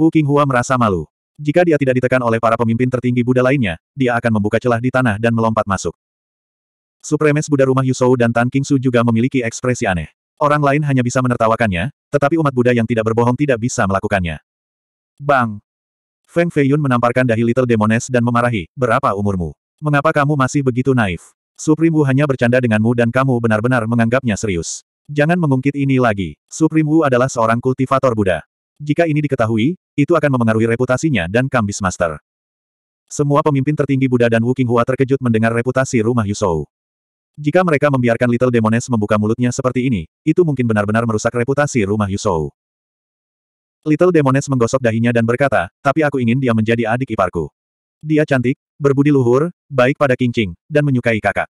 Wu Qinghua merasa malu. Jika dia tidak ditekan oleh para pemimpin tertinggi Buddha lainnya, dia akan membuka celah di tanah dan melompat masuk. Supremes Buddha rumah Yusou dan Tan Kingsu juga memiliki ekspresi aneh. Orang lain hanya bisa menertawakannya, tetapi umat Buddha yang tidak berbohong tidak bisa melakukannya. Bang! Feng Feiyun menamparkan dahi Little Demones dan memarahi, berapa umurmu? Mengapa kamu masih begitu naif? Suprimu hanya bercanda denganmu dan kamu benar-benar menganggapnya serius. Jangan mengungkit ini lagi. Suprimu adalah seorang kultivator Buddha. Jika ini diketahui, itu akan memengaruhi reputasinya dan Kambis Master. Semua pemimpin tertinggi Buddha dan Wuking Hua terkejut mendengar reputasi rumah Yusou. Jika mereka membiarkan Little Demones membuka mulutnya seperti ini, itu mungkin benar-benar merusak reputasi rumah Yusou. Little Demones menggosok dahinya dan berkata, tapi aku ingin dia menjadi adik iparku. Dia cantik, berbudi luhur, baik pada kincing, dan menyukai kakak.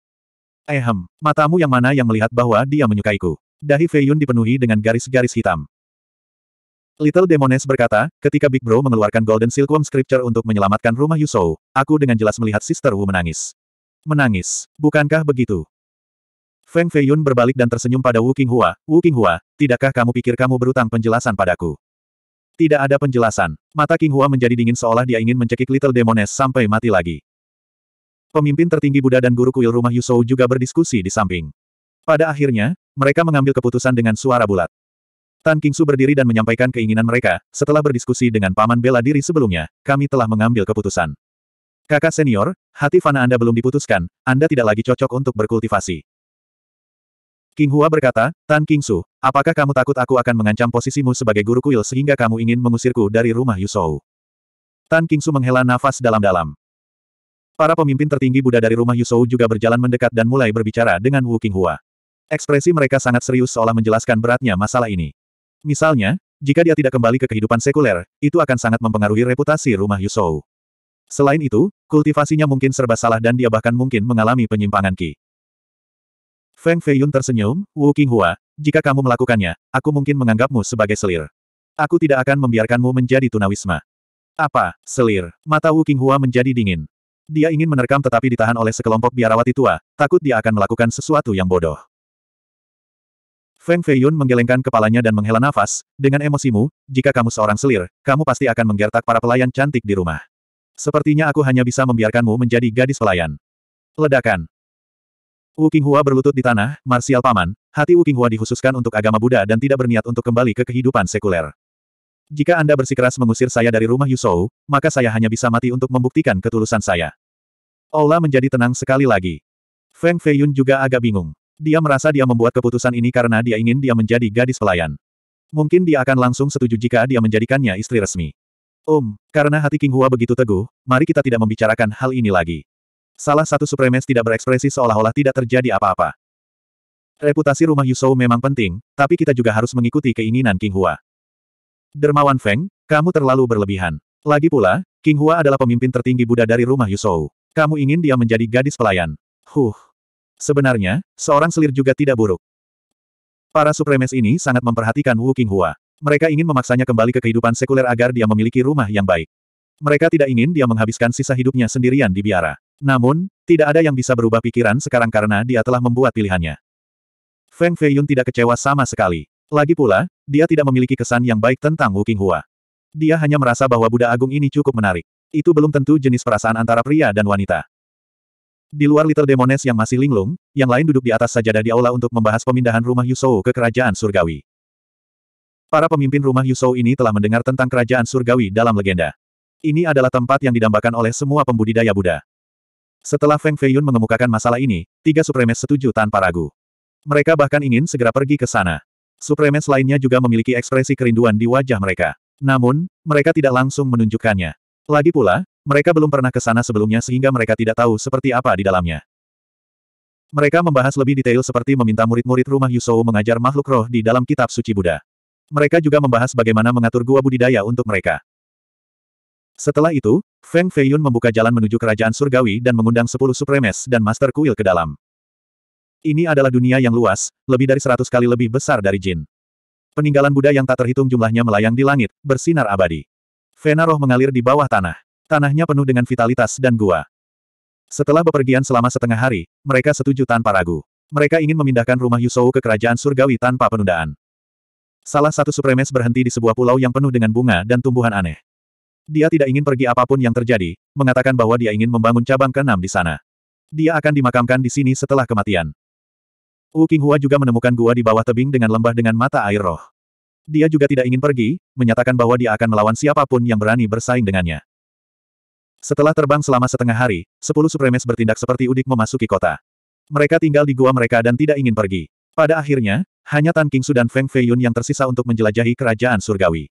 Ehem, matamu yang mana yang melihat bahwa dia menyukaiku? Dahi Feiyun dipenuhi dengan garis-garis hitam. Little Demoness berkata, ketika Big Bro mengeluarkan Golden Silkworm Scripture untuk menyelamatkan rumah Yusou, aku dengan jelas melihat Sister Wu menangis. Menangis, bukankah begitu? Feng Feiyun berbalik dan tersenyum pada Wu Qinghua, Wu Qinghua, tidakkah kamu pikir kamu berutang penjelasan padaku? Tidak ada penjelasan. Mata King Hua menjadi dingin seolah dia ingin mencekik Little Demoness sampai mati lagi. Pemimpin tertinggi Buddha dan guru kuil rumah Yusou juga berdiskusi di samping. Pada akhirnya, mereka mengambil keputusan dengan suara bulat. Tan Su berdiri dan menyampaikan keinginan mereka, setelah berdiskusi dengan paman bela diri sebelumnya, kami telah mengambil keputusan. Kakak senior, hati fana Anda belum diputuskan, Anda tidak lagi cocok untuk berkultivasi. King Hua berkata, Tan Su, apakah kamu takut aku akan mengancam posisimu sebagai guru kuil sehingga kamu ingin mengusirku dari rumah Yusou? Tan Su menghela nafas dalam-dalam. Para pemimpin tertinggi Buddha dari rumah Yusou juga berjalan mendekat dan mulai berbicara dengan Wu King Hua. Ekspresi mereka sangat serius seolah menjelaskan beratnya masalah ini. Misalnya, jika dia tidak kembali ke kehidupan sekuler, itu akan sangat mempengaruhi reputasi rumah Yusou. Selain itu, kultivasinya mungkin serba salah dan dia bahkan mungkin mengalami penyimpangan Qi. Feng Feiyun tersenyum, Wu Qinghua, jika kamu melakukannya, aku mungkin menganggapmu sebagai selir. Aku tidak akan membiarkanmu menjadi tunawisma. Apa, selir? Mata Wu Qinghua menjadi dingin. Dia ingin menerkam tetapi ditahan oleh sekelompok biarawati tua, takut dia akan melakukan sesuatu yang bodoh. Feng Feiyun menggelengkan kepalanya dan menghela nafas, dengan emosimu, jika kamu seorang selir, kamu pasti akan menggertak para pelayan cantik di rumah. Sepertinya aku hanya bisa membiarkanmu menjadi gadis pelayan. Ledakan. Wu Qinghua berlutut di tanah, Marsial Paman, hati Wu Qinghua dihususkan untuk agama Buddha dan tidak berniat untuk kembali ke kehidupan sekuler. Jika Anda bersikeras mengusir saya dari rumah Yusou, maka saya hanya bisa mati untuk membuktikan ketulusan saya. Aula menjadi tenang sekali lagi. Feng Feiyun juga agak bingung. Dia merasa dia membuat keputusan ini karena dia ingin dia menjadi gadis pelayan. Mungkin dia akan langsung setuju jika dia menjadikannya istri resmi. Um, karena hati King Hua begitu teguh, mari kita tidak membicarakan hal ini lagi. Salah satu supremes tidak berekspresi seolah-olah tidak terjadi apa-apa. Reputasi rumah Yusou memang penting, tapi kita juga harus mengikuti keinginan King Hua. Dermawan Feng, kamu terlalu berlebihan. Lagi pula, King Hua adalah pemimpin tertinggi Buddha dari rumah Yusou. Kamu ingin dia menjadi gadis pelayan. Huh. Sebenarnya, seorang selir juga tidak buruk. Para supremes ini sangat memperhatikan Wu Qinghua. Mereka ingin memaksanya kembali ke kehidupan sekuler agar dia memiliki rumah yang baik. Mereka tidak ingin dia menghabiskan sisa hidupnya sendirian di biara. Namun, tidak ada yang bisa berubah pikiran sekarang karena dia telah membuat pilihannya. Feng Feiyun tidak kecewa sama sekali. Lagi pula, dia tidak memiliki kesan yang baik tentang Wu Qinghua. Dia hanya merasa bahwa Buddha Agung ini cukup menarik. Itu belum tentu jenis perasaan antara pria dan wanita. Di luar Little Demones yang masih linglung, yang lain duduk di atas sajadah di aula untuk membahas pemindahan rumah Yusou ke kerajaan surgawi. Para pemimpin rumah Yusou ini telah mendengar tentang kerajaan surgawi dalam legenda. Ini adalah tempat yang didambakan oleh semua pembudidaya Buddha. Setelah Feng Feiyun mengemukakan masalah ini, tiga supremes setuju tanpa ragu. Mereka bahkan ingin segera pergi ke sana. Supremes lainnya juga memiliki ekspresi kerinduan di wajah mereka. Namun, mereka tidak langsung menunjukkannya. Lagi pula, mereka belum pernah ke sana sebelumnya sehingga mereka tidak tahu seperti apa di dalamnya. Mereka membahas lebih detail seperti meminta murid-murid rumah Yusou mengajar makhluk roh di dalam kitab suci Buddha. Mereka juga membahas bagaimana mengatur gua budidaya untuk mereka. Setelah itu, Feng Feiyun membuka jalan menuju kerajaan surgawi dan mengundang sepuluh supremes dan master kuil ke dalam. Ini adalah dunia yang luas, lebih dari seratus kali lebih besar dari jin. Peninggalan Buddha yang tak terhitung jumlahnya melayang di langit, bersinar abadi. Vena roh mengalir di bawah tanah. Tanahnya penuh dengan vitalitas dan gua. Setelah bepergian selama setengah hari, mereka setuju tanpa ragu. Mereka ingin memindahkan rumah Yusou ke kerajaan surgawi tanpa penundaan. Salah satu supremes berhenti di sebuah pulau yang penuh dengan bunga dan tumbuhan aneh. Dia tidak ingin pergi apapun yang terjadi, mengatakan bahwa dia ingin membangun cabang keenam di sana. Dia akan dimakamkan di sini setelah kematian. Wu Qinghua juga menemukan gua di bawah tebing dengan lembah dengan mata air roh. Dia juga tidak ingin pergi, menyatakan bahwa dia akan melawan siapapun yang berani bersaing dengannya. Setelah terbang selama setengah hari, sepuluh supremes bertindak seperti udik memasuki kota. Mereka tinggal di gua mereka dan tidak ingin pergi. Pada akhirnya, hanya Tan Kingsu dan Feng Feiyun yang tersisa untuk menjelajahi kerajaan surgawi.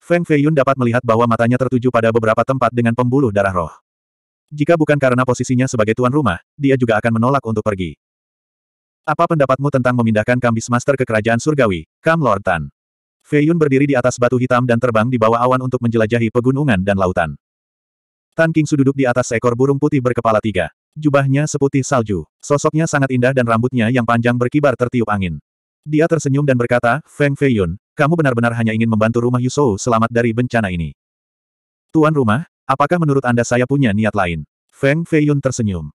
Feng Feiyun dapat melihat bahwa matanya tertuju pada beberapa tempat dengan pembuluh darah roh. Jika bukan karena posisinya sebagai tuan rumah, dia juga akan menolak untuk pergi. Apa pendapatmu tentang memindahkan Kambis Master ke kerajaan surgawi, Kam Lord Tan? Feiyun berdiri di atas batu hitam dan terbang di bawah awan untuk menjelajahi pegunungan dan lautan. Tan Su duduk di atas seekor burung putih berkepala tiga. Jubahnya seputih salju, sosoknya sangat indah dan rambutnya yang panjang berkibar tertiup angin. Dia tersenyum dan berkata, Feng Feiyun, kamu benar-benar hanya ingin membantu rumah Yusou selamat dari bencana ini. Tuan rumah, apakah menurut Anda saya punya niat lain? Feng Feiyun tersenyum.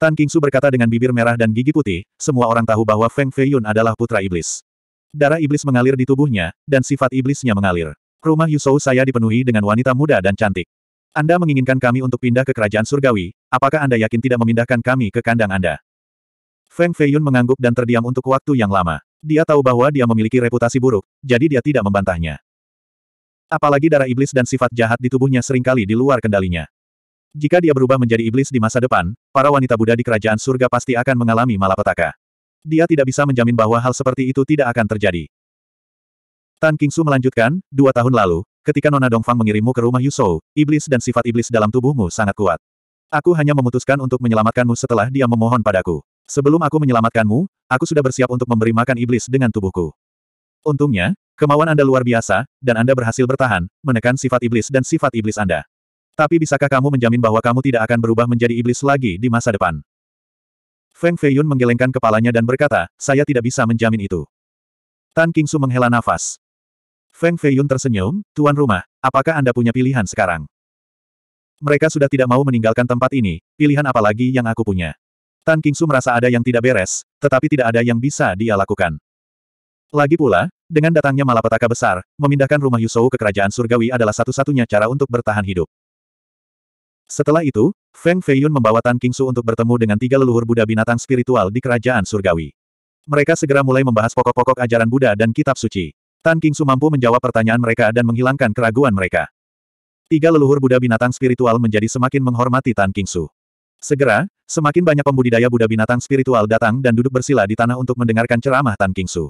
Tan Su berkata dengan bibir merah dan gigi putih, semua orang tahu bahwa Feng Feiyun adalah putra iblis. Darah iblis mengalir di tubuhnya, dan sifat iblisnya mengalir. Rumah Yusou saya dipenuhi dengan wanita muda dan cantik. Anda menginginkan kami untuk pindah ke kerajaan surgawi, apakah Anda yakin tidak memindahkan kami ke kandang Anda? Feng Feiyun mengangguk dan terdiam untuk waktu yang lama. Dia tahu bahwa dia memiliki reputasi buruk, jadi dia tidak membantahnya. Apalagi darah iblis dan sifat jahat di tubuhnya seringkali di luar kendalinya. Jika dia berubah menjadi iblis di masa depan, para wanita Buddha di kerajaan surga pasti akan mengalami malapetaka. Dia tidak bisa menjamin bahwa hal seperti itu tidak akan terjadi. Tan Kingsu melanjutkan, dua tahun lalu, Ketika Nona Dongfang mengirimmu ke rumah Yusou, iblis dan sifat iblis dalam tubuhmu sangat kuat. Aku hanya memutuskan untuk menyelamatkanmu setelah dia memohon padaku. Sebelum aku menyelamatkanmu, aku sudah bersiap untuk memberi makan iblis dengan tubuhku. Untungnya, kemauan Anda luar biasa, dan Anda berhasil bertahan, menekan sifat iblis dan sifat iblis Anda. Tapi bisakah kamu menjamin bahwa kamu tidak akan berubah menjadi iblis lagi di masa depan? Feng Feiyun menggelengkan kepalanya dan berkata, saya tidak bisa menjamin itu. Tan Kingsu menghela nafas. Feng Feiyun tersenyum, Tuan Rumah, apakah Anda punya pilihan sekarang? Mereka sudah tidak mau meninggalkan tempat ini, pilihan apa lagi yang aku punya? Tan Kingsu merasa ada yang tidak beres, tetapi tidak ada yang bisa dia lakukan. Lagi pula, dengan datangnya malapetaka besar, memindahkan rumah Yusou ke kerajaan surgawi adalah satu-satunya cara untuk bertahan hidup. Setelah itu, Feng Feiyun membawa Tan Kingsu untuk bertemu dengan tiga leluhur Buddha binatang spiritual di kerajaan surgawi. Mereka segera mulai membahas pokok-pokok ajaran Buddha dan kitab suci. Tan Kingsu mampu menjawab pertanyaan mereka dan menghilangkan keraguan mereka. Tiga leluhur Buddha binatang spiritual menjadi semakin menghormati Tan Kingsu. Segera, semakin banyak pembudidaya Buddha binatang spiritual datang dan duduk bersila di tanah untuk mendengarkan ceramah Tan Kingsu.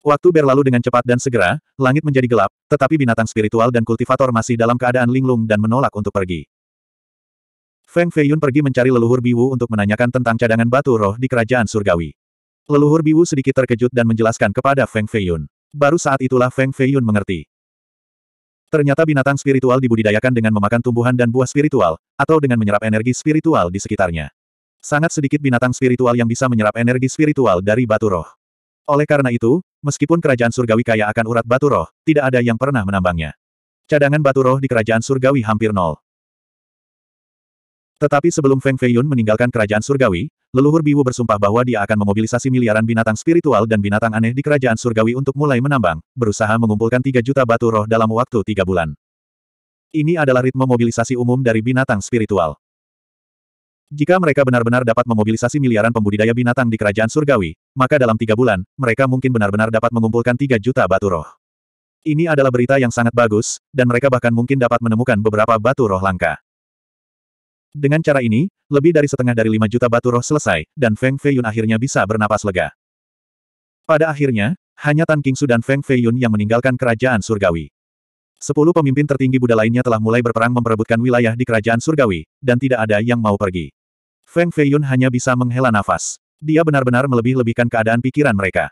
Waktu berlalu dengan cepat dan segera, langit menjadi gelap, tetapi binatang spiritual dan kultivator masih dalam keadaan linglung dan menolak untuk pergi. Feng Feiyun pergi mencari leluhur Biwu untuk menanyakan tentang cadangan batu roh di kerajaan surgawi. Leluhur Biwu sedikit terkejut dan menjelaskan kepada Feng Feiyun. Baru saat itulah Feng Feiyun mengerti. Ternyata binatang spiritual dibudidayakan dengan memakan tumbuhan dan buah spiritual, atau dengan menyerap energi spiritual di sekitarnya. Sangat sedikit binatang spiritual yang bisa menyerap energi spiritual dari batu roh. Oleh karena itu, meskipun kerajaan surgawi kaya akan urat batu roh, tidak ada yang pernah menambangnya. Cadangan batu roh di kerajaan surgawi hampir nol. Tetapi sebelum Feng Feiyun meninggalkan kerajaan surgawi, leluhur Biwu bersumpah bahwa dia akan memobilisasi miliaran binatang spiritual dan binatang aneh di kerajaan surgawi untuk mulai menambang, berusaha mengumpulkan 3 juta batu roh dalam waktu 3 bulan. Ini adalah ritme mobilisasi umum dari binatang spiritual. Jika mereka benar-benar dapat memobilisasi miliaran pembudidaya binatang di kerajaan surgawi, maka dalam 3 bulan, mereka mungkin benar-benar dapat mengumpulkan 3 juta batu roh. Ini adalah berita yang sangat bagus, dan mereka bahkan mungkin dapat menemukan beberapa batu roh langka. Dengan cara ini, lebih dari setengah dari lima juta batu roh selesai, dan Feng Feiyun akhirnya bisa bernapas lega. Pada akhirnya, hanya Tan Kingsu dan Feng Feiyun yang meninggalkan kerajaan surgawi. Sepuluh pemimpin tertinggi Buddha lainnya telah mulai berperang memperebutkan wilayah di kerajaan surgawi, dan tidak ada yang mau pergi. Feng Feiyun hanya bisa menghela nafas. Dia benar-benar melebih-lebihkan keadaan pikiran mereka.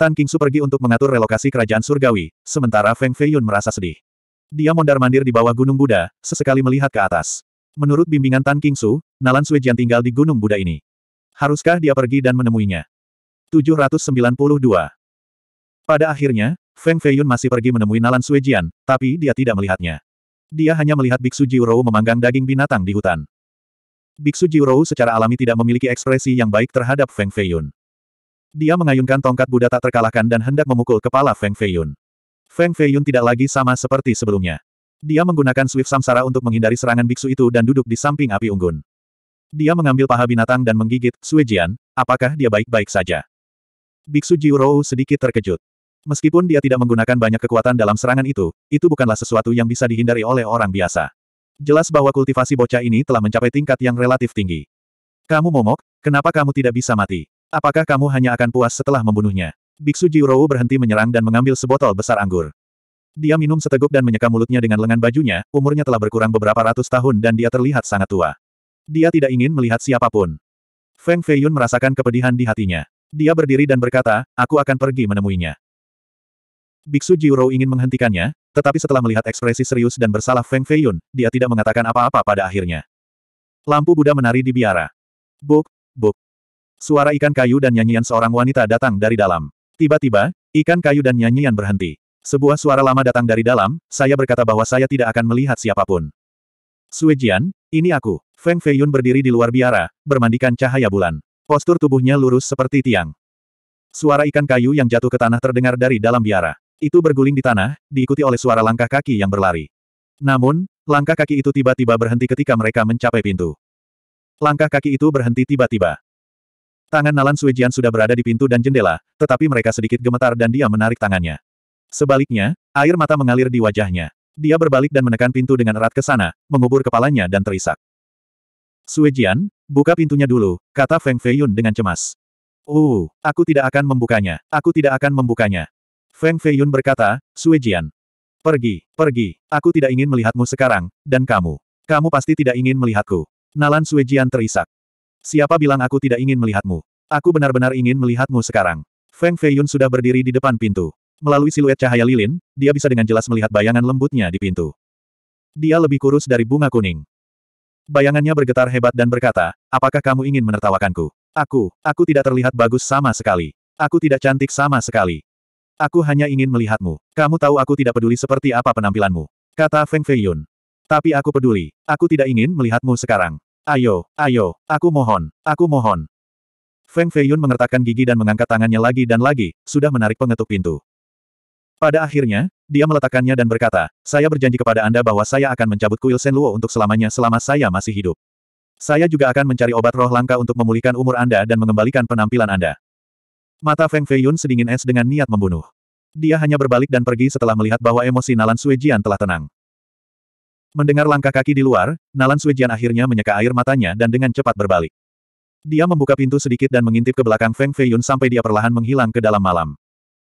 Tan Kingsu pergi untuk mengatur relokasi kerajaan surgawi, sementara Feng Feiyun merasa sedih. Dia mondar-mandir di bawah Gunung Buddha, sesekali melihat ke atas. Menurut bimbingan Tan Su, Nalan Suijian tinggal di Gunung Buddha ini. Haruskah dia pergi dan menemuinya? 792. Pada akhirnya, Feng Feiyun masih pergi menemui Nalan Suijian, tapi dia tidak melihatnya. Dia hanya melihat Biksu Jiurou memanggang daging binatang di hutan. Biksu Jiurou secara alami tidak memiliki ekspresi yang baik terhadap Feng Feiyun. Dia mengayunkan tongkat Buddha tak terkalahkan dan hendak memukul kepala Feng Feiyun. Feng Feiyun tidak lagi sama seperti sebelumnya. Dia menggunakan Swift Samsara untuk menghindari serangan biksu itu dan duduk di samping api unggun. Dia mengambil paha binatang dan menggigit, Suejian, apakah dia baik-baik saja? Biksu Jiurou sedikit terkejut. Meskipun dia tidak menggunakan banyak kekuatan dalam serangan itu, itu bukanlah sesuatu yang bisa dihindari oleh orang biasa. Jelas bahwa kultivasi bocah ini telah mencapai tingkat yang relatif tinggi. Kamu momok, kenapa kamu tidak bisa mati? Apakah kamu hanya akan puas setelah membunuhnya? Biksu Jiurou berhenti menyerang dan mengambil sebotol besar anggur. Dia minum seteguk dan menyeka mulutnya dengan lengan bajunya, umurnya telah berkurang beberapa ratus tahun dan dia terlihat sangat tua. Dia tidak ingin melihat siapapun. Feng Feiyun merasakan kepedihan di hatinya. Dia berdiri dan berkata, aku akan pergi menemuinya. Biksu Jiuro ingin menghentikannya, tetapi setelah melihat ekspresi serius dan bersalah Feng Feiyun, dia tidak mengatakan apa-apa pada akhirnya. Lampu Buddha menari di biara. Buk, buk. Suara ikan kayu dan nyanyian seorang wanita datang dari dalam. Tiba-tiba, ikan kayu dan nyanyian berhenti. Sebuah suara lama datang dari dalam, saya berkata bahwa saya tidak akan melihat siapapun. Jian, ini aku. Feng Feiyun berdiri di luar biara, bermandikan cahaya bulan. Postur tubuhnya lurus seperti tiang. Suara ikan kayu yang jatuh ke tanah terdengar dari dalam biara. Itu berguling di tanah, diikuti oleh suara langkah kaki yang berlari. Namun, langkah kaki itu tiba-tiba berhenti ketika mereka mencapai pintu. Langkah kaki itu berhenti tiba-tiba. Tangan Nalan Jian sudah berada di pintu dan jendela, tetapi mereka sedikit gemetar dan dia menarik tangannya. Sebaliknya, air mata mengalir di wajahnya. Dia berbalik dan menekan pintu dengan erat ke sana, mengubur kepalanya dan terisak. Suejian, buka pintunya dulu, kata Feng Feiyun dengan cemas. Uh, aku tidak akan membukanya, aku tidak akan membukanya. Feng Feiyun berkata, Suejian. Pergi, pergi, aku tidak ingin melihatmu sekarang, dan kamu. Kamu pasti tidak ingin melihatku. Nalan Suejian terisak. Siapa bilang aku tidak ingin melihatmu? Aku benar-benar ingin melihatmu sekarang. Feng Feiyun sudah berdiri di depan pintu. Melalui siluet cahaya lilin, dia bisa dengan jelas melihat bayangan lembutnya di pintu. Dia lebih kurus dari bunga kuning. Bayangannya bergetar hebat dan berkata, apakah kamu ingin menertawakanku? Aku, aku tidak terlihat bagus sama sekali. Aku tidak cantik sama sekali. Aku hanya ingin melihatmu. Kamu tahu aku tidak peduli seperti apa penampilanmu. Kata Feng Feiyun. Tapi aku peduli. Aku tidak ingin melihatmu sekarang. Ayo, ayo, aku mohon, aku mohon. Feng Feiyun mengertakkan gigi dan mengangkat tangannya lagi dan lagi, sudah menarik pengetuk pintu. Pada akhirnya, dia meletakkannya dan berkata, saya berjanji kepada Anda bahwa saya akan mencabut kuil Senluo untuk selamanya selama saya masih hidup. Saya juga akan mencari obat roh langka untuk memulihkan umur Anda dan mengembalikan penampilan Anda. Mata Feng Feiyun sedingin es dengan niat membunuh. Dia hanya berbalik dan pergi setelah melihat bahwa emosi Nalan Suijian telah tenang. Mendengar langkah kaki di luar, Nalan Suijian akhirnya menyeka air matanya dan dengan cepat berbalik. Dia membuka pintu sedikit dan mengintip ke belakang Feng Feiyun sampai dia perlahan menghilang ke dalam malam.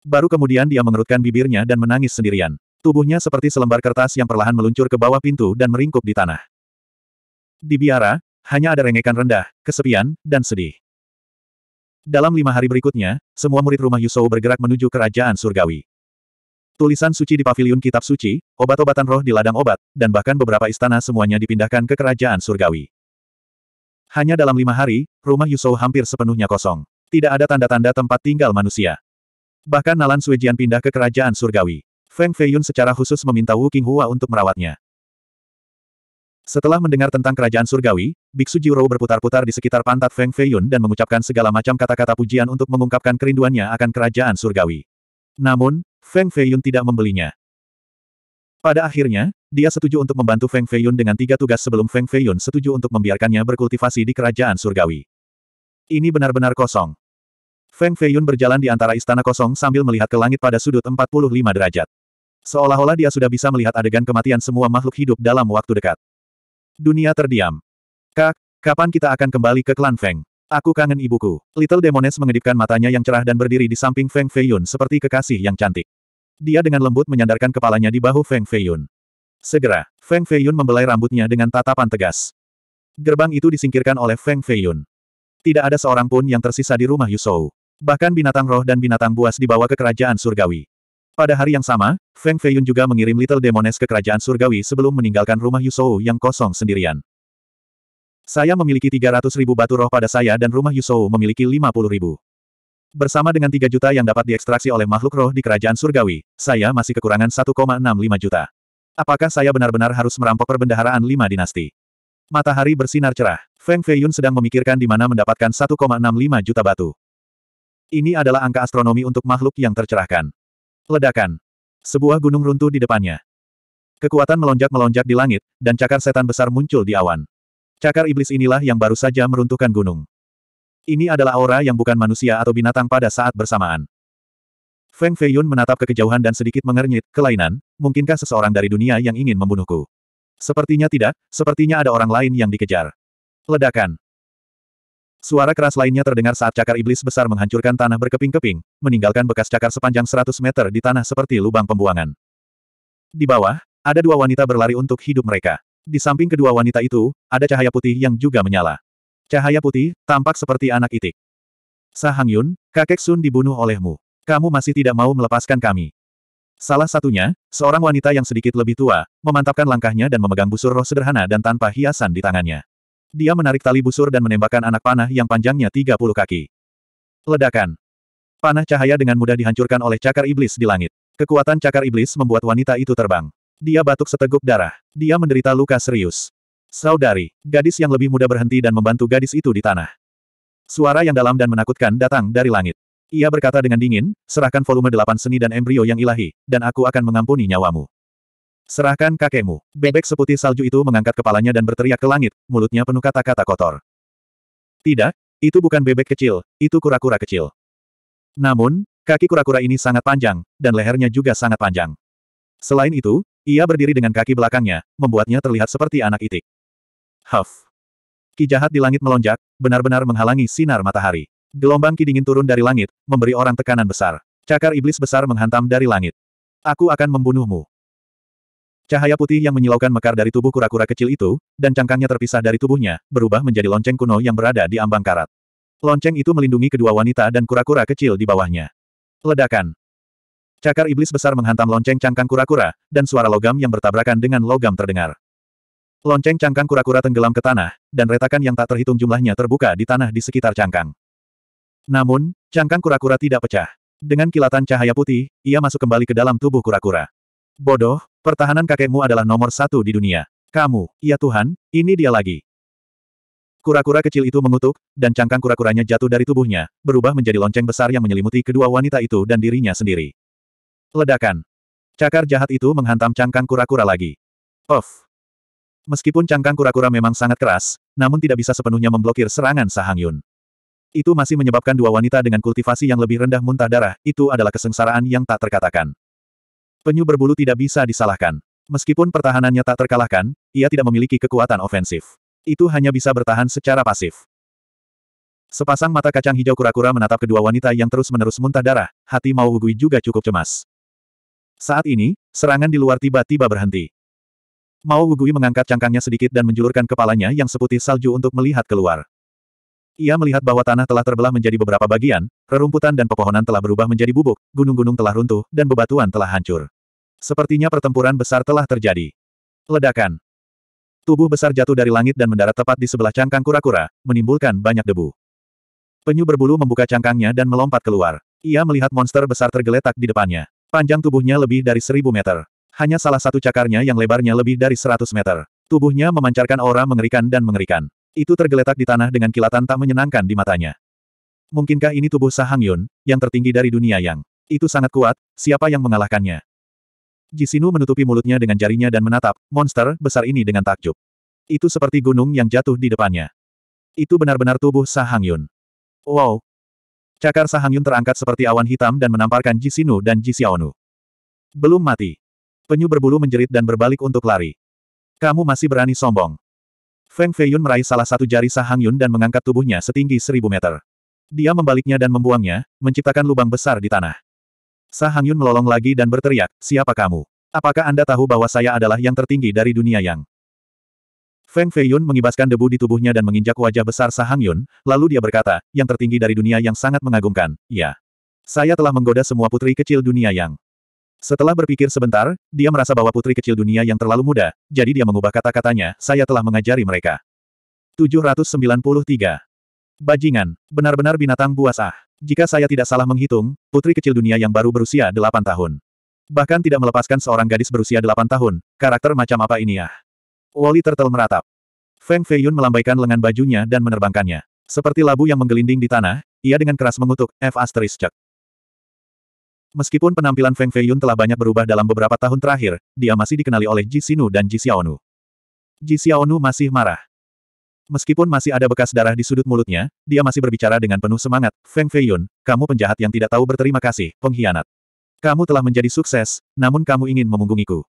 Baru kemudian dia mengerutkan bibirnya dan menangis sendirian. Tubuhnya seperti selembar kertas yang perlahan meluncur ke bawah pintu dan meringkuk di tanah. Di biara, hanya ada rengekan rendah, kesepian, dan sedih. Dalam lima hari berikutnya, semua murid rumah Yusou bergerak menuju kerajaan surgawi. Tulisan suci di pavilion kitab suci, obat-obatan roh di ladang obat, dan bahkan beberapa istana semuanya dipindahkan ke kerajaan surgawi. Hanya dalam lima hari, rumah Yusou hampir sepenuhnya kosong. Tidak ada tanda-tanda tempat tinggal manusia. Bahkan Nalan Suijian pindah ke kerajaan surgawi. Feng Feiyun secara khusus meminta Wu Qinghua untuk merawatnya. Setelah mendengar tentang kerajaan surgawi, Biksu Jiuro berputar-putar di sekitar pantat Feng Feiyun dan mengucapkan segala macam kata-kata pujian untuk mengungkapkan kerinduannya akan kerajaan surgawi. Namun, Feng Feiyun tidak membelinya. Pada akhirnya, dia setuju untuk membantu Feng Feiyun dengan tiga tugas sebelum Feng Feiyun setuju untuk membiarkannya berkultivasi di kerajaan surgawi. Ini benar-benar kosong. Feng Feiyun berjalan di antara istana kosong sambil melihat ke langit pada sudut 45 derajat. Seolah-olah dia sudah bisa melihat adegan kematian semua makhluk hidup dalam waktu dekat. Dunia terdiam. Kak, kapan kita akan kembali ke klan Feng? Aku kangen ibuku. Little Demones mengedipkan matanya yang cerah dan berdiri di samping Feng Feiyun seperti kekasih yang cantik. Dia dengan lembut menyandarkan kepalanya di bahu Feng Feiyun. Segera, Feng Feiyun membelai rambutnya dengan tatapan tegas. Gerbang itu disingkirkan oleh Feng Feiyun. Tidak ada seorang pun yang tersisa di rumah Yusou. Bahkan binatang roh dan binatang buas dibawa ke kerajaan surgawi. Pada hari yang sama, Feng Feiyun juga mengirim Little Demones ke kerajaan surgawi sebelum meninggalkan rumah Yusou yang kosong sendirian. Saya memiliki 300 ribu batu roh pada saya dan rumah Yusou memiliki 50 ribu. Bersama dengan 3 juta yang dapat diekstraksi oleh makhluk roh di kerajaan surgawi, saya masih kekurangan 1,65 juta. Apakah saya benar-benar harus merampok perbendaharaan lima dinasti? Matahari bersinar cerah. Feng Feiyun sedang memikirkan di mana mendapatkan 1,65 juta batu. Ini adalah angka astronomi untuk makhluk yang tercerahkan. Ledakan. Sebuah gunung runtuh di depannya. Kekuatan melonjak-melonjak di langit, dan cakar setan besar muncul di awan. Cakar iblis inilah yang baru saja meruntuhkan gunung. Ini adalah aura yang bukan manusia atau binatang pada saat bersamaan. Feng Feiyun menatap ke kejauhan dan sedikit mengernyit, kelainan, mungkinkah seseorang dari dunia yang ingin membunuhku? Sepertinya tidak, sepertinya ada orang lain yang dikejar. Ledakan. Suara keras lainnya terdengar saat cakar iblis besar menghancurkan tanah berkeping-keping, meninggalkan bekas cakar sepanjang 100 meter di tanah seperti lubang pembuangan. Di bawah, ada dua wanita berlari untuk hidup mereka. Di samping kedua wanita itu, ada cahaya putih yang juga menyala. Cahaya putih, tampak seperti anak itik. Sahang Yun, kakek Sun dibunuh olehmu. Kamu masih tidak mau melepaskan kami. Salah satunya, seorang wanita yang sedikit lebih tua, memantapkan langkahnya dan memegang busur roh sederhana dan tanpa hiasan di tangannya. Dia menarik tali busur dan menembakkan anak panah yang panjangnya 30 kaki. Ledakan. Panah cahaya dengan mudah dihancurkan oleh cakar iblis di langit. Kekuatan cakar iblis membuat wanita itu terbang. Dia batuk seteguk darah. Dia menderita luka serius. Saudari, gadis yang lebih muda berhenti dan membantu gadis itu di tanah. Suara yang dalam dan menakutkan datang dari langit. Ia berkata dengan dingin, serahkan volume delapan seni dan embrio yang ilahi, dan aku akan mengampuni nyawamu. Serahkan kakekmu. Bebek seputih salju itu mengangkat kepalanya dan berteriak ke langit, mulutnya penuh kata-kata kotor. Tidak, itu bukan bebek kecil, itu kura-kura kecil. Namun, kaki kura-kura ini sangat panjang, dan lehernya juga sangat panjang. Selain itu, ia berdiri dengan kaki belakangnya, membuatnya terlihat seperti anak itik. Huff. Ki jahat di langit melonjak, benar-benar menghalangi sinar matahari. Gelombang ki dingin turun dari langit, memberi orang tekanan besar. Cakar iblis besar menghantam dari langit. Aku akan membunuhmu. Cahaya putih yang menyilaukan mekar dari tubuh kura-kura kecil itu, dan cangkangnya terpisah dari tubuhnya, berubah menjadi lonceng kuno yang berada di ambang karat. Lonceng itu melindungi kedua wanita dan kura-kura kecil di bawahnya. Ledakan. Cakar iblis besar menghantam lonceng cangkang kura-kura, dan suara logam yang bertabrakan dengan logam terdengar. Lonceng cangkang kura-kura tenggelam ke tanah, dan retakan yang tak terhitung jumlahnya terbuka di tanah di sekitar cangkang. Namun, cangkang kura-kura tidak pecah. Dengan kilatan cahaya putih, ia masuk kembali ke dalam tubuh kura-kura. Bodoh, Pertahanan kakekmu adalah nomor satu di dunia. Kamu, ya Tuhan, ini dia lagi. Kura-kura kecil itu mengutuk, dan cangkang kura-kuranya jatuh dari tubuhnya, berubah menjadi lonceng besar yang menyelimuti kedua wanita itu dan dirinya sendiri. Ledakan. Cakar jahat itu menghantam cangkang kura-kura lagi. of. Meskipun cangkang kura-kura memang sangat keras, namun tidak bisa sepenuhnya memblokir serangan Sahang Yun. Itu masih menyebabkan dua wanita dengan kultivasi yang lebih rendah muntah darah, itu adalah kesengsaraan yang tak terkatakan. Penyu berbulu tidak bisa disalahkan. Meskipun pertahanannya tak terkalahkan, ia tidak memiliki kekuatan ofensif. Itu hanya bisa bertahan secara pasif. Sepasang mata kacang hijau kura-kura menatap kedua wanita yang terus-menerus muntah darah, hati Mao Wugui juga cukup cemas. Saat ini, serangan di luar tiba-tiba berhenti. Mao Wugui mengangkat cangkangnya sedikit dan menjulurkan kepalanya yang seputih salju untuk melihat keluar. Ia melihat bahwa tanah telah terbelah menjadi beberapa bagian, rerumputan dan pepohonan telah berubah menjadi bubuk, gunung-gunung telah runtuh, dan bebatuan telah hancur. Sepertinya pertempuran besar telah terjadi. Ledakan. Tubuh besar jatuh dari langit dan mendarat tepat di sebelah cangkang kura-kura, menimbulkan banyak debu. Penyu berbulu membuka cangkangnya dan melompat keluar. Ia melihat monster besar tergeletak di depannya. Panjang tubuhnya lebih dari seribu meter. Hanya salah satu cakarnya yang lebarnya lebih dari seratus meter. Tubuhnya memancarkan aura mengerikan dan mengerikan. Itu tergeletak di tanah dengan kilatan tak menyenangkan di matanya. Mungkinkah ini tubuh Sahang Yun, yang tertinggi dari dunia yang? Itu sangat kuat, siapa yang mengalahkannya? Jisinu menutupi mulutnya dengan jarinya dan menatap monster besar ini dengan takjub. Itu seperti gunung yang jatuh di depannya. Itu benar-benar tubuh Sahangyun. Wow! Cakar Sahangyun terangkat seperti awan hitam dan menamparkan Jisinu dan Jisiaonu. Belum mati. Penyu berbulu menjerit dan berbalik untuk lari. Kamu masih berani sombong. Feng Feiyun meraih salah satu jari Sahangyun dan mengangkat tubuhnya setinggi seribu meter. Dia membaliknya dan membuangnya, menciptakan lubang besar di tanah. Sa Hang Yun melolong lagi dan berteriak, siapa kamu? Apakah Anda tahu bahwa saya adalah yang tertinggi dari dunia yang? Feng Feiyun mengibaskan debu di tubuhnya dan menginjak wajah besar Sa Hang Yun, lalu dia berkata, yang tertinggi dari dunia yang sangat mengagumkan, ya. Saya telah menggoda semua putri kecil dunia yang. Setelah berpikir sebentar, dia merasa bahwa putri kecil dunia yang terlalu muda, jadi dia mengubah kata-katanya, saya telah mengajari mereka. 793. Bajingan, benar-benar binatang buas ah. Jika saya tidak salah menghitung, putri kecil dunia yang baru berusia 8 tahun. Bahkan tidak melepaskan seorang gadis berusia 8 tahun, karakter macam apa ini ah. Wally Turtle meratap. Feng Feiyun melambaikan lengan bajunya dan menerbangkannya. Seperti labu yang menggelinding di tanah, ia dengan keras mengutuk, F asterisk cek. Meskipun penampilan Feng Feiyun telah banyak berubah dalam beberapa tahun terakhir, dia masih dikenali oleh Ji Sinu dan Ji Xiaonu. Ji Xiaonu masih marah. Meskipun masih ada bekas darah di sudut mulutnya, dia masih berbicara dengan penuh semangat, Feng Feiyun, kamu penjahat yang tidak tahu berterima kasih, pengkhianat. Kamu telah menjadi sukses, namun kamu ingin memunggungiku.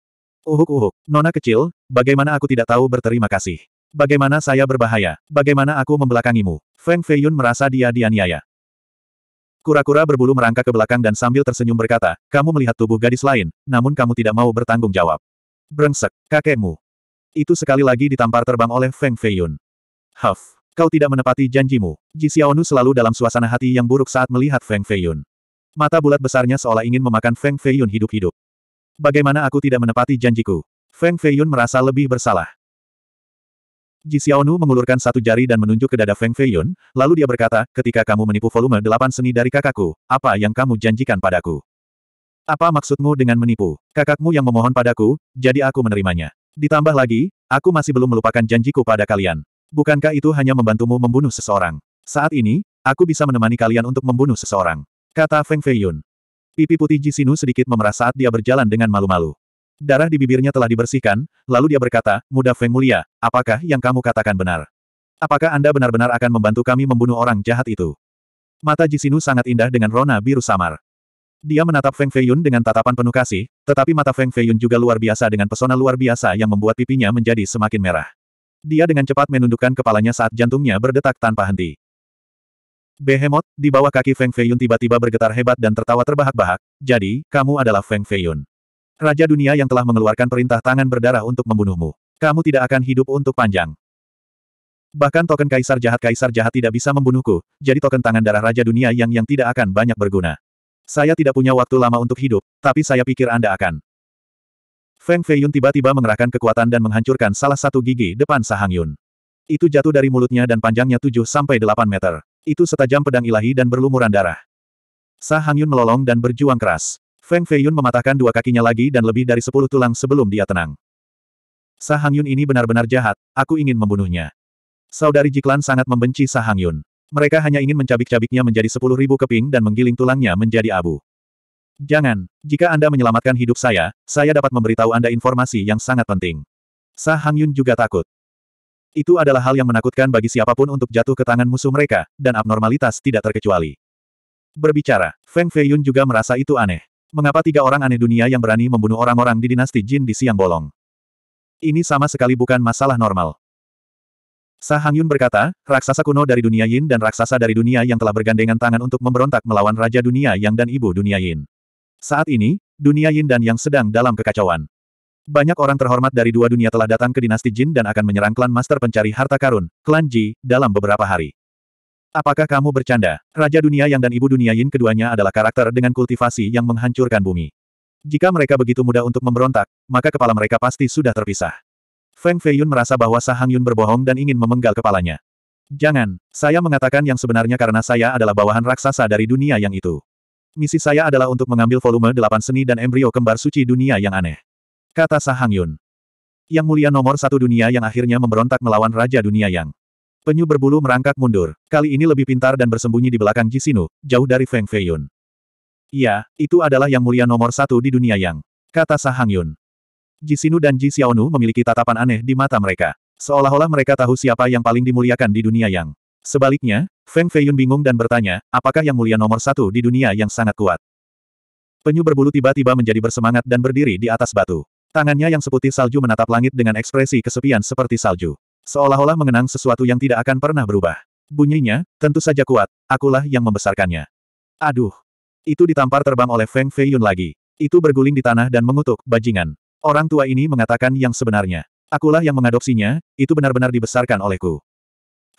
Uhuk-uhuk, nona kecil, bagaimana aku tidak tahu berterima kasih? Bagaimana saya berbahaya? Bagaimana aku membelakangimu? Feng Feiyun merasa dia dianiaya. Kura-kura berbulu merangkak ke belakang dan sambil tersenyum berkata, kamu melihat tubuh gadis lain, namun kamu tidak mau bertanggung jawab. Brengsek, kakekmu. Itu sekali lagi ditampar terbang oleh Feng Feiyun. Huff, kau tidak menepati janjimu. Ji Xiaonu selalu dalam suasana hati yang buruk saat melihat Feng Feiyun. Mata bulat besarnya seolah ingin memakan Feng Feiyun hidup-hidup. Bagaimana aku tidak menepati janjiku? Feng Feiyun merasa lebih bersalah. Ji Xiaonu mengulurkan satu jari dan menunjuk ke dada Feng Feiyun, lalu dia berkata, ketika kamu menipu volume delapan seni dari kakakku, apa yang kamu janjikan padaku? Apa maksudmu dengan menipu? Kakakmu yang memohon padaku, jadi aku menerimanya. Ditambah lagi, aku masih belum melupakan janjiku pada kalian. Bukankah itu hanya membantumu membunuh seseorang? Saat ini, aku bisa menemani kalian untuk membunuh seseorang. Kata Feng Feiyun. Pipi putih Jisinu sedikit memerah saat dia berjalan dengan malu-malu. Darah di bibirnya telah dibersihkan, lalu dia berkata, Muda Feng Mulia, apakah yang kamu katakan benar? Apakah Anda benar-benar akan membantu kami membunuh orang jahat itu? Mata Jisinu sangat indah dengan rona biru samar. Dia menatap Feng Feiyun dengan tatapan penuh kasih, tetapi mata Feng Feiyun juga luar biasa dengan pesona luar biasa yang membuat pipinya menjadi semakin merah. Dia dengan cepat menundukkan kepalanya saat jantungnya berdetak tanpa henti. Behemoth, di bawah kaki Feng Feiyun tiba-tiba bergetar hebat dan tertawa terbahak-bahak, jadi, kamu adalah Feng Feiyun. Raja dunia yang telah mengeluarkan perintah tangan berdarah untuk membunuhmu. Kamu tidak akan hidup untuk panjang. Bahkan token kaisar jahat kaisar jahat tidak bisa membunuhku, jadi token tangan darah raja dunia yang yang tidak akan banyak berguna. Saya tidak punya waktu lama untuk hidup, tapi saya pikir Anda akan. Feng Feiyun tiba-tiba mengerahkan kekuatan dan menghancurkan salah satu gigi depan Sahang Yun. Itu jatuh dari mulutnya dan panjangnya 7-8 meter. Itu setajam pedang ilahi dan berlumuran darah. Sahang Yun melolong dan berjuang keras. Feng Feiyun mematahkan dua kakinya lagi dan lebih dari sepuluh tulang sebelum dia tenang. Sahang Yun ini benar-benar jahat, aku ingin membunuhnya. Saudari Jiklan sangat membenci Sahang Yun. Mereka hanya ingin mencabik-cabiknya menjadi sepuluh ribu keping dan menggiling tulangnya menjadi abu. Jangan. Jika Anda menyelamatkan hidup saya, saya dapat memberitahu Anda informasi yang sangat penting. Sa Hang Yun juga takut. Itu adalah hal yang menakutkan bagi siapapun untuk jatuh ke tangan musuh mereka, dan abnormalitas tidak terkecuali. Berbicara, Feng Fei Yun juga merasa itu aneh. Mengapa tiga orang aneh dunia yang berani membunuh orang-orang di dinasti Jin di siang bolong? Ini sama sekali bukan masalah normal. Sa Hang Yun berkata, raksasa kuno dari dunia Yin dan raksasa dari dunia yang telah bergandengan tangan untuk memberontak melawan Raja Dunia Yang dan Ibu Dunia Yin. Saat ini, dunia Yin dan Yang sedang dalam kekacauan. Banyak orang terhormat dari dua dunia telah datang ke dinasti Jin dan akan menyerang klan master pencari harta karun, klan Ji, dalam beberapa hari. Apakah kamu bercanda? Raja dunia Yang dan ibu dunia Yin keduanya adalah karakter dengan kultivasi yang menghancurkan bumi. Jika mereka begitu mudah untuk memberontak, maka kepala mereka pasti sudah terpisah. Feng Feiyun merasa bahwa Sahang Yun berbohong dan ingin memenggal kepalanya. Jangan, saya mengatakan yang sebenarnya karena saya adalah bawahan raksasa dari dunia yang itu. Misi saya adalah untuk mengambil volume 8 seni dan embrio kembar suci dunia yang aneh. Kata Sahang Yun. Yang mulia nomor satu dunia yang akhirnya memberontak melawan Raja Dunia Yang. Penyu berbulu merangkak mundur, kali ini lebih pintar dan bersembunyi di belakang Jisinu, jauh dari Feng Feiyun. "Ya, itu adalah yang mulia nomor satu di dunia Yang. Kata Sahang Yun. Jisinu dan Ji Xiaonu memiliki tatapan aneh di mata mereka. Seolah-olah mereka tahu siapa yang paling dimuliakan di dunia Yang. Sebaliknya, Feng Feiyun bingung dan bertanya, apakah yang mulia nomor satu di dunia yang sangat kuat? Penyu berbulu tiba-tiba menjadi bersemangat dan berdiri di atas batu. Tangannya yang seputih salju menatap langit dengan ekspresi kesepian seperti salju. Seolah-olah mengenang sesuatu yang tidak akan pernah berubah. Bunyinya, tentu saja kuat, akulah yang membesarkannya. Aduh. Itu ditampar terbang oleh Feng Feiyun lagi. Itu berguling di tanah dan mengutuk, bajingan. Orang tua ini mengatakan yang sebenarnya. Akulah yang mengadopsinya, itu benar-benar dibesarkan olehku.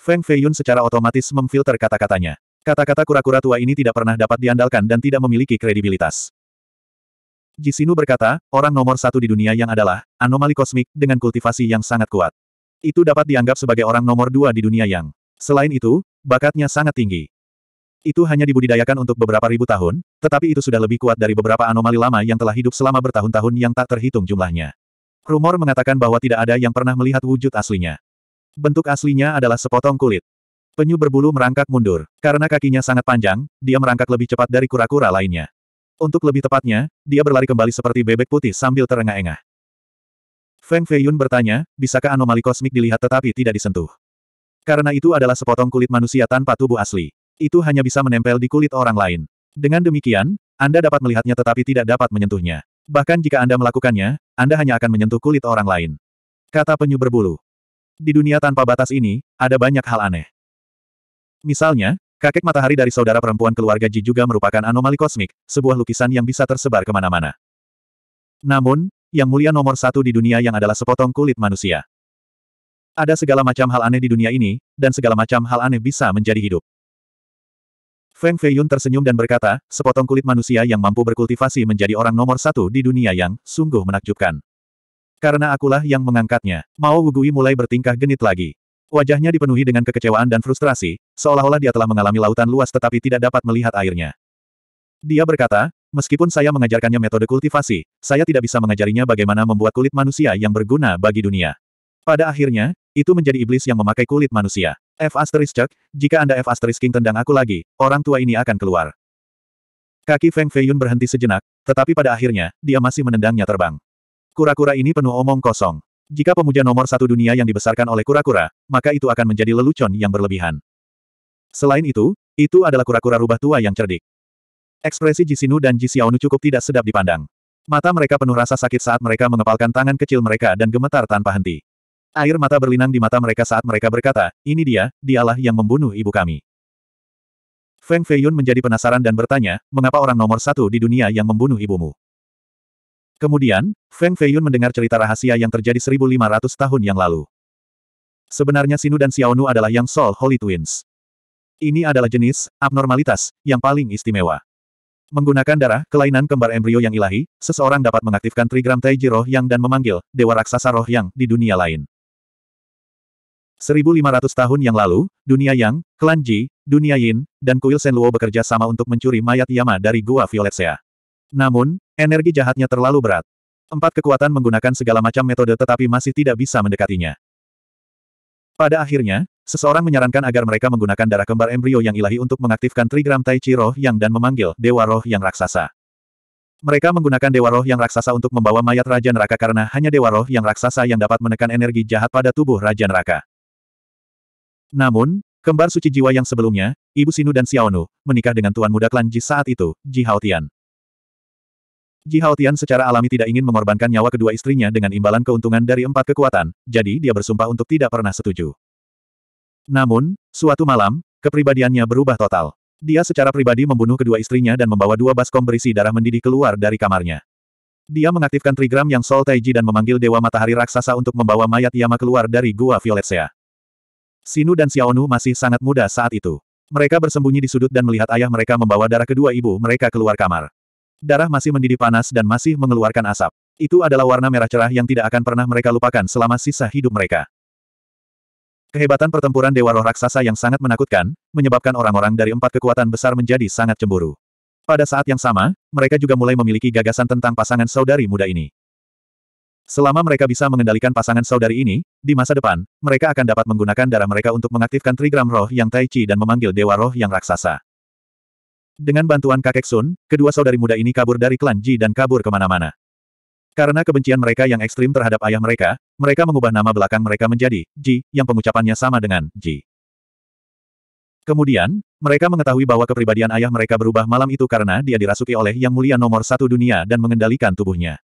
Feng Feiyun secara otomatis memfilter kata-katanya. Kata-kata kura-kura tua ini tidak pernah dapat diandalkan dan tidak memiliki kredibilitas. Jisinu berkata, orang nomor satu di dunia yang adalah anomali kosmik dengan kultivasi yang sangat kuat. Itu dapat dianggap sebagai orang nomor dua di dunia yang. Selain itu, bakatnya sangat tinggi. Itu hanya dibudidayakan untuk beberapa ribu tahun, tetapi itu sudah lebih kuat dari beberapa anomali lama yang telah hidup selama bertahun-tahun yang tak terhitung jumlahnya. Rumor mengatakan bahwa tidak ada yang pernah melihat wujud aslinya. Bentuk aslinya adalah sepotong kulit. Penyu berbulu merangkak mundur. Karena kakinya sangat panjang, dia merangkak lebih cepat dari kura-kura lainnya. Untuk lebih tepatnya, dia berlari kembali seperti bebek putih sambil terengah-engah. Feng Feiyun bertanya, bisakah anomali kosmik dilihat tetapi tidak disentuh? Karena itu adalah sepotong kulit manusia tanpa tubuh asli. Itu hanya bisa menempel di kulit orang lain. Dengan demikian, Anda dapat melihatnya tetapi tidak dapat menyentuhnya. Bahkan jika Anda melakukannya, Anda hanya akan menyentuh kulit orang lain. Kata penyu berbulu. Di dunia tanpa batas ini, ada banyak hal aneh. Misalnya, kakek matahari dari saudara perempuan keluarga Ji juga merupakan anomali kosmik, sebuah lukisan yang bisa tersebar kemana-mana. Namun, yang mulia nomor satu di dunia yang adalah sepotong kulit manusia. Ada segala macam hal aneh di dunia ini, dan segala macam hal aneh bisa menjadi hidup. Feng Feiyun tersenyum dan berkata, sepotong kulit manusia yang mampu berkultivasi menjadi orang nomor satu di dunia yang sungguh menakjubkan. Karena akulah yang mengangkatnya. Mao Wugui mulai bertingkah genit lagi. Wajahnya dipenuhi dengan kekecewaan dan frustrasi, seolah-olah dia telah mengalami lautan luas tetapi tidak dapat melihat airnya. Dia berkata, meskipun saya mengajarkannya metode kultivasi, saya tidak bisa mengajarinya bagaimana membuat kulit manusia yang berguna bagi dunia. Pada akhirnya, itu menjadi iblis yang memakai kulit manusia. F asterisk cek, jika Anda F asterisk king tendang aku lagi, orang tua ini akan keluar. Kaki Feng Feiyun berhenti sejenak, tetapi pada akhirnya, dia masih menendangnya terbang. Kura-kura ini penuh omong kosong. Jika pemuja nomor satu dunia yang dibesarkan oleh kura-kura, maka itu akan menjadi lelucon yang berlebihan. Selain itu, itu adalah kura-kura rubah tua yang cerdik. Ekspresi Jisinu dan Jisiaonu cukup tidak sedap dipandang. Mata mereka penuh rasa sakit saat mereka mengepalkan tangan kecil mereka dan gemetar tanpa henti. Air mata berlinang di mata mereka saat mereka berkata, ini dia, dialah yang membunuh ibu kami. Feng Feiyun menjadi penasaran dan bertanya, mengapa orang nomor satu di dunia yang membunuh ibumu? Kemudian, Feng Feiyun mendengar cerita rahasia yang terjadi 1500 tahun yang lalu. Sebenarnya Sinu dan Xiaonu adalah yang Soul Holy Twins. Ini adalah jenis, abnormalitas, yang paling istimewa. Menggunakan darah, kelainan kembar embrio yang ilahi, seseorang dapat mengaktifkan trigram Taiji roh yang dan memanggil, dewa raksasa roh yang, di dunia lain. 1500 tahun yang lalu, dunia Yang, klan Ji, dunia Yin, dan kuil Senluo bekerja sama untuk mencuri mayat Yama dari Gua Violet namun, energi jahatnya terlalu berat. Empat kekuatan menggunakan segala macam metode tetapi masih tidak bisa mendekatinya. Pada akhirnya, seseorang menyarankan agar mereka menggunakan darah kembar embrio yang ilahi untuk mengaktifkan trigram tai chi roh yang dan memanggil dewa roh yang raksasa. Mereka menggunakan dewa roh yang raksasa untuk membawa mayat Raja Neraka karena hanya dewa roh yang raksasa yang dapat menekan energi jahat pada tubuh Raja Neraka. Namun, kembar suci jiwa yang sebelumnya, Ibu Sinu dan Xiaonu, menikah dengan Tuan Muda Klan Ji saat itu, Ji Haotian. Ji Haotian secara alami tidak ingin mengorbankan nyawa kedua istrinya dengan imbalan keuntungan dari empat kekuatan, jadi dia bersumpah untuk tidak pernah setuju. Namun, suatu malam, kepribadiannya berubah total. Dia secara pribadi membunuh kedua istrinya dan membawa dua baskom berisi darah mendidih keluar dari kamarnya. Dia mengaktifkan trigram yang Sol Taiji dan memanggil Dewa Matahari Raksasa untuk membawa mayat Yama keluar dari Gua Violet Sea. Sinu dan Xiaonu masih sangat muda saat itu. Mereka bersembunyi di sudut dan melihat ayah mereka membawa darah kedua ibu mereka keluar kamar. Darah masih mendidih panas dan masih mengeluarkan asap. Itu adalah warna merah cerah yang tidak akan pernah mereka lupakan selama sisa hidup mereka. Kehebatan pertempuran Dewa Roh Raksasa yang sangat menakutkan, menyebabkan orang-orang dari empat kekuatan besar menjadi sangat cemburu. Pada saat yang sama, mereka juga mulai memiliki gagasan tentang pasangan saudari muda ini. Selama mereka bisa mengendalikan pasangan saudari ini, di masa depan, mereka akan dapat menggunakan darah mereka untuk mengaktifkan trigram roh yang Tai Chi dan memanggil Dewa Roh yang Raksasa. Dengan bantuan kakek Sun, kedua saudari muda ini kabur dari klan Ji dan kabur kemana-mana. Karena kebencian mereka yang ekstrim terhadap ayah mereka, mereka mengubah nama belakang mereka menjadi Ji, yang pengucapannya sama dengan Ji. Kemudian, mereka mengetahui bahwa kepribadian ayah mereka berubah malam itu karena dia dirasuki oleh Yang Mulia Nomor Satu Dunia dan mengendalikan tubuhnya.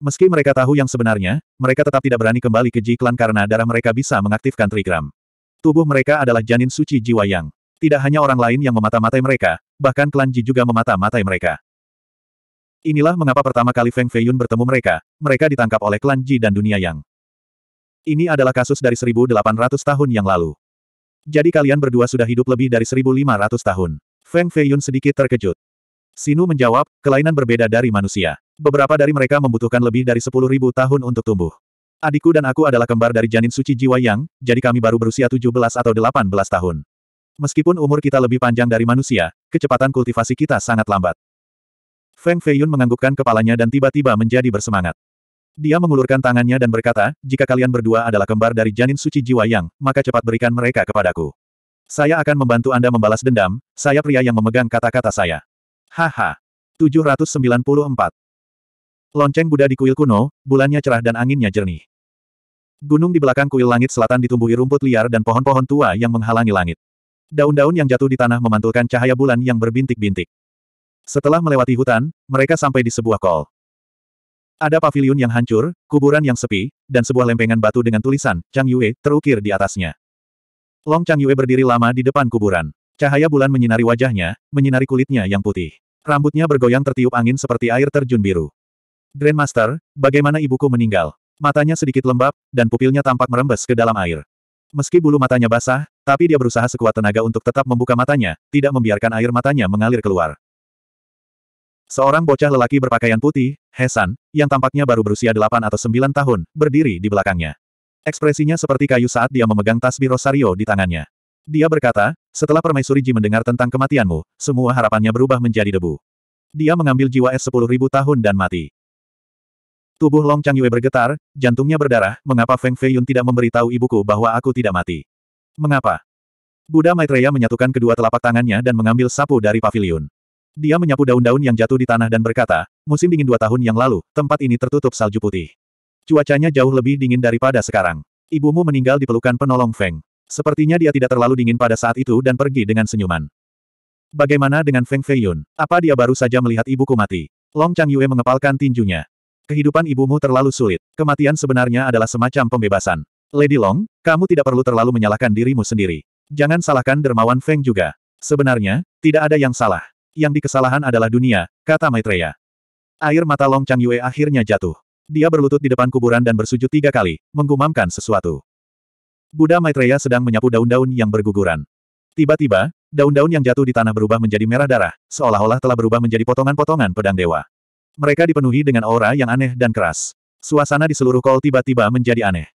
Meski mereka tahu yang sebenarnya, mereka tetap tidak berani kembali ke Ji Klan karena darah mereka bisa mengaktifkan trigram. Tubuh mereka adalah janin suci jiwa yang tidak hanya orang lain yang memata-matai mereka, bahkan klan Ji juga memata-matai mereka. Inilah mengapa pertama kali Feng Feiyun bertemu mereka, mereka ditangkap oleh klan Ji dan dunia Yang. Ini adalah kasus dari 1800 tahun yang lalu. Jadi kalian berdua sudah hidup lebih dari 1500 tahun. Feng Feiyun sedikit terkejut. Sinu menjawab, kelainan berbeda dari manusia. Beberapa dari mereka membutuhkan lebih dari 10.000 tahun untuk tumbuh. Adikku dan aku adalah kembar dari janin suci jiwa Yang, jadi kami baru berusia 17 atau 18 tahun. Meskipun umur kita lebih panjang dari manusia, kecepatan kultivasi kita sangat lambat. Feng Feiyun menganggukkan kepalanya dan tiba-tiba menjadi bersemangat. Dia mengulurkan tangannya dan berkata, jika kalian berdua adalah kembar dari janin suci jiwa yang, maka cepat berikan mereka kepadaku. Saya akan membantu Anda membalas dendam, saya pria yang memegang kata-kata saya. Haha. 794. Lonceng Buddha di kuil kuno, bulannya cerah dan anginnya jernih. Gunung di belakang kuil langit selatan ditumbuhi rumput liar dan pohon-pohon tua yang menghalangi langit. Daun-daun yang jatuh di tanah memantulkan cahaya bulan yang berbintik-bintik. Setelah melewati hutan, mereka sampai di sebuah kol. Ada paviliun yang hancur, kuburan yang sepi, dan sebuah lempengan batu dengan tulisan, Chang Yue, terukir di atasnya. Long Chang Yue berdiri lama di depan kuburan. Cahaya bulan menyinari wajahnya, menyinari kulitnya yang putih. Rambutnya bergoyang tertiup angin seperti air terjun biru. Grandmaster, bagaimana ibuku meninggal? Matanya sedikit lembab, dan pupilnya tampak merembes ke dalam air. Meski bulu matanya basah, tapi dia berusaha sekuat tenaga untuk tetap membuka matanya, tidak membiarkan air matanya mengalir keluar. Seorang bocah lelaki berpakaian putih, Hesan, yang tampaknya baru berusia 8 atau 9 tahun, berdiri di belakangnya. Ekspresinya seperti kayu saat dia memegang tasbih Rosario di tangannya. Dia berkata, setelah permaisuri Ji mendengar tentang kematianmu, semua harapannya berubah menjadi debu. Dia mengambil jiwa es 10.000 tahun dan mati. Tubuh Long Chang Yue bergetar, jantungnya berdarah, mengapa Feng Feiyun tidak memberitahu ibuku bahwa aku tidak mati? Mengapa? Buddha Maitreya menyatukan kedua telapak tangannya dan mengambil sapu dari pavilion. Dia menyapu daun-daun yang jatuh di tanah dan berkata, musim dingin dua tahun yang lalu, tempat ini tertutup salju putih. Cuacanya jauh lebih dingin daripada sekarang. Ibumu meninggal di pelukan penolong Feng. Sepertinya dia tidak terlalu dingin pada saat itu dan pergi dengan senyuman. Bagaimana dengan Feng Feiyun? Apa dia baru saja melihat ibuku mati? Long Chang Yue mengepalkan tinjunya. Kehidupan ibumu terlalu sulit. Kematian sebenarnya adalah semacam pembebasan. Lady Long, kamu tidak perlu terlalu menyalahkan dirimu sendiri. Jangan salahkan dermawan Feng juga. Sebenarnya, tidak ada yang salah. Yang dikesalahan adalah dunia, kata Maitreya. Air mata Long Chang Yue akhirnya jatuh. Dia berlutut di depan kuburan dan bersujud tiga kali, menggumamkan sesuatu. Buddha Maitreya sedang menyapu daun-daun yang berguguran. Tiba-tiba, daun-daun yang jatuh di tanah berubah menjadi merah darah, seolah-olah telah berubah menjadi potongan-potongan pedang dewa. Mereka dipenuhi dengan aura yang aneh dan keras. Suasana di seluruh kol tiba-tiba menjadi aneh.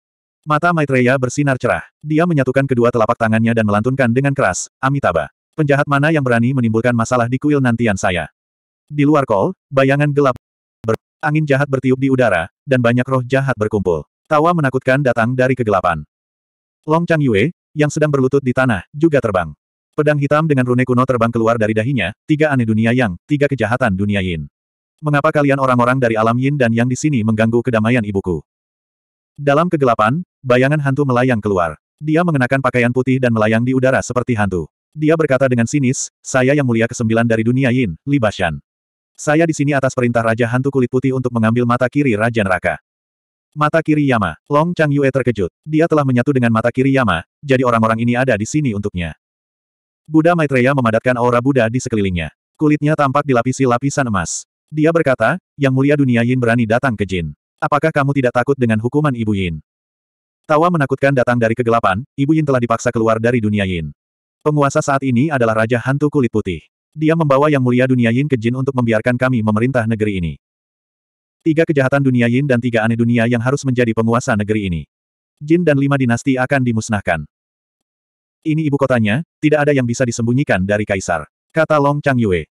Mata Maitreya bersinar cerah. Dia menyatukan kedua telapak tangannya dan melantunkan dengan keras, Amitabha. Penjahat mana yang berani menimbulkan masalah di kuil nantian saya? Di luar kol, bayangan gelap ber angin jahat bertiup di udara, dan banyak roh jahat berkumpul. Tawa menakutkan datang dari kegelapan. Long Chang Yue, yang sedang berlutut di tanah, juga terbang. Pedang hitam dengan rune kuno terbang keluar dari dahinya, tiga aneh dunia yang, tiga kejahatan dunia yin. Mengapa kalian orang-orang dari alam yin dan yang di sini mengganggu kedamaian ibuku? Dalam kegelapan, bayangan hantu melayang keluar. Dia mengenakan pakaian putih dan melayang di udara seperti hantu. Dia berkata dengan sinis, saya yang mulia kesembilan dari dunia yin, Li Bashan. Saya di sini atas perintah Raja Hantu Kulit Putih untuk mengambil mata kiri Raja Neraka. Mata kiri Yama, Long Chang Yue terkejut. Dia telah menyatu dengan mata kiri Yama, jadi orang-orang ini ada di sini untuknya. Buddha Maitreya memadatkan aura Buddha di sekelilingnya. Kulitnya tampak dilapisi lapisan emas. Dia berkata, Yang Mulia Dunia Yin berani datang ke Jin. Apakah kamu tidak takut dengan hukuman Ibu Yin? Tawa menakutkan datang dari kegelapan, Ibu Yin telah dipaksa keluar dari dunia Yin. Penguasa saat ini adalah Raja Hantu Kulit Putih. Dia membawa Yang Mulia Dunia Yin ke Jin untuk membiarkan kami memerintah negeri ini. Tiga kejahatan dunia Yin dan tiga aneh dunia yang harus menjadi penguasa negeri ini. Jin dan lima dinasti akan dimusnahkan. Ini ibu kotanya, tidak ada yang bisa disembunyikan dari kaisar. Kata Long Chang Yue.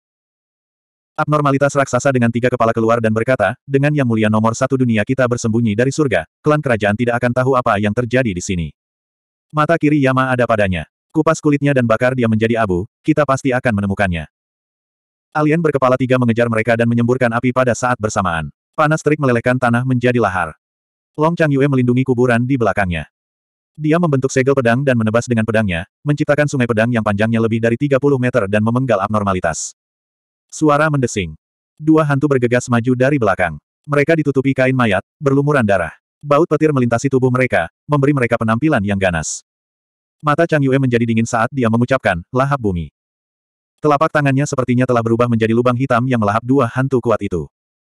Abnormalitas raksasa dengan tiga kepala keluar dan berkata, dengan yang mulia nomor satu dunia kita bersembunyi dari surga, klan kerajaan tidak akan tahu apa yang terjadi di sini. Mata kiri Yama ada padanya. Kupas kulitnya dan bakar dia menjadi abu, kita pasti akan menemukannya. Alien berkepala tiga mengejar mereka dan menyemburkan api pada saat bersamaan. Panas terik melelehkan tanah menjadi lahar. Long Chang Yue melindungi kuburan di belakangnya. Dia membentuk segel pedang dan menebas dengan pedangnya, menciptakan sungai pedang yang panjangnya lebih dari 30 meter dan memenggal abnormalitas. Suara mendesing. Dua hantu bergegas maju dari belakang. Mereka ditutupi kain mayat, berlumuran darah. Baut petir melintasi tubuh mereka, memberi mereka penampilan yang ganas. Mata Chang Yue menjadi dingin saat dia mengucapkan, lahap bumi. Telapak tangannya sepertinya telah berubah menjadi lubang hitam yang melahap dua hantu kuat itu.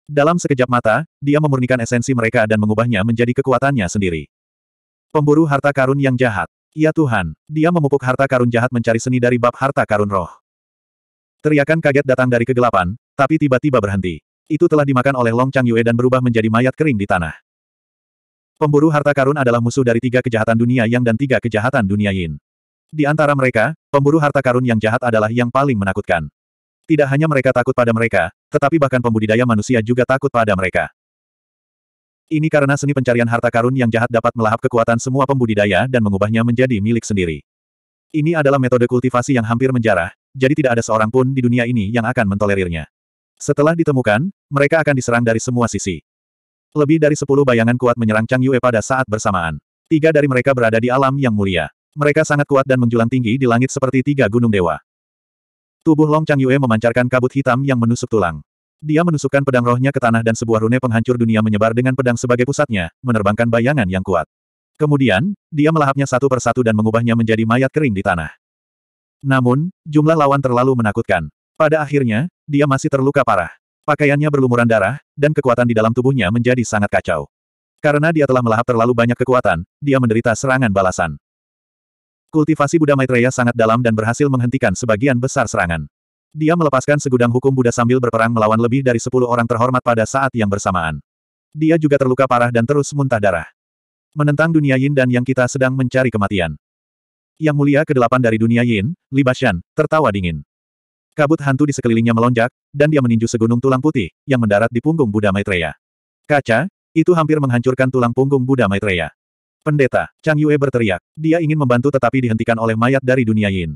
Dalam sekejap mata, dia memurnikan esensi mereka dan mengubahnya menjadi kekuatannya sendiri. Pemburu harta karun yang jahat. Ya Tuhan, dia memupuk harta karun jahat mencari seni dari bab harta karun roh. Teriakan kaget datang dari kegelapan, tapi tiba-tiba berhenti. Itu telah dimakan oleh Long Chang Yue dan berubah menjadi mayat kering di tanah. Pemburu harta karun adalah musuh dari tiga kejahatan dunia yang dan tiga kejahatan dunia Yin. Di antara mereka, pemburu harta karun yang jahat adalah yang paling menakutkan. Tidak hanya mereka takut pada mereka, tetapi bahkan pembudidaya manusia juga takut pada mereka. Ini karena seni pencarian harta karun yang jahat dapat melahap kekuatan semua pembudidaya dan mengubahnya menjadi milik sendiri. Ini adalah metode kultivasi yang hampir menjarah, jadi tidak ada seorang pun di dunia ini yang akan mentolerirnya. Setelah ditemukan, mereka akan diserang dari semua sisi. Lebih dari sepuluh bayangan kuat menyerang Chang Yue pada saat bersamaan. Tiga dari mereka berada di alam yang mulia. Mereka sangat kuat dan menjulang tinggi di langit seperti tiga gunung dewa. Tubuh Long Chang Yue memancarkan kabut hitam yang menusuk tulang. Dia menusukkan pedang rohnya ke tanah dan sebuah rune penghancur dunia menyebar dengan pedang sebagai pusatnya, menerbangkan bayangan yang kuat. Kemudian, dia melahapnya satu persatu dan mengubahnya menjadi mayat kering di tanah. Namun, jumlah lawan terlalu menakutkan. Pada akhirnya, dia masih terluka parah. Pakaiannya berlumuran darah, dan kekuatan di dalam tubuhnya menjadi sangat kacau. Karena dia telah melahap terlalu banyak kekuatan, dia menderita serangan balasan. Kultivasi Buddha Maitreya sangat dalam dan berhasil menghentikan sebagian besar serangan. Dia melepaskan segudang hukum Buddha sambil berperang melawan lebih dari sepuluh orang terhormat pada saat yang bersamaan. Dia juga terluka parah dan terus muntah darah. Menentang dunia yin dan yang kita sedang mencari kematian. Yang mulia ke-8 dari dunia Yin, Li Bashan, tertawa dingin. Kabut hantu di sekelilingnya melonjak, dan dia meninju segunung tulang putih, yang mendarat di punggung Buddha Maitreya. Kaca, itu hampir menghancurkan tulang punggung Buddha Maitreya. Pendeta, Chang Yue berteriak. Dia ingin membantu tetapi dihentikan oleh mayat dari dunia Yin.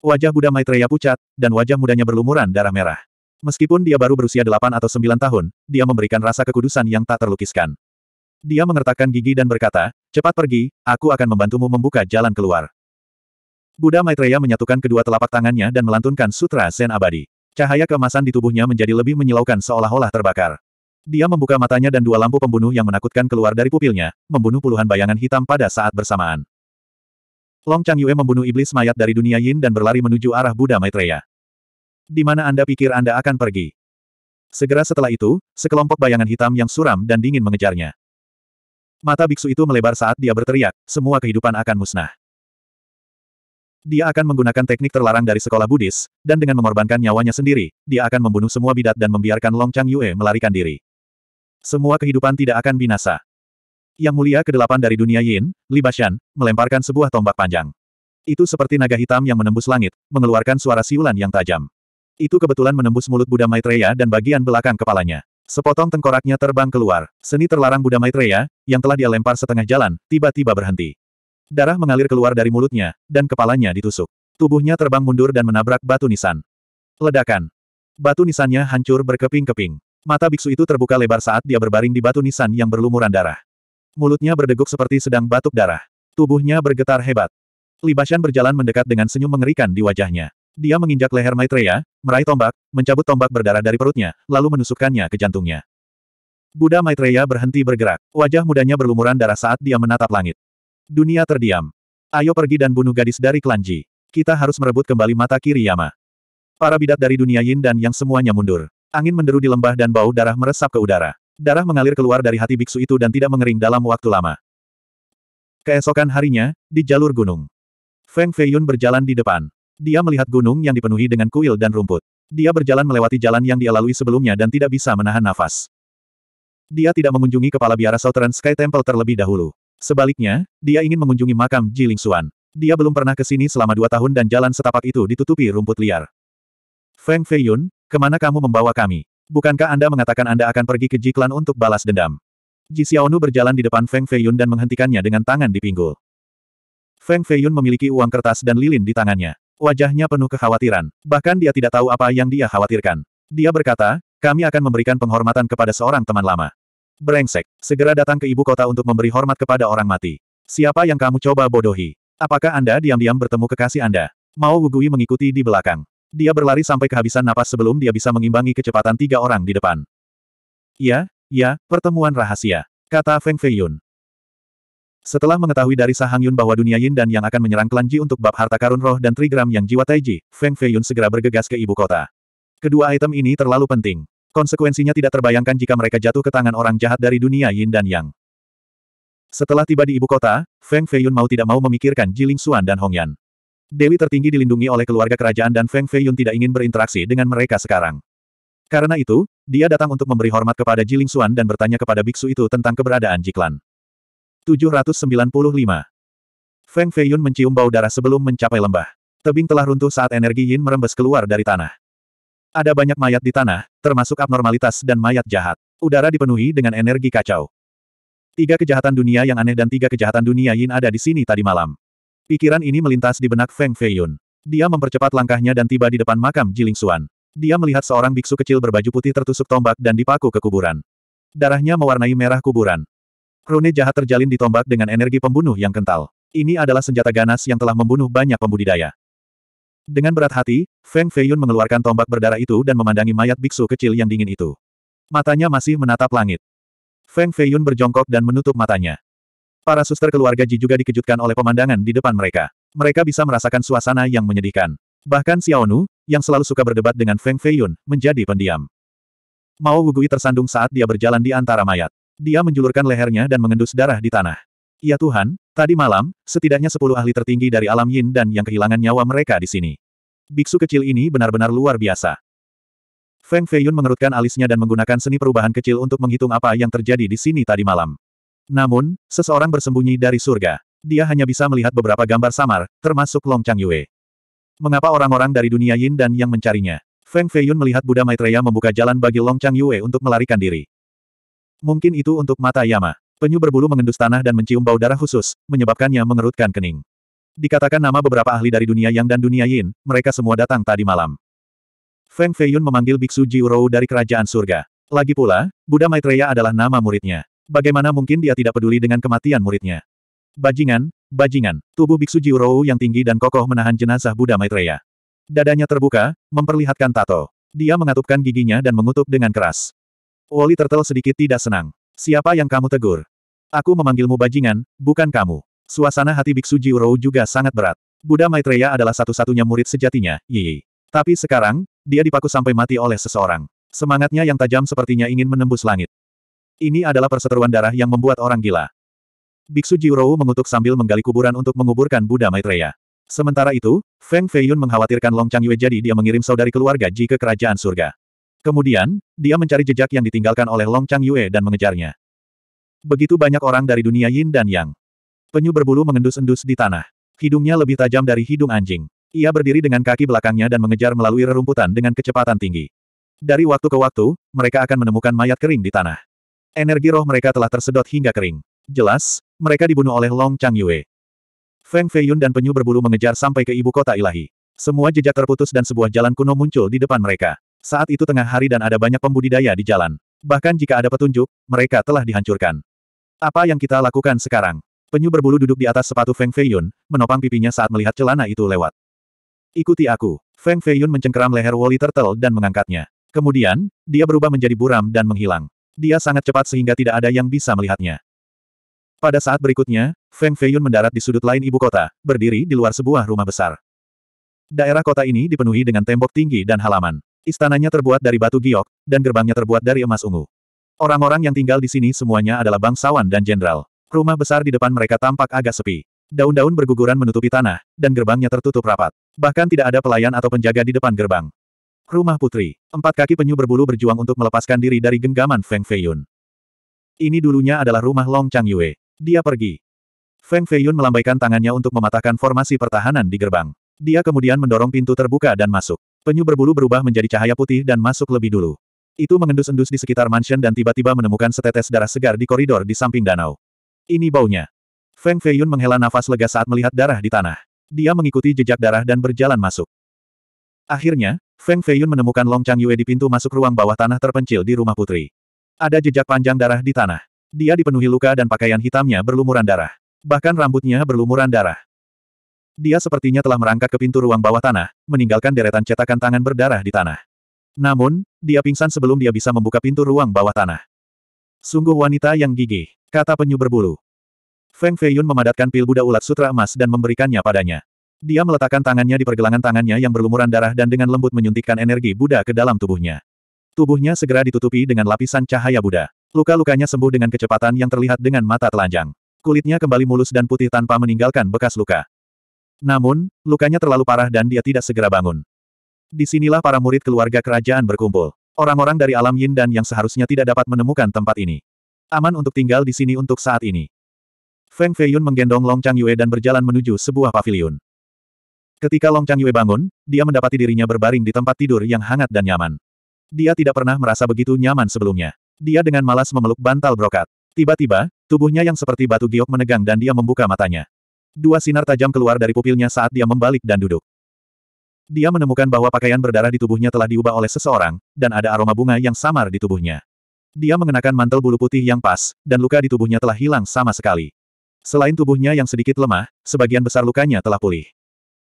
Wajah Buddha Maitreya pucat, dan wajah mudanya berlumuran darah merah. Meskipun dia baru berusia 8 atau 9 tahun, dia memberikan rasa kekudusan yang tak terlukiskan. Dia mengertakkan gigi dan berkata, cepat pergi, aku akan membantumu membuka jalan keluar. Buddha Maitreya menyatukan kedua telapak tangannya dan melantunkan sutra Zen abadi. Cahaya keemasan di tubuhnya menjadi lebih menyilaukan seolah-olah terbakar. Dia membuka matanya dan dua lampu pembunuh yang menakutkan keluar dari pupilnya, membunuh puluhan bayangan hitam pada saat bersamaan. Long Chang Yue membunuh iblis mayat dari dunia Yin dan berlari menuju arah Buddha Maitreya. Di mana Anda pikir Anda akan pergi? Segera setelah itu, sekelompok bayangan hitam yang suram dan dingin mengejarnya. Mata biksu itu melebar saat dia berteriak, semua kehidupan akan musnah dia akan menggunakan teknik terlarang dari sekolah Buddhis, dan dengan mengorbankan nyawanya sendiri, dia akan membunuh semua bidat dan membiarkan Long Chang Yue melarikan diri. Semua kehidupan tidak akan binasa. Yang mulia kedelapan dari dunia Yin, Li Bashan, melemparkan sebuah tombak panjang. Itu seperti naga hitam yang menembus langit, mengeluarkan suara siulan yang tajam. Itu kebetulan menembus mulut Buddha Maitreya dan bagian belakang kepalanya. Sepotong tengkoraknya terbang keluar. Seni terlarang Buddha Maitreya, yang telah dia lempar setengah jalan, tiba-tiba berhenti. Darah mengalir keluar dari mulutnya, dan kepalanya ditusuk. Tubuhnya terbang mundur dan menabrak batu nisan. Ledakan. Batu nisannya hancur berkeping-keping. Mata biksu itu terbuka lebar saat dia berbaring di batu nisan yang berlumuran darah. Mulutnya berdeguk seperti sedang batuk darah. Tubuhnya bergetar hebat. Libasian berjalan mendekat dengan senyum mengerikan di wajahnya. Dia menginjak leher Maitreya, meraih tombak, mencabut tombak berdarah dari perutnya, lalu menusukkannya ke jantungnya. Buddha Maitreya berhenti bergerak. Wajah mudanya berlumuran darah saat dia menatap langit. Dunia terdiam. Ayo pergi dan bunuh gadis dari klan Ji. Kita harus merebut kembali mata kiri Yama. Para bidat dari dunia Yin dan Yang semuanya mundur. Angin menderu di lembah dan bau darah meresap ke udara. Darah mengalir keluar dari hati biksu itu dan tidak mengering dalam waktu lama. Keesokan harinya, di jalur gunung. Feng Feiyun berjalan di depan. Dia melihat gunung yang dipenuhi dengan kuil dan rumput. Dia berjalan melewati jalan yang dia lalui sebelumnya dan tidak bisa menahan nafas. Dia tidak mengunjungi kepala biara Southern Sky Temple terlebih dahulu. Sebaliknya, dia ingin mengunjungi makam Ji Lingxuan. Dia belum pernah ke sini selama dua tahun dan jalan setapak itu ditutupi rumput liar. Feng Feiyun, kemana kamu membawa kami? Bukankah Anda mengatakan Anda akan pergi ke Jiklan untuk balas dendam? Ji Xiaonu berjalan di depan Feng Feiyun dan menghentikannya dengan tangan di pinggul. Feng Feiyun memiliki uang kertas dan lilin di tangannya. Wajahnya penuh kekhawatiran. Bahkan dia tidak tahu apa yang dia khawatirkan. Dia berkata, kami akan memberikan penghormatan kepada seorang teman lama. Brengsek, segera datang ke ibu kota untuk memberi hormat kepada orang mati. Siapa yang kamu coba bodohi? Apakah Anda diam-diam bertemu kekasih Anda? Mao Wugui mengikuti di belakang. Dia berlari sampai kehabisan napas sebelum dia bisa mengimbangi kecepatan tiga orang di depan. Ya, ya, pertemuan rahasia, kata Feng Feiyun. Setelah mengetahui dari Sahang Yun bahwa dunia Yin dan Yang akan menyerang klan Ji untuk bab harta karun roh dan trigram yang jiwa Taiji, Feng Feiyun segera bergegas ke ibu kota. Kedua item ini terlalu penting. Konsekuensinya tidak terbayangkan jika mereka jatuh ke tangan orang jahat dari dunia Yin dan Yang. Setelah tiba di ibu kota, Feng Feiyun mau tidak mau memikirkan Jiling Xuan dan Hong Yan. Dewi tertinggi dilindungi oleh keluarga kerajaan dan Feng Feiyun tidak ingin berinteraksi dengan mereka sekarang. Karena itu, dia datang untuk memberi hormat kepada Jiling Xuan dan bertanya kepada biksu itu tentang keberadaan Jiklan. 795. Feng Feiyun mencium bau darah sebelum mencapai lembah. Tebing telah runtuh saat energi Yin merembes keluar dari tanah. Ada banyak mayat di tanah, termasuk abnormalitas dan mayat jahat. Udara dipenuhi dengan energi kacau. Tiga kejahatan dunia yang aneh dan tiga kejahatan dunia Yin ada di sini tadi malam. Pikiran ini melintas di benak Feng Feiyun. Dia mempercepat langkahnya dan tiba di depan makam Jiling Xuan. Dia melihat seorang biksu kecil berbaju putih tertusuk tombak dan dipaku ke kuburan. Darahnya mewarnai merah kuburan. Rune jahat terjalin di tombak dengan energi pembunuh yang kental. Ini adalah senjata ganas yang telah membunuh banyak pembudidaya. Dengan berat hati, Feng Feiyun mengeluarkan tombak berdarah itu dan memandangi mayat biksu kecil yang dingin itu. Matanya masih menatap langit. Feng Feiyun berjongkok dan menutup matanya. Para suster keluarga Ji juga dikejutkan oleh pemandangan di depan mereka. Mereka bisa merasakan suasana yang menyedihkan. Bahkan Xiao Nu, yang selalu suka berdebat dengan Feng Feiyun, menjadi pendiam. Mao Wugui tersandung saat dia berjalan di antara mayat. Dia menjulurkan lehernya dan mengendus darah di tanah. Ya Tuhan, tadi malam, setidaknya sepuluh ahli tertinggi dari alam yin dan yang kehilangan nyawa mereka di sini. Biksu kecil ini benar-benar luar biasa. Feng Feiyun mengerutkan alisnya dan menggunakan seni perubahan kecil untuk menghitung apa yang terjadi di sini tadi malam. Namun, seseorang bersembunyi dari surga. Dia hanya bisa melihat beberapa gambar samar, termasuk Long Chang Yue. Mengapa orang-orang dari dunia yin dan yang mencarinya? Feng Feiyun melihat Buddha Maitreya membuka jalan bagi Long Chang Yue untuk melarikan diri. Mungkin itu untuk mata Yama. Penyu berbulu mengendus tanah dan mencium bau darah khusus, menyebabkannya mengerutkan kening. Dikatakan nama beberapa ahli dari dunia Yang dan dunia Yin, mereka semua datang tadi malam. Feng Feiyun memanggil Biksu Jiurou dari kerajaan surga. Lagi pula, Buddha Maitreya adalah nama muridnya. Bagaimana mungkin dia tidak peduli dengan kematian muridnya? Bajingan, bajingan, tubuh Biksu Jiurou yang tinggi dan kokoh menahan jenazah Buddha Maitreya. Dadanya terbuka, memperlihatkan tato. Dia mengatupkan giginya dan mengutuk dengan keras. Wali tertel sedikit tidak senang. Siapa yang kamu tegur? Aku memanggilmu bajingan, bukan kamu. Suasana hati Biksu Jiurou juga sangat berat. Buddha Maitreya adalah satu-satunya murid sejatinya, Yi. Tapi sekarang, dia dipaku sampai mati oleh seseorang. Semangatnya yang tajam sepertinya ingin menembus langit. Ini adalah perseteruan darah yang membuat orang gila. Biksu Jiurou mengutuk sambil menggali kuburan untuk menguburkan Buddha Maitreya. Sementara itu, Feng Feiyun mengkhawatirkan Long Yue jadi dia mengirim saudari keluarga Ji ke kerajaan surga. Kemudian, dia mencari jejak yang ditinggalkan oleh Long Chang Yue dan mengejarnya. Begitu banyak orang dari dunia yin dan yang. Penyu berbulu mengendus-endus di tanah. Hidungnya lebih tajam dari hidung anjing. Ia berdiri dengan kaki belakangnya dan mengejar melalui rerumputan dengan kecepatan tinggi. Dari waktu ke waktu, mereka akan menemukan mayat kering di tanah. Energi roh mereka telah tersedot hingga kering. Jelas, mereka dibunuh oleh Long Chang Yue. Feng Feiyun dan penyu berbulu mengejar sampai ke ibu kota ilahi. Semua jejak terputus dan sebuah jalan kuno muncul di depan mereka. Saat itu tengah hari dan ada banyak pembudidaya di jalan. Bahkan jika ada petunjuk, mereka telah dihancurkan. Apa yang kita lakukan sekarang? Penyu berbulu duduk di atas sepatu Feng Feiyun, menopang pipinya saat melihat celana itu lewat. Ikuti aku. Feng Feiyun mencengkeram leher Wally Turtle dan mengangkatnya. Kemudian, dia berubah menjadi buram dan menghilang. Dia sangat cepat sehingga tidak ada yang bisa melihatnya. Pada saat berikutnya, Feng Feiyun mendarat di sudut lain ibu kota, berdiri di luar sebuah rumah besar. Daerah kota ini dipenuhi dengan tembok tinggi dan halaman. Istananya terbuat dari batu giok, dan gerbangnya terbuat dari emas ungu. Orang-orang yang tinggal di sini semuanya adalah bangsawan dan jenderal. Rumah besar di depan mereka tampak agak sepi. Daun-daun berguguran menutupi tanah, dan gerbangnya tertutup rapat. Bahkan tidak ada pelayan atau penjaga di depan gerbang. Rumah putri. Empat kaki penyu berbulu berjuang untuk melepaskan diri dari genggaman Feng Feiyun. Ini dulunya adalah rumah Long Chang Yue. Dia pergi. Feng Feiyun melambaikan tangannya untuk mematahkan formasi pertahanan di gerbang. Dia kemudian mendorong pintu terbuka dan masuk. Penyu berbulu berubah menjadi cahaya putih dan masuk lebih dulu. Itu mengendus-endus di sekitar mansion dan tiba-tiba menemukan setetes darah segar di koridor di samping danau. Ini baunya. Feng Feiyun menghela nafas lega saat melihat darah di tanah. Dia mengikuti jejak darah dan berjalan masuk. Akhirnya, Feng Feiyun menemukan Long Yue di pintu masuk ruang bawah tanah terpencil di rumah putri. Ada jejak panjang darah di tanah. Dia dipenuhi luka dan pakaian hitamnya berlumuran darah. Bahkan rambutnya berlumuran darah. Dia sepertinya telah merangkak ke pintu ruang bawah tanah, meninggalkan deretan cetakan tangan berdarah di tanah. Namun, dia pingsan sebelum dia bisa membuka pintu ruang bawah tanah. Sungguh wanita yang gigih, kata penyu berbulu. Feng Feiyun memadatkan pil Buddha ulat sutra emas dan memberikannya padanya. Dia meletakkan tangannya di pergelangan tangannya yang berlumuran darah dan dengan lembut menyuntikkan energi Buddha ke dalam tubuhnya. Tubuhnya segera ditutupi dengan lapisan cahaya Buddha. Luka-lukanya sembuh dengan kecepatan yang terlihat dengan mata telanjang. Kulitnya kembali mulus dan putih tanpa meninggalkan bekas luka. Namun, lukanya terlalu parah dan dia tidak segera bangun. Disinilah para murid keluarga kerajaan berkumpul. Orang-orang dari alam yin dan yang seharusnya tidak dapat menemukan tempat ini. Aman untuk tinggal di sini untuk saat ini. Feng Feiyun menggendong Long Chang Yue dan berjalan menuju sebuah paviliun. Ketika Long Chang Yue bangun, dia mendapati dirinya berbaring di tempat tidur yang hangat dan nyaman. Dia tidak pernah merasa begitu nyaman sebelumnya. Dia dengan malas memeluk bantal brokat. Tiba-tiba, tubuhnya yang seperti batu giok menegang dan dia membuka matanya. Dua sinar tajam keluar dari pupilnya saat dia membalik dan duduk. Dia menemukan bahwa pakaian berdarah di tubuhnya telah diubah oleh seseorang, dan ada aroma bunga yang samar di tubuhnya. Dia mengenakan mantel bulu putih yang pas, dan luka di tubuhnya telah hilang sama sekali. Selain tubuhnya yang sedikit lemah, sebagian besar lukanya telah pulih.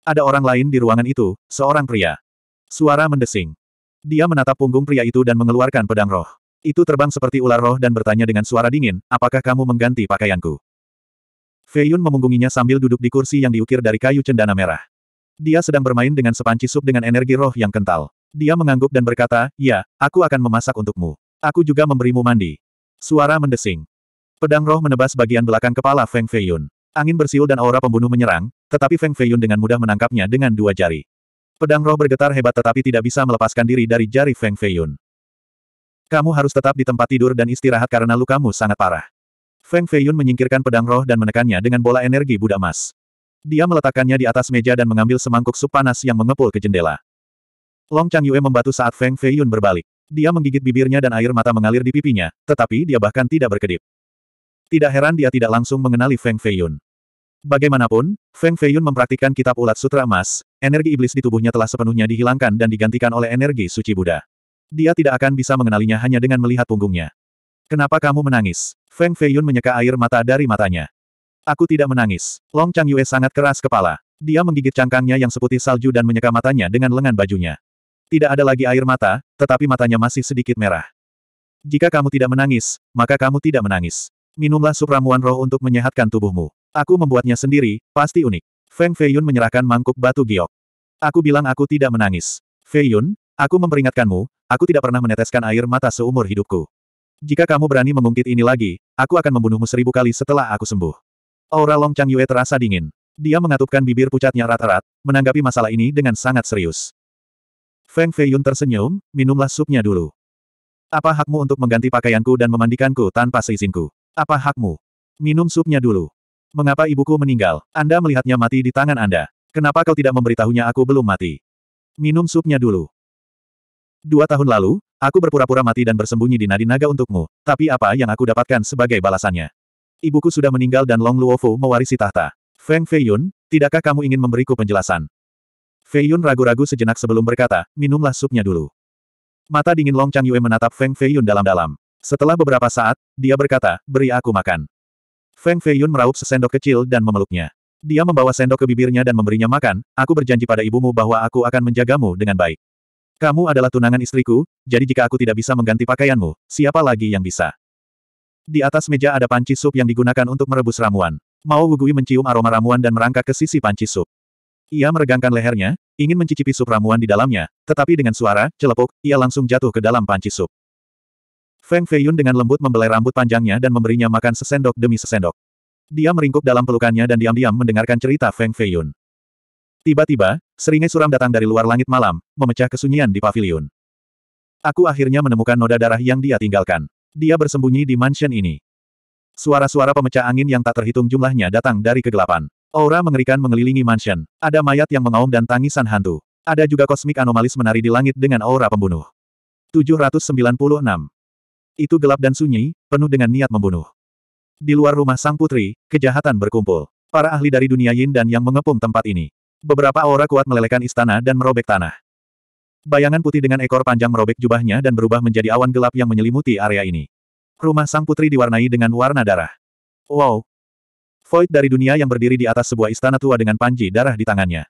Ada orang lain di ruangan itu, seorang pria. Suara mendesing. Dia menatap punggung pria itu dan mengeluarkan pedang roh. Itu terbang seperti ular roh dan bertanya dengan suara dingin, apakah kamu mengganti pakaianku? Feiyun memunggunginya sambil duduk di kursi yang diukir dari kayu cendana merah. Dia sedang bermain dengan sepanci sup dengan energi roh yang kental. Dia mengangguk dan berkata, ya, aku akan memasak untukmu. Aku juga memberimu mandi. Suara mendesing. Pedang roh menebas bagian belakang kepala Feng Feiyun. Angin bersiul dan aura pembunuh menyerang, tetapi Feng Feiyun dengan mudah menangkapnya dengan dua jari. Pedang roh bergetar hebat tetapi tidak bisa melepaskan diri dari jari Feng Feiyun. Kamu harus tetap di tempat tidur dan istirahat karena lukamu sangat parah. Feng Feiyun menyingkirkan pedang roh dan menekannya dengan bola energi Buddha emas. Dia meletakkannya di atas meja dan mengambil semangkuk sup panas yang mengepul ke jendela. Long Chang Yue membatu saat Feng Feiyun berbalik. Dia menggigit bibirnya dan air mata mengalir di pipinya, tetapi dia bahkan tidak berkedip. Tidak heran dia tidak langsung mengenali Feng Feiyun. Bagaimanapun, Feng Feiyun mempraktikkan kitab ulat sutra emas, energi iblis di tubuhnya telah sepenuhnya dihilangkan dan digantikan oleh energi suci Buddha. Dia tidak akan bisa mengenalinya hanya dengan melihat punggungnya. Kenapa kamu menangis? Feng Feiyun menyeka air mata dari matanya. Aku tidak menangis. Long Chang Yue sangat keras kepala. Dia menggigit cangkangnya yang seputih salju dan menyeka matanya dengan lengan bajunya. Tidak ada lagi air mata, tetapi matanya masih sedikit merah. Jika kamu tidak menangis, maka kamu tidak menangis. Minumlah sup ramuan roh untuk menyehatkan tubuhmu. Aku membuatnya sendiri, pasti unik. Feng Feiyun menyerahkan mangkuk batu giok. Aku bilang aku tidak menangis. Feiyun, aku memperingatkanmu, aku tidak pernah meneteskan air mata seumur hidupku. Jika kamu berani mengungkit ini lagi, aku akan membunuhmu seribu kali setelah aku sembuh. Aura Long Chang Yue terasa dingin. Dia mengatupkan bibir pucatnya rat-rat, menanggapi masalah ini dengan sangat serius. Feng Fei Yun tersenyum, minumlah supnya dulu. Apa hakmu untuk mengganti pakaianku dan memandikanku tanpa seizinku? Apa hakmu? Minum supnya dulu. Mengapa ibuku meninggal? Anda melihatnya mati di tangan Anda. Kenapa kau tidak memberitahunya aku belum mati? Minum supnya dulu. Dua tahun lalu, aku berpura-pura mati dan bersembunyi di nadi naga untukmu, tapi apa yang aku dapatkan sebagai balasannya? Ibuku sudah meninggal dan Long Luofu mewarisi tahta. Feng Feiyun, tidakkah kamu ingin memberiku penjelasan? Feiyun ragu-ragu sejenak sebelum berkata, minumlah supnya dulu. Mata dingin Long Chang Yue menatap Feng Feiyun dalam-dalam. Setelah beberapa saat, dia berkata, beri aku makan. Feng Feiyun meraup sesendok kecil dan memeluknya. Dia membawa sendok ke bibirnya dan memberinya makan, aku berjanji pada ibumu bahwa aku akan menjagamu dengan baik. Kamu adalah tunangan istriku, jadi jika aku tidak bisa mengganti pakaianmu, siapa lagi yang bisa? Di atas meja ada panci sup yang digunakan untuk merebus ramuan. Mao Wugui mencium aroma ramuan dan merangkak ke sisi panci sup. Ia meregangkan lehernya, ingin mencicipi sup ramuan di dalamnya, tetapi dengan suara, celepuk, ia langsung jatuh ke dalam panci sup. Feng Feiyun dengan lembut membelai rambut panjangnya dan memberinya makan sesendok demi sesendok. Dia meringkuk dalam pelukannya dan diam-diam mendengarkan cerita Feng Feiyun. Tiba-tiba, seringai suram datang dari luar langit malam, memecah kesunyian di pavilion. Aku akhirnya menemukan noda darah yang dia tinggalkan. Dia bersembunyi di mansion ini. Suara-suara pemecah angin yang tak terhitung jumlahnya datang dari kegelapan. Aura mengerikan mengelilingi mansion. Ada mayat yang mengaum dan tangisan hantu. Ada juga kosmik anomalis menari di langit dengan aura pembunuh. 796. Itu gelap dan sunyi, penuh dengan niat membunuh. Di luar rumah sang putri, kejahatan berkumpul. Para ahli dari dunia Yin dan Yang mengepung tempat ini. Beberapa aura kuat melelehkan istana dan merobek tanah. Bayangan putih dengan ekor panjang merobek jubahnya dan berubah menjadi awan gelap yang menyelimuti area ini. Rumah sang putri diwarnai dengan warna darah. Wow! Void dari dunia yang berdiri di atas sebuah istana tua dengan panji darah di tangannya.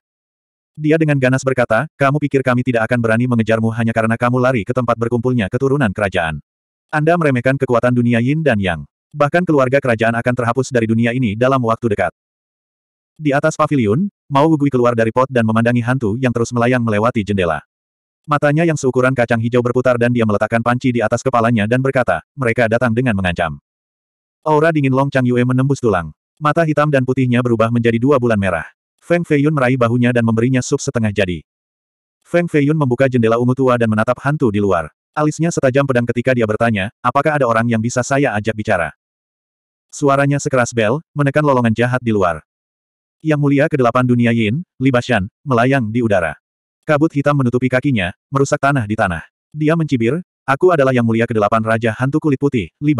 Dia dengan ganas berkata, kamu pikir kami tidak akan berani mengejarmu hanya karena kamu lari ke tempat berkumpulnya keturunan kerajaan. Anda meremehkan kekuatan dunia yin dan yang. Bahkan keluarga kerajaan akan terhapus dari dunia ini dalam waktu dekat. Di atas pavilion, Mao Ugui keluar dari pot dan memandangi hantu yang terus melayang melewati jendela. Matanya yang seukuran kacang hijau berputar dan dia meletakkan panci di atas kepalanya dan berkata, mereka datang dengan mengancam. Aura dingin Long Chang Yue menembus tulang. Mata hitam dan putihnya berubah menjadi dua bulan merah. Feng Feiyun meraih bahunya dan memberinya sup setengah jadi. Feng Feiyun membuka jendela ungu tua dan menatap hantu di luar. Alisnya setajam pedang ketika dia bertanya, apakah ada orang yang bisa saya ajak bicara? Suaranya sekeras bel, menekan lolongan jahat di luar. Yang mulia ke kedelapan dunia Yin, Li melayang di udara. Kabut hitam menutupi kakinya, merusak tanah di tanah. Dia mencibir, aku adalah yang mulia ke kedelapan Raja Hantu Kulit Putih, Li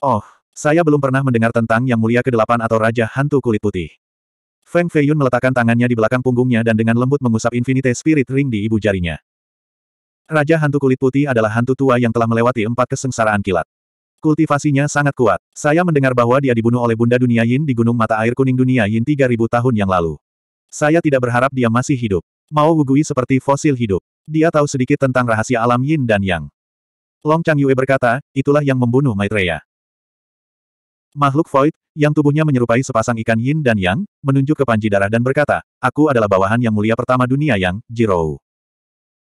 Oh, saya belum pernah mendengar tentang yang mulia ke kedelapan atau Raja Hantu Kulit Putih. Feng Feiyun meletakkan tangannya di belakang punggungnya dan dengan lembut mengusap Infinite Spirit Ring di ibu jarinya. Raja Hantu Kulit Putih adalah hantu tua yang telah melewati empat kesengsaraan kilat. Kultivasinya sangat kuat. Saya mendengar bahwa dia dibunuh oleh Bunda Dunia Yin di Gunung Mata Air Kuning Dunia Yin 3000 tahun yang lalu. Saya tidak berharap dia masih hidup. Mau Wugui seperti fosil hidup. Dia tahu sedikit tentang rahasia alam Yin dan Yang. Long Chang Yue berkata, itulah yang membunuh Maitreya. Makhluk void, yang tubuhnya menyerupai sepasang ikan yin dan yang, menunjuk ke panji darah dan berkata, aku adalah bawahan yang mulia pertama dunia yang, Jirou.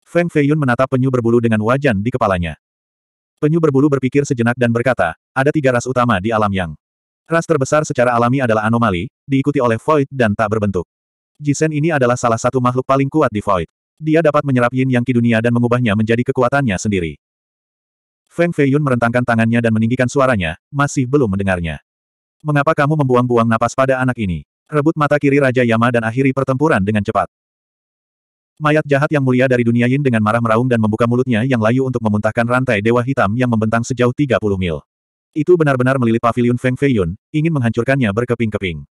Feng Feiyun menatap penyu berbulu dengan wajan di kepalanya. Penyu berbulu berpikir sejenak dan berkata, ada tiga ras utama di alam yang. Ras terbesar secara alami adalah anomali, diikuti oleh void dan tak berbentuk. Jisen ini adalah salah satu makhluk paling kuat di void. Dia dapat menyerap yin yang dunia dan mengubahnya menjadi kekuatannya sendiri. Feng Feiyun merentangkan tangannya dan meninggikan suaranya, masih belum mendengarnya. Mengapa kamu membuang-buang napas pada anak ini? Rebut mata kiri Raja Yama dan akhiri pertempuran dengan cepat. Mayat jahat yang mulia dari dunia Yin dengan marah meraung dan membuka mulutnya yang layu untuk memuntahkan rantai dewa hitam yang membentang sejauh 30 mil. Itu benar-benar melilit pavilion Feng Feiyun, ingin menghancurkannya berkeping-keping.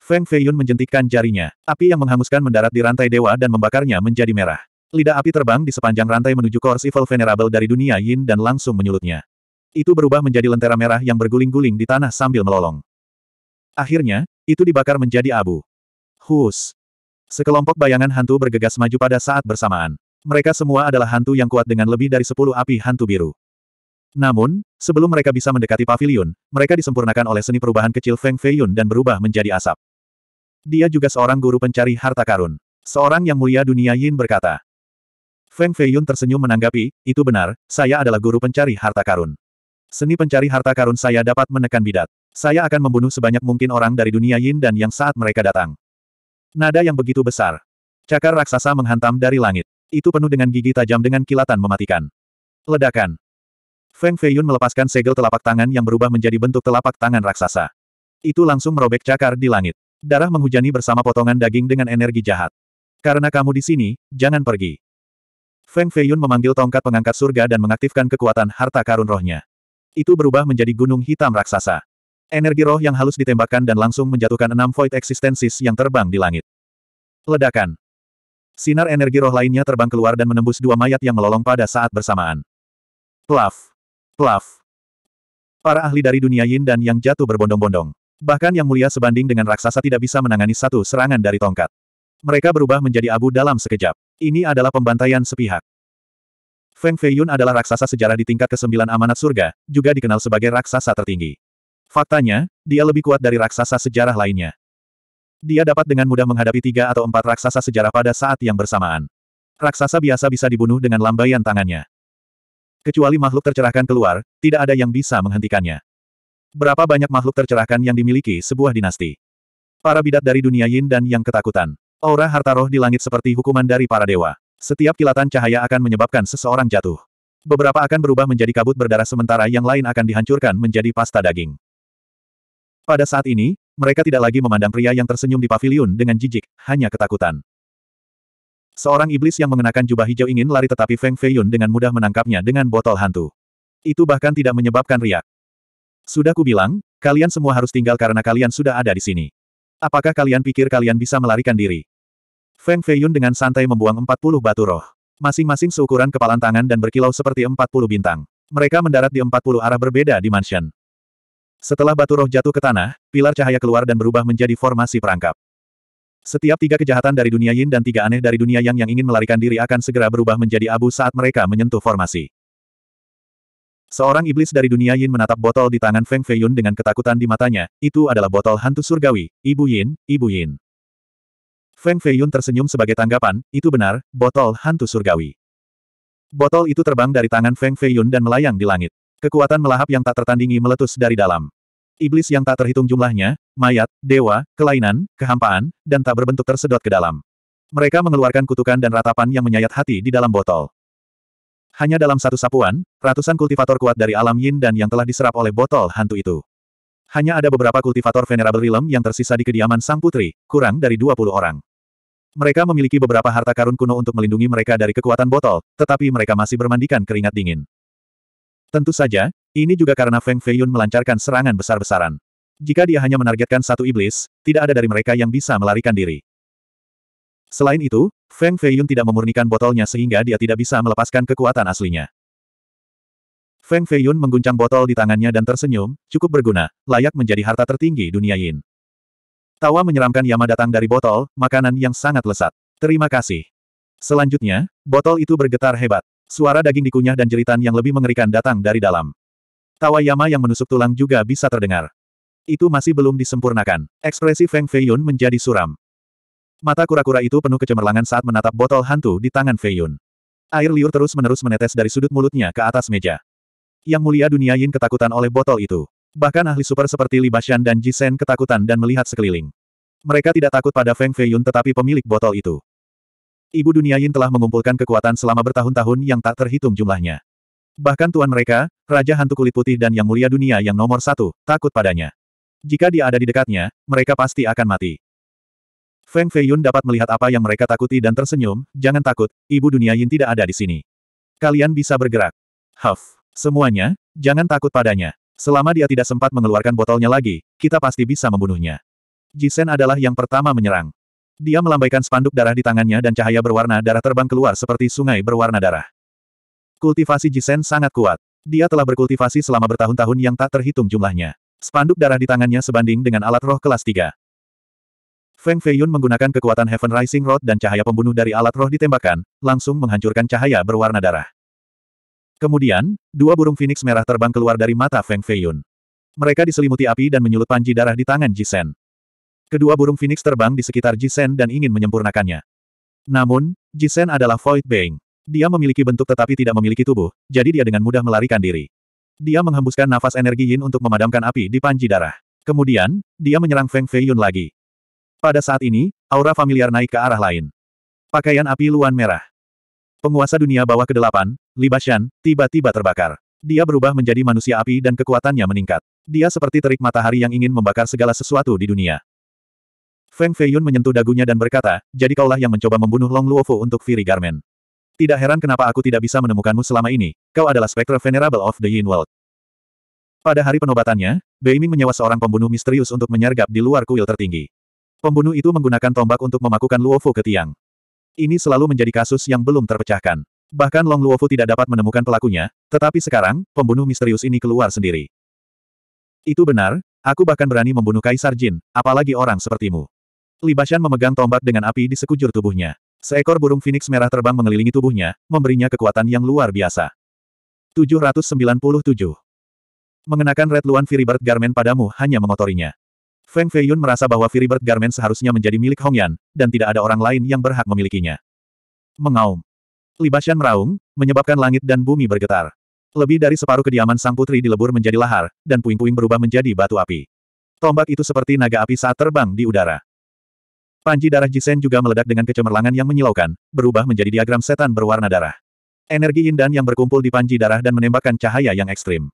Feng Feiyun menjentikkan jarinya. Api yang menghanguskan mendarat di rantai dewa dan membakarnya menjadi merah. Lidah api terbang di sepanjang rantai menuju Course Evil Venerable dari dunia Yin dan langsung menyulutnya. Itu berubah menjadi lentera merah yang berguling-guling di tanah sambil melolong. Akhirnya, itu dibakar menjadi abu. Hus! Sekelompok bayangan hantu bergegas maju pada saat bersamaan. Mereka semua adalah hantu yang kuat dengan lebih dari sepuluh api hantu biru. Namun, sebelum mereka bisa mendekati pavilion, mereka disempurnakan oleh seni perubahan kecil Feng Feiyun dan berubah menjadi asap. Dia juga seorang guru pencari harta karun. Seorang yang mulia dunia Yin berkata. Feng Feiyun tersenyum menanggapi, itu benar, saya adalah guru pencari harta karun. Seni pencari harta karun saya dapat menekan bidat. Saya akan membunuh sebanyak mungkin orang dari dunia Yin dan yang saat mereka datang. Nada yang begitu besar. Cakar raksasa menghantam dari langit. Itu penuh dengan gigi tajam dengan kilatan mematikan. Ledakan. Feng Feiyun melepaskan segel telapak tangan yang berubah menjadi bentuk telapak tangan raksasa. Itu langsung merobek cakar di langit. Darah menghujani bersama potongan daging dengan energi jahat. Karena kamu di sini, jangan pergi. Feng Feiyun memanggil tongkat pengangkat surga dan mengaktifkan kekuatan harta karun rohnya. Itu berubah menjadi gunung hitam raksasa. Energi roh yang halus ditembakkan dan langsung menjatuhkan enam void eksistensis yang terbang di langit. Ledakan. Sinar energi roh lainnya terbang keluar dan menembus dua mayat yang melolong pada saat bersamaan. Plaf. Plaf. Para ahli dari dunia yin dan yang jatuh berbondong-bondong. Bahkan yang mulia sebanding dengan raksasa tidak bisa menangani satu serangan dari tongkat. Mereka berubah menjadi abu dalam sekejap. Ini adalah pembantaian sepihak. Feng Feiyun adalah raksasa sejarah di tingkat ke-9 amanat surga, juga dikenal sebagai raksasa tertinggi. Faktanya, dia lebih kuat dari raksasa sejarah lainnya. Dia dapat dengan mudah menghadapi tiga atau empat raksasa sejarah pada saat yang bersamaan. Raksasa biasa bisa dibunuh dengan lambaian tangannya. Kecuali makhluk tercerahkan keluar, tidak ada yang bisa menghentikannya. Berapa banyak makhluk tercerahkan yang dimiliki sebuah dinasti? Para bidat dari dunia yin dan yang ketakutan. Aura harta roh di langit seperti hukuman dari para dewa. Setiap kilatan cahaya akan menyebabkan seseorang jatuh. Beberapa akan berubah menjadi kabut berdarah sementara yang lain akan dihancurkan menjadi pasta daging. Pada saat ini, mereka tidak lagi memandang pria yang tersenyum di pavilion dengan jijik, hanya ketakutan. Seorang iblis yang mengenakan jubah hijau ingin lari tetapi Feng Feiyun dengan mudah menangkapnya dengan botol hantu. Itu bahkan tidak menyebabkan riak. Sudah kubilang, kalian semua harus tinggal karena kalian sudah ada di sini. Apakah kalian pikir kalian bisa melarikan diri? Feng Feiyun dengan santai membuang 40 batu roh. Masing-masing seukuran kepalan tangan dan berkilau seperti 40 bintang. Mereka mendarat di 40 arah berbeda di mansion. Setelah batu roh jatuh ke tanah, pilar cahaya keluar dan berubah menjadi formasi perangkap. Setiap tiga kejahatan dari dunia yin dan tiga aneh dari dunia yang yang ingin melarikan diri akan segera berubah menjadi abu saat mereka menyentuh formasi. Seorang iblis dari dunia yin menatap botol di tangan Feng Feiyun dengan ketakutan di matanya, itu adalah botol hantu surgawi, Ibu Yin, Ibu Yin. Feng Feiyun tersenyum sebagai tanggapan, itu benar, botol hantu surgawi. Botol itu terbang dari tangan Feng Feiyun dan melayang di langit. Kekuatan melahap yang tak tertandingi meletus dari dalam. Iblis yang tak terhitung jumlahnya, mayat, dewa, kelainan, kehampaan, dan tak berbentuk tersedot ke dalam. Mereka mengeluarkan kutukan dan ratapan yang menyayat hati di dalam botol. Hanya dalam satu sapuan, ratusan kultivator kuat dari alam yin dan yang telah diserap oleh botol hantu itu. Hanya ada beberapa kultivator Venerable Realm yang tersisa di kediaman sang putri, kurang dari 20 orang. Mereka memiliki beberapa harta karun kuno untuk melindungi mereka dari kekuatan botol, tetapi mereka masih bermandikan keringat dingin. Tentu saja, ini juga karena Feng Feiyun melancarkan serangan besar-besaran. Jika dia hanya menargetkan satu iblis, tidak ada dari mereka yang bisa melarikan diri. Selain itu, Feng Feiyun tidak memurnikan botolnya sehingga dia tidak bisa melepaskan kekuatan aslinya. Feng Feiyun mengguncang botol di tangannya dan tersenyum, cukup berguna, layak menjadi harta tertinggi dunia Yin. Tawa menyeramkan Yama datang dari botol, makanan yang sangat lesat. Terima kasih. Selanjutnya, botol itu bergetar hebat. Suara daging dikunyah dan jeritan yang lebih mengerikan datang dari dalam. Tawa Yama yang menusuk tulang juga bisa terdengar. Itu masih belum disempurnakan. Ekspresi Feng Feiyun menjadi suram. Mata kura-kura itu penuh kecemerlangan saat menatap botol hantu di tangan Feiyun. Air liur terus-menerus menetes dari sudut mulutnya ke atas meja. Yang mulia dunia Yin ketakutan oleh botol itu. Bahkan ahli super seperti Li Bashan dan Jisen ketakutan dan melihat sekeliling. Mereka tidak takut pada Feng Feiyun tetapi pemilik botol itu. Ibu Dunia Yin telah mengumpulkan kekuatan selama bertahun-tahun yang tak terhitung jumlahnya. Bahkan tuan mereka, Raja Hantu Kulit Putih dan Yang Mulia Dunia yang nomor satu, takut padanya. Jika dia ada di dekatnya, mereka pasti akan mati. Feng Feiyun dapat melihat apa yang mereka takuti dan tersenyum, jangan takut, Ibu Dunia Yin tidak ada di sini. Kalian bisa bergerak. Huff. Semuanya, jangan takut padanya. Selama dia tidak sempat mengeluarkan botolnya lagi, kita pasti bisa membunuhnya. Jisen adalah yang pertama menyerang. Dia melambaikan spanduk darah di tangannya dan cahaya berwarna darah terbang keluar seperti sungai berwarna darah. Kultivasi Jisen sangat kuat. Dia telah berkultivasi selama bertahun-tahun yang tak terhitung jumlahnya. Spanduk darah di tangannya sebanding dengan alat roh kelas 3. Feng Feiyun menggunakan kekuatan Heaven Rising Rod dan cahaya pembunuh dari alat roh ditembakkan, langsung menghancurkan cahaya berwarna darah. Kemudian, dua burung phoenix merah terbang keluar dari mata Feng Feiyun. Mereka diselimuti api dan menyulut panji darah di tangan Jisen. Kedua burung phoenix terbang di sekitar Jisen dan ingin menyempurnakannya. Namun, Jisen adalah Void Being. Dia memiliki bentuk tetapi tidak memiliki tubuh, jadi dia dengan mudah melarikan diri. Dia menghembuskan nafas energi Yin untuk memadamkan api di panji darah. Kemudian, dia menyerang Feng Feiyun lagi. Pada saat ini, aura familiar naik ke arah lain. Pakaian api luan merah. Penguasa dunia bawah ke-8, Li Bashan, tiba-tiba terbakar. Dia berubah menjadi manusia api dan kekuatannya meningkat. Dia seperti terik matahari yang ingin membakar segala sesuatu di dunia. Feng Feiyun menyentuh dagunya dan berkata, jadi kaulah yang mencoba membunuh Long Luofu untuk Firi Garment. Tidak heran kenapa aku tidak bisa menemukanmu selama ini, kau adalah Spectre Venerable of the Yin World. Pada hari penobatannya, Bei Ming menyewa seorang pembunuh misterius untuk menyergap di luar kuil tertinggi. Pembunuh itu menggunakan tombak untuk memakukan Luofu ke tiang. Ini selalu menjadi kasus yang belum terpecahkan. Bahkan Long Luofu tidak dapat menemukan pelakunya, tetapi sekarang, pembunuh misterius ini keluar sendiri. Itu benar, aku bahkan berani membunuh Kaisar Jin, apalagi orang sepertimu. Li Bashan memegang tombak dengan api di sekujur tubuhnya. Seekor burung Phoenix merah terbang mengelilingi tubuhnya, memberinya kekuatan yang luar biasa. 797. Mengenakan Red Luan Firibert Garment padamu hanya mengotorinya. Feng Feiyun merasa bahwa Firibert Garment seharusnya menjadi milik Hongyan, dan tidak ada orang lain yang berhak memilikinya. Mengaum. Li Bashan meraung, menyebabkan langit dan bumi bergetar. Lebih dari separuh kediaman sang putri dilebur menjadi lahar, dan puing-puing berubah menjadi batu api. Tombak itu seperti naga api saat terbang di udara. Panji darah Jisen juga meledak dengan kecemerlangan yang menyilaukan, berubah menjadi diagram setan berwarna darah. Energi Indan yang berkumpul di panji darah dan menembakkan cahaya yang ekstrim.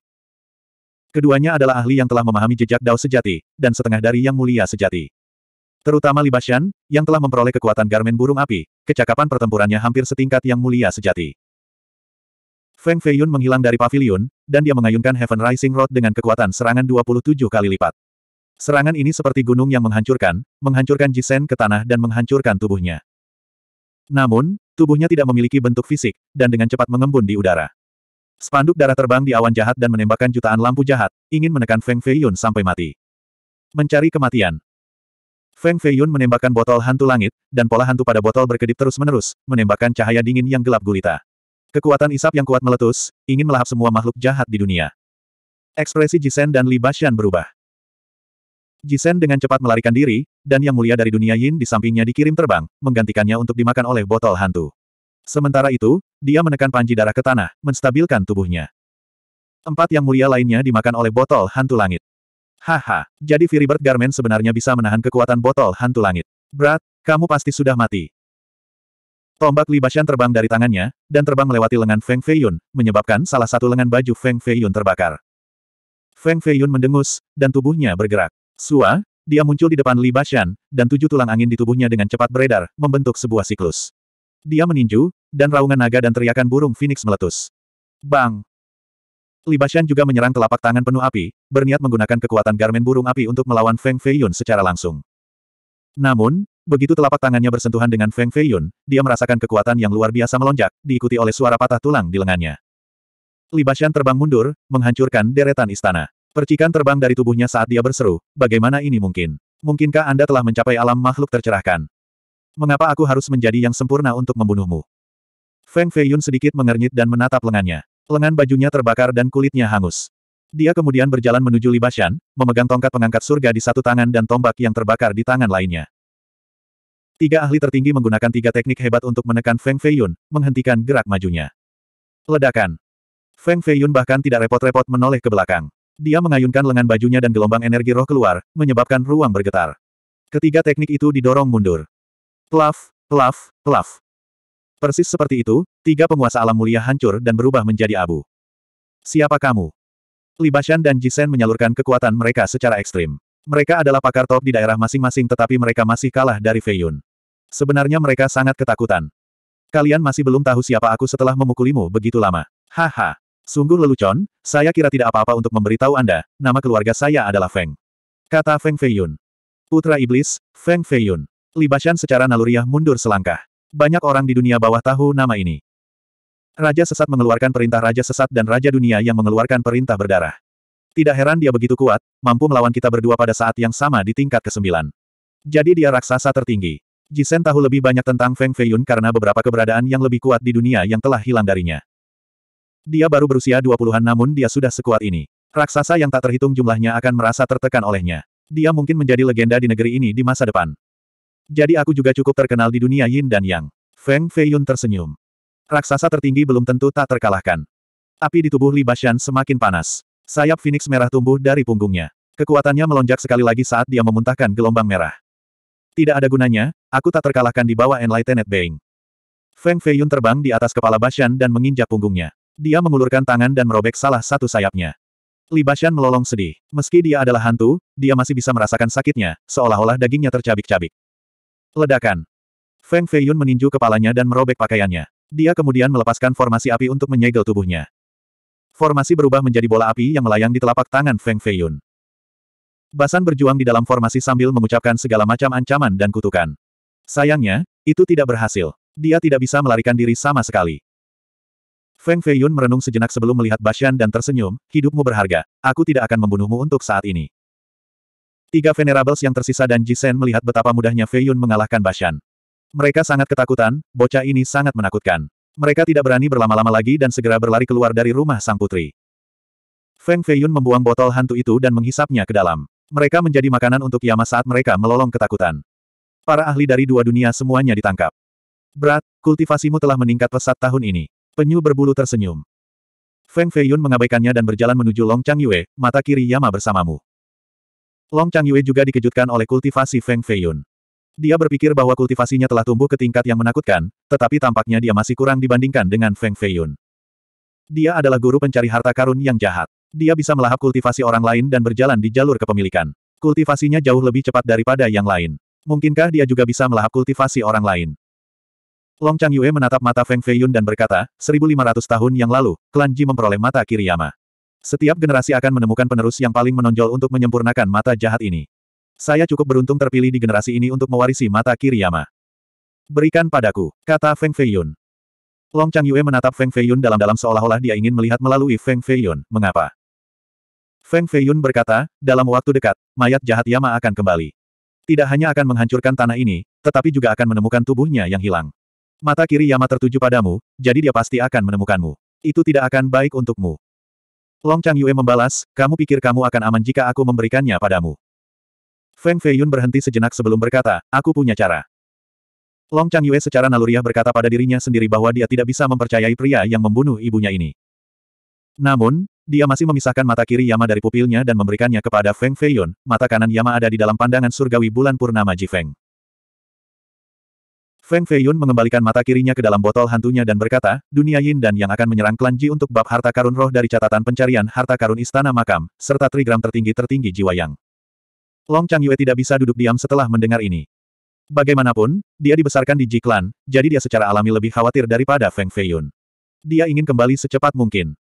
Keduanya adalah ahli yang telah memahami jejak Dao sejati, dan setengah dari yang mulia sejati. Terutama Libashan, yang telah memperoleh kekuatan garmen burung api, kecakapan pertempurannya hampir setingkat yang mulia sejati. Feng Feiyun menghilang dari pavilion, dan dia mengayunkan Heaven Rising Rod dengan kekuatan serangan 27 kali lipat. Serangan ini seperti gunung yang menghancurkan, menghancurkan Jisen ke tanah dan menghancurkan tubuhnya. Namun, tubuhnya tidak memiliki bentuk fisik, dan dengan cepat mengembun di udara. Spanduk darah terbang di awan jahat dan menembakkan jutaan lampu jahat, ingin menekan Feng Feiyun sampai mati. Mencari kematian. Feng Feiyun menembakkan botol hantu langit, dan pola hantu pada botol berkedip terus-menerus, menembakkan cahaya dingin yang gelap gulita. Kekuatan isap yang kuat meletus, ingin melahap semua makhluk jahat di dunia. Ekspresi Jisen dan Li Bashan berubah. Jisen dengan cepat melarikan diri, dan yang mulia dari dunia Yin di sampingnya dikirim terbang, menggantikannya untuk dimakan oleh botol hantu. Sementara itu, dia menekan panji darah ke tanah, menstabilkan tubuhnya. Empat yang mulia lainnya dimakan oleh botol hantu langit. Haha, jadi Firibert Garmen sebenarnya bisa menahan kekuatan botol hantu langit. Brat, kamu pasti sudah mati. Tombak Li Bashan terbang dari tangannya, dan terbang melewati lengan Feng Feiyun, menyebabkan salah satu lengan baju Feng Feiyun terbakar. Feng Feiyun mendengus, dan tubuhnya bergerak. Sua, dia muncul di depan Li Bashan, dan tujuh tulang angin di tubuhnya dengan cepat beredar, membentuk sebuah siklus. Dia meninju, dan raungan naga dan teriakan burung Phoenix meletus. Bang! Li Bashan juga menyerang telapak tangan penuh api, berniat menggunakan kekuatan garmen burung api untuk melawan Feng Feiyun secara langsung. Namun, begitu telapak tangannya bersentuhan dengan Feng Feiyun, dia merasakan kekuatan yang luar biasa melonjak, diikuti oleh suara patah tulang di lengannya. Li Bashan terbang mundur, menghancurkan deretan istana. Percikan terbang dari tubuhnya saat dia berseru, bagaimana ini mungkin? Mungkinkah Anda telah mencapai alam makhluk tercerahkan? Mengapa aku harus menjadi yang sempurna untuk membunuhmu? Feng Feiyun sedikit mengernyit dan menatap lengannya. Lengan bajunya terbakar dan kulitnya hangus. Dia kemudian berjalan menuju Libashan, memegang tongkat pengangkat surga di satu tangan dan tombak yang terbakar di tangan lainnya. Tiga ahli tertinggi menggunakan tiga teknik hebat untuk menekan Feng Feiyun, menghentikan gerak majunya. Ledakan. Feng Feiyun bahkan tidak repot-repot menoleh ke belakang. Dia mengayunkan lengan bajunya dan gelombang energi roh keluar, menyebabkan ruang bergetar. Ketiga teknik itu didorong mundur. Plaf, plaf, plaf. Persis seperti itu, tiga penguasa alam mulia hancur dan berubah menjadi abu. Siapa kamu? Libashan dan Jisen menyalurkan kekuatan mereka secara ekstrim. Mereka adalah pakar top di daerah masing-masing tetapi mereka masih kalah dari Feiyun. Sebenarnya mereka sangat ketakutan. Kalian masih belum tahu siapa aku setelah memukulimu begitu lama. Haha. Sungguh lelucon, saya kira tidak apa-apa untuk memberitahu Anda, nama keluarga saya adalah Feng. Kata Feng Feiyun. Putra Iblis, Feng Feiyun. Bashan secara naluriah mundur selangkah. Banyak orang di dunia bawah tahu nama ini. Raja sesat mengeluarkan perintah Raja sesat dan Raja dunia yang mengeluarkan perintah berdarah. Tidak heran dia begitu kuat, mampu melawan kita berdua pada saat yang sama di tingkat ke-9. Jadi dia raksasa tertinggi. Jisen tahu lebih banyak tentang Feng Feiyun karena beberapa keberadaan yang lebih kuat di dunia yang telah hilang darinya. Dia baru berusia 20-an namun dia sudah sekuat ini. Raksasa yang tak terhitung jumlahnya akan merasa tertekan olehnya. Dia mungkin menjadi legenda di negeri ini di masa depan. Jadi aku juga cukup terkenal di dunia Yin dan Yang. Feng Feiyun tersenyum. Raksasa tertinggi belum tentu tak terkalahkan. Api di tubuh Li Bashan semakin panas. Sayap Phoenix merah tumbuh dari punggungnya. Kekuatannya melonjak sekali lagi saat dia memuntahkan gelombang merah. Tidak ada gunanya, aku tak terkalahkan di bawah Enlightened Being. Feng Feiyun terbang di atas kepala Bashan dan menginjak punggungnya. Dia mengulurkan tangan dan merobek salah satu sayapnya. Li Bashan melolong sedih. Meski dia adalah hantu, dia masih bisa merasakan sakitnya, seolah-olah dagingnya tercabik-cabik. Ledakan. Feng Feiyun meninju kepalanya dan merobek pakaiannya. Dia kemudian melepaskan formasi api untuk menyegel tubuhnya. Formasi berubah menjadi bola api yang melayang di telapak tangan Feng Feiyun. Basan berjuang di dalam formasi sambil mengucapkan segala macam ancaman dan kutukan. Sayangnya, itu tidak berhasil. Dia tidak bisa melarikan diri sama sekali. Feng Feiyun merenung sejenak sebelum melihat Bashan dan tersenyum, hidupmu berharga, aku tidak akan membunuhmu untuk saat ini. Tiga Venerables yang tersisa dan Jisen melihat betapa mudahnya Feiyun mengalahkan Bashan. Mereka sangat ketakutan, bocah ini sangat menakutkan. Mereka tidak berani berlama-lama lagi dan segera berlari keluar dari rumah sang putri. Feng Feiyun membuang botol hantu itu dan menghisapnya ke dalam. Mereka menjadi makanan untuk Yama saat mereka melolong ketakutan. Para ahli dari dua dunia semuanya ditangkap. Berat, kultivasimu telah meningkat pesat tahun ini. Penyu berbulu tersenyum. Feng Feiyun mengabaikannya dan berjalan menuju Long Chang Yue, mata kiri Yama bersamamu. Long Chang Yue juga dikejutkan oleh kultivasi Feng Feiyun. Dia berpikir bahwa kultivasinya telah tumbuh ke tingkat yang menakutkan, tetapi tampaknya dia masih kurang dibandingkan dengan Feng Feiyun. Dia adalah guru pencari harta karun yang jahat. Dia bisa melahap kultivasi orang lain dan berjalan di jalur kepemilikan. Kultivasinya jauh lebih cepat daripada yang lain. Mungkinkah dia juga bisa melahap kultivasi orang lain? Long Chang Yue menatap mata Feng Feiyun dan berkata, 1500 tahun yang lalu, klan Ji memperoleh mata Kiri Yama. Setiap generasi akan menemukan penerus yang paling menonjol untuk menyempurnakan mata jahat ini. Saya cukup beruntung terpilih di generasi ini untuk mewarisi mata Kiri Yama. Berikan padaku, kata Feng Feiyun. Long Chang Yue menatap Feng Feiyun dalam-dalam seolah-olah dia ingin melihat melalui Feng Feiyun, mengapa? Feng Feiyun berkata, dalam waktu dekat, mayat jahat Yama akan kembali. Tidak hanya akan menghancurkan tanah ini, tetapi juga akan menemukan tubuhnya yang hilang. Mata kiri Yama tertuju padamu, jadi dia pasti akan menemukanmu. Itu tidak akan baik untukmu. Long Chang Yue membalas, kamu pikir kamu akan aman jika aku memberikannya padamu. Feng Feiyun berhenti sejenak sebelum berkata, aku punya cara. Long Chang Yue secara naluriah berkata pada dirinya sendiri bahwa dia tidak bisa mempercayai pria yang membunuh ibunya ini. Namun, dia masih memisahkan mata kiri Yama dari pupilnya dan memberikannya kepada Feng Feiyun, mata kanan Yama ada di dalam pandangan surgawi bulan purnama Feng. Feng Feiyun mengembalikan mata kirinya ke dalam botol hantunya dan berkata, dunia Yin dan Yang akan menyerang klan Ji untuk bab harta karun roh dari catatan pencarian harta karun istana makam, serta trigram tertinggi-tertinggi jiwa Yang. Long Chang Yue tidak bisa duduk diam setelah mendengar ini. Bagaimanapun, dia dibesarkan di Ji Clan, jadi dia secara alami lebih khawatir daripada Feng Feiyun. Dia ingin kembali secepat mungkin.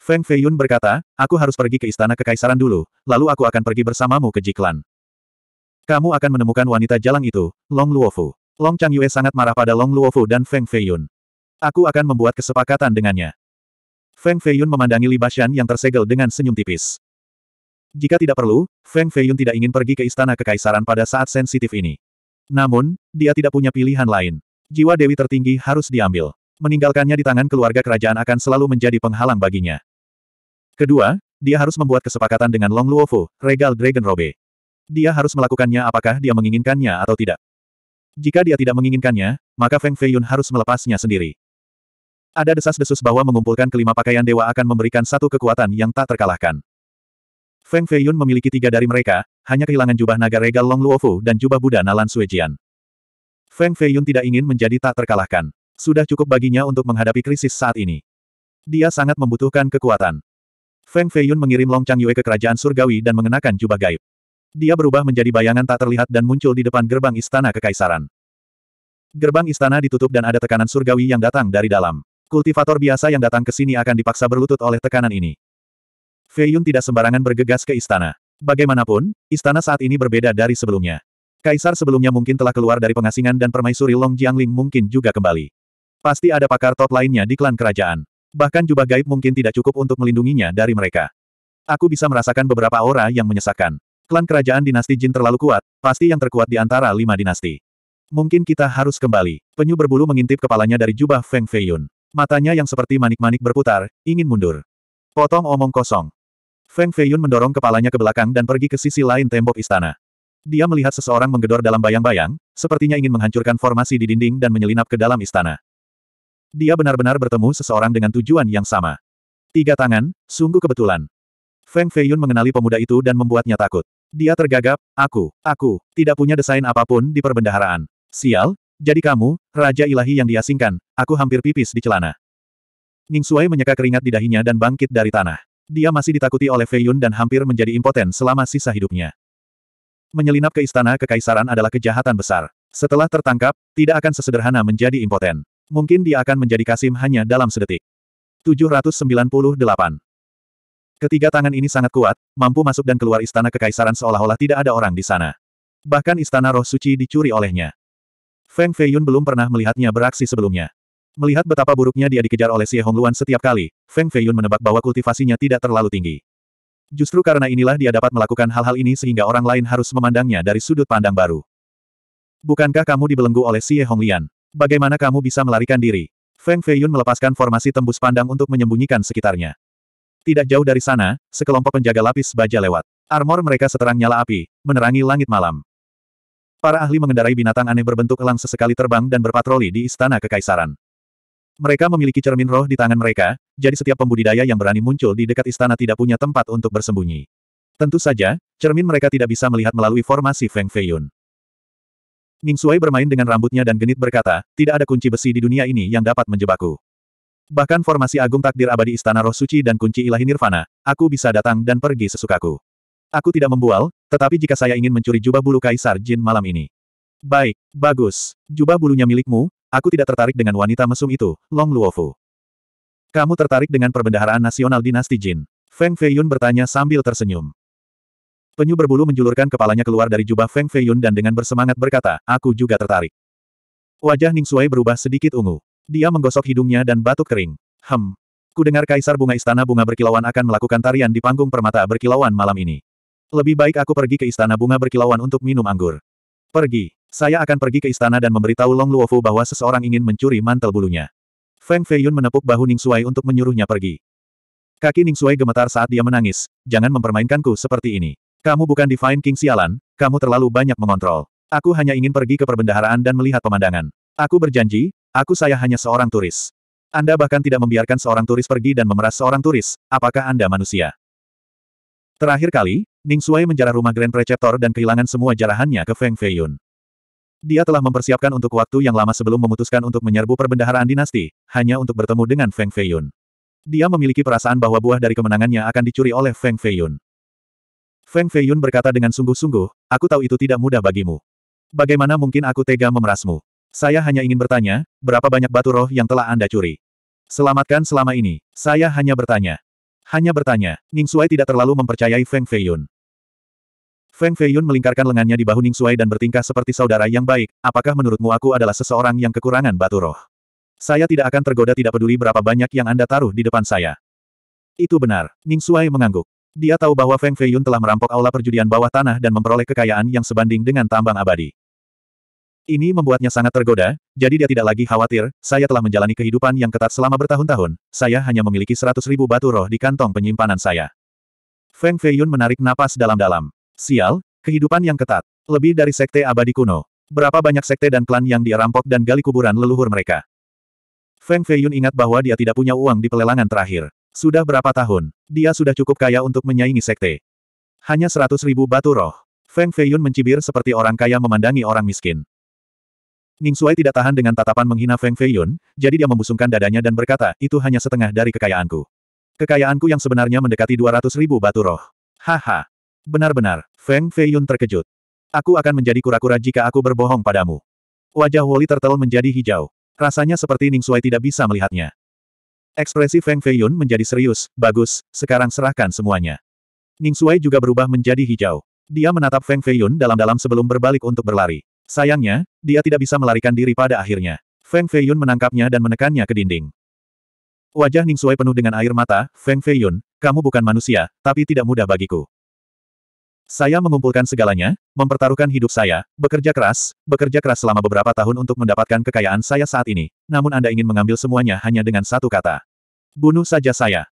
Feng Feiyun berkata, aku harus pergi ke istana kekaisaran dulu, lalu aku akan pergi bersamamu ke Ji Clan. Kamu akan menemukan wanita jalang itu, Long Luofu. Long Chang Yue sangat marah pada Long Luofu dan Feng Feiyun. Aku akan membuat kesepakatan dengannya. Feng Feiyun memandangi Li Bashan yang tersegel dengan senyum tipis. Jika tidak perlu, Feng Feiyun tidak ingin pergi ke istana kekaisaran pada saat sensitif ini. Namun, dia tidak punya pilihan lain. Jiwa Dewi tertinggi harus diambil. Meninggalkannya di tangan keluarga kerajaan akan selalu menjadi penghalang baginya. Kedua, dia harus membuat kesepakatan dengan Long Luofu, Regal Dragon Robe. Dia harus melakukannya apakah dia menginginkannya atau tidak. Jika dia tidak menginginkannya, maka Feng Feiyun harus melepasnya sendiri. Ada desas-desus bahwa mengumpulkan kelima pakaian dewa akan memberikan satu kekuatan yang tak terkalahkan. Feng Feiyun memiliki tiga dari mereka, hanya kehilangan jubah naga regal Long Luofu dan jubah Buddha Nalan Suejian. Feng Feiyun tidak ingin menjadi tak terkalahkan. Sudah cukup baginya untuk menghadapi krisis saat ini. Dia sangat membutuhkan kekuatan. Feng Feiyun mengirim Long Chang Yue ke kerajaan surgawi dan mengenakan jubah gaib. Dia berubah menjadi bayangan tak terlihat dan muncul di depan gerbang istana kekaisaran. Gerbang istana ditutup dan ada tekanan surgawi yang datang dari dalam. Kultivator biasa yang datang ke sini akan dipaksa berlutut oleh tekanan ini. Fei Yun tidak sembarangan bergegas ke istana. Bagaimanapun, istana saat ini berbeda dari sebelumnya. Kaisar sebelumnya mungkin telah keluar dari pengasingan dan permaisuri Long Jiangling mungkin juga kembali. Pasti ada pakar top lainnya di klan kerajaan. Bahkan jubah gaib mungkin tidak cukup untuk melindunginya dari mereka. Aku bisa merasakan beberapa aura yang menyesakkan. Klan kerajaan dinasti Jin terlalu kuat, pasti yang terkuat di antara lima dinasti. Mungkin kita harus kembali. Penyu berbulu mengintip kepalanya dari jubah Feng Feiyun. Matanya yang seperti manik-manik berputar, ingin mundur. Potong omong kosong. Feng Feiyun mendorong kepalanya ke belakang dan pergi ke sisi lain tembok istana. Dia melihat seseorang menggedor dalam bayang-bayang, sepertinya ingin menghancurkan formasi di dinding dan menyelinap ke dalam istana. Dia benar-benar bertemu seseorang dengan tujuan yang sama. Tiga tangan, sungguh kebetulan. Feng Feiyun mengenali pemuda itu dan membuatnya takut. Dia tergagap, aku, aku, tidak punya desain apapun di perbendaharaan. Sial, jadi kamu, Raja Ilahi yang diasingkan, aku hampir pipis di celana. Ning Suai menyeka keringat di dahinya dan bangkit dari tanah. Dia masih ditakuti oleh Fei Yun dan hampir menjadi impoten selama sisa hidupnya. Menyelinap ke istana kekaisaran adalah kejahatan besar. Setelah tertangkap, tidak akan sesederhana menjadi impoten. Mungkin dia akan menjadi kasim hanya dalam sedetik. 798 Ketiga tangan ini sangat kuat, mampu masuk dan keluar istana kekaisaran seolah-olah tidak ada orang di sana. Bahkan istana roh suci dicuri olehnya. Feng Feiyun belum pernah melihatnya beraksi sebelumnya. Melihat betapa buruknya dia dikejar oleh Xie Hongluan setiap kali, Feng Feiyun menebak bahwa kultivasinya tidak terlalu tinggi. Justru karena inilah dia dapat melakukan hal-hal ini sehingga orang lain harus memandangnya dari sudut pandang baru. Bukankah kamu dibelenggu oleh Xie Honglian? Bagaimana kamu bisa melarikan diri? Feng Feiyun melepaskan formasi tembus pandang untuk menyembunyikan sekitarnya. Tidak jauh dari sana, sekelompok penjaga lapis baja lewat. Armor mereka seterang nyala api, menerangi langit malam. Para ahli mengendarai binatang aneh berbentuk elang sesekali terbang dan berpatroli di istana kekaisaran. Mereka memiliki cermin roh di tangan mereka, jadi setiap pembudidaya yang berani muncul di dekat istana tidak punya tempat untuk bersembunyi. Tentu saja, cermin mereka tidak bisa melihat melalui formasi Feng Feiyun. Ning Sui bermain dengan rambutnya dan genit berkata, tidak ada kunci besi di dunia ini yang dapat menjebakku. Bahkan formasi agung takdir abadi istana roh suci dan kunci ilahi nirvana, aku bisa datang dan pergi sesukaku. Aku tidak membual, tetapi jika saya ingin mencuri jubah bulu kaisar jin malam ini. Baik, bagus. Jubah bulunya milikmu, aku tidak tertarik dengan wanita mesum itu, Long Luofu. Kamu tertarik dengan perbendaharaan nasional dinasti jin? Feng Feiyun bertanya sambil tersenyum. Penyu berbulu menjulurkan kepalanya keluar dari jubah Feng Feiyun dan dengan bersemangat berkata, aku juga tertarik. Wajah Ning Suai berubah sedikit ungu. Dia menggosok hidungnya dan batuk kering. Hem. Ku dengar Kaisar Bunga Istana Bunga Berkilauan akan melakukan tarian di panggung permata berkilauan malam ini. Lebih baik aku pergi ke Istana Bunga Berkilauan untuk minum anggur. Pergi. Saya akan pergi ke istana dan memberitahu Long Luofu bahwa seseorang ingin mencuri mantel bulunya. Feng Feiyun menepuk bahu Ning Suai untuk menyuruhnya pergi. Kaki Ning Suai gemetar saat dia menangis, jangan mempermainkanku seperti ini. Kamu bukan Divine King sialan, kamu terlalu banyak mengontrol. Aku hanya ingin pergi ke perbendaharaan dan melihat pemandangan. Aku berjanji, Aku saya hanya seorang turis. Anda bahkan tidak membiarkan seorang turis pergi dan memeras seorang turis, apakah Anda manusia? Terakhir kali, Ning Sui menjarah rumah Grand Preceptor dan kehilangan semua jarahannya ke Feng Feiyun. Dia telah mempersiapkan untuk waktu yang lama sebelum memutuskan untuk menyerbu perbendaharaan dinasti, hanya untuk bertemu dengan Feng Feiyun. Dia memiliki perasaan bahwa buah dari kemenangannya akan dicuri oleh Feng Feiyun. Feng Feiyun berkata dengan sungguh-sungguh, aku tahu itu tidak mudah bagimu. Bagaimana mungkin aku tega memerasmu? Saya hanya ingin bertanya, berapa banyak batu roh yang telah Anda curi? Selamatkan selama ini. Saya hanya bertanya. Hanya bertanya. Ning Suai tidak terlalu mempercayai Feng Feiyun. Feng Feiyun melingkarkan lengannya di bahu Ning Suai dan bertingkah seperti saudara yang baik, apakah menurutmu aku adalah seseorang yang kekurangan batu roh? Saya tidak akan tergoda tidak peduli berapa banyak yang Anda taruh di depan saya. Itu benar. Ning Suai mengangguk. Dia tahu bahwa Feng Feiyun telah merampok aula perjudian bawah tanah dan memperoleh kekayaan yang sebanding dengan tambang abadi. Ini membuatnya sangat tergoda, jadi dia tidak lagi khawatir, saya telah menjalani kehidupan yang ketat selama bertahun-tahun, saya hanya memiliki seratus ribu batu roh di kantong penyimpanan saya. Feng Feiyun menarik napas dalam-dalam. Sial, kehidupan yang ketat. Lebih dari sekte abadi kuno. Berapa banyak sekte dan klan yang dia rampok dan gali kuburan leluhur mereka. Feng Feiyun ingat bahwa dia tidak punya uang di pelelangan terakhir. Sudah berapa tahun, dia sudah cukup kaya untuk menyaingi sekte. Hanya seratus ribu batu roh. Feng Feiyun mencibir seperti orang kaya memandangi orang miskin. Ning Sui tidak tahan dengan tatapan menghina Feng Feiyun, jadi dia membusungkan dadanya dan berkata, itu hanya setengah dari kekayaanku. Kekayaanku yang sebenarnya mendekati 200 ribu batu roh. Haha. Benar-benar, Feng Feiyun terkejut. Aku akan menjadi kura-kura jika aku berbohong padamu. Wajah Woli tertel menjadi hijau. Rasanya seperti Ning Sui tidak bisa melihatnya. Ekspresi Feng Feiyun menjadi serius, bagus, sekarang serahkan semuanya. Ning Sui juga berubah menjadi hijau. Dia menatap Feng Feiyun dalam-dalam sebelum berbalik untuk berlari. Sayangnya, dia tidak bisa melarikan diri pada akhirnya. Feng Feiyun menangkapnya dan menekannya ke dinding. Wajah Ning Sui penuh dengan air mata, Feng Feiyun, kamu bukan manusia, tapi tidak mudah bagiku. Saya mengumpulkan segalanya, mempertaruhkan hidup saya, bekerja keras, bekerja keras selama beberapa tahun untuk mendapatkan kekayaan saya saat ini, namun Anda ingin mengambil semuanya hanya dengan satu kata. Bunuh saja saya.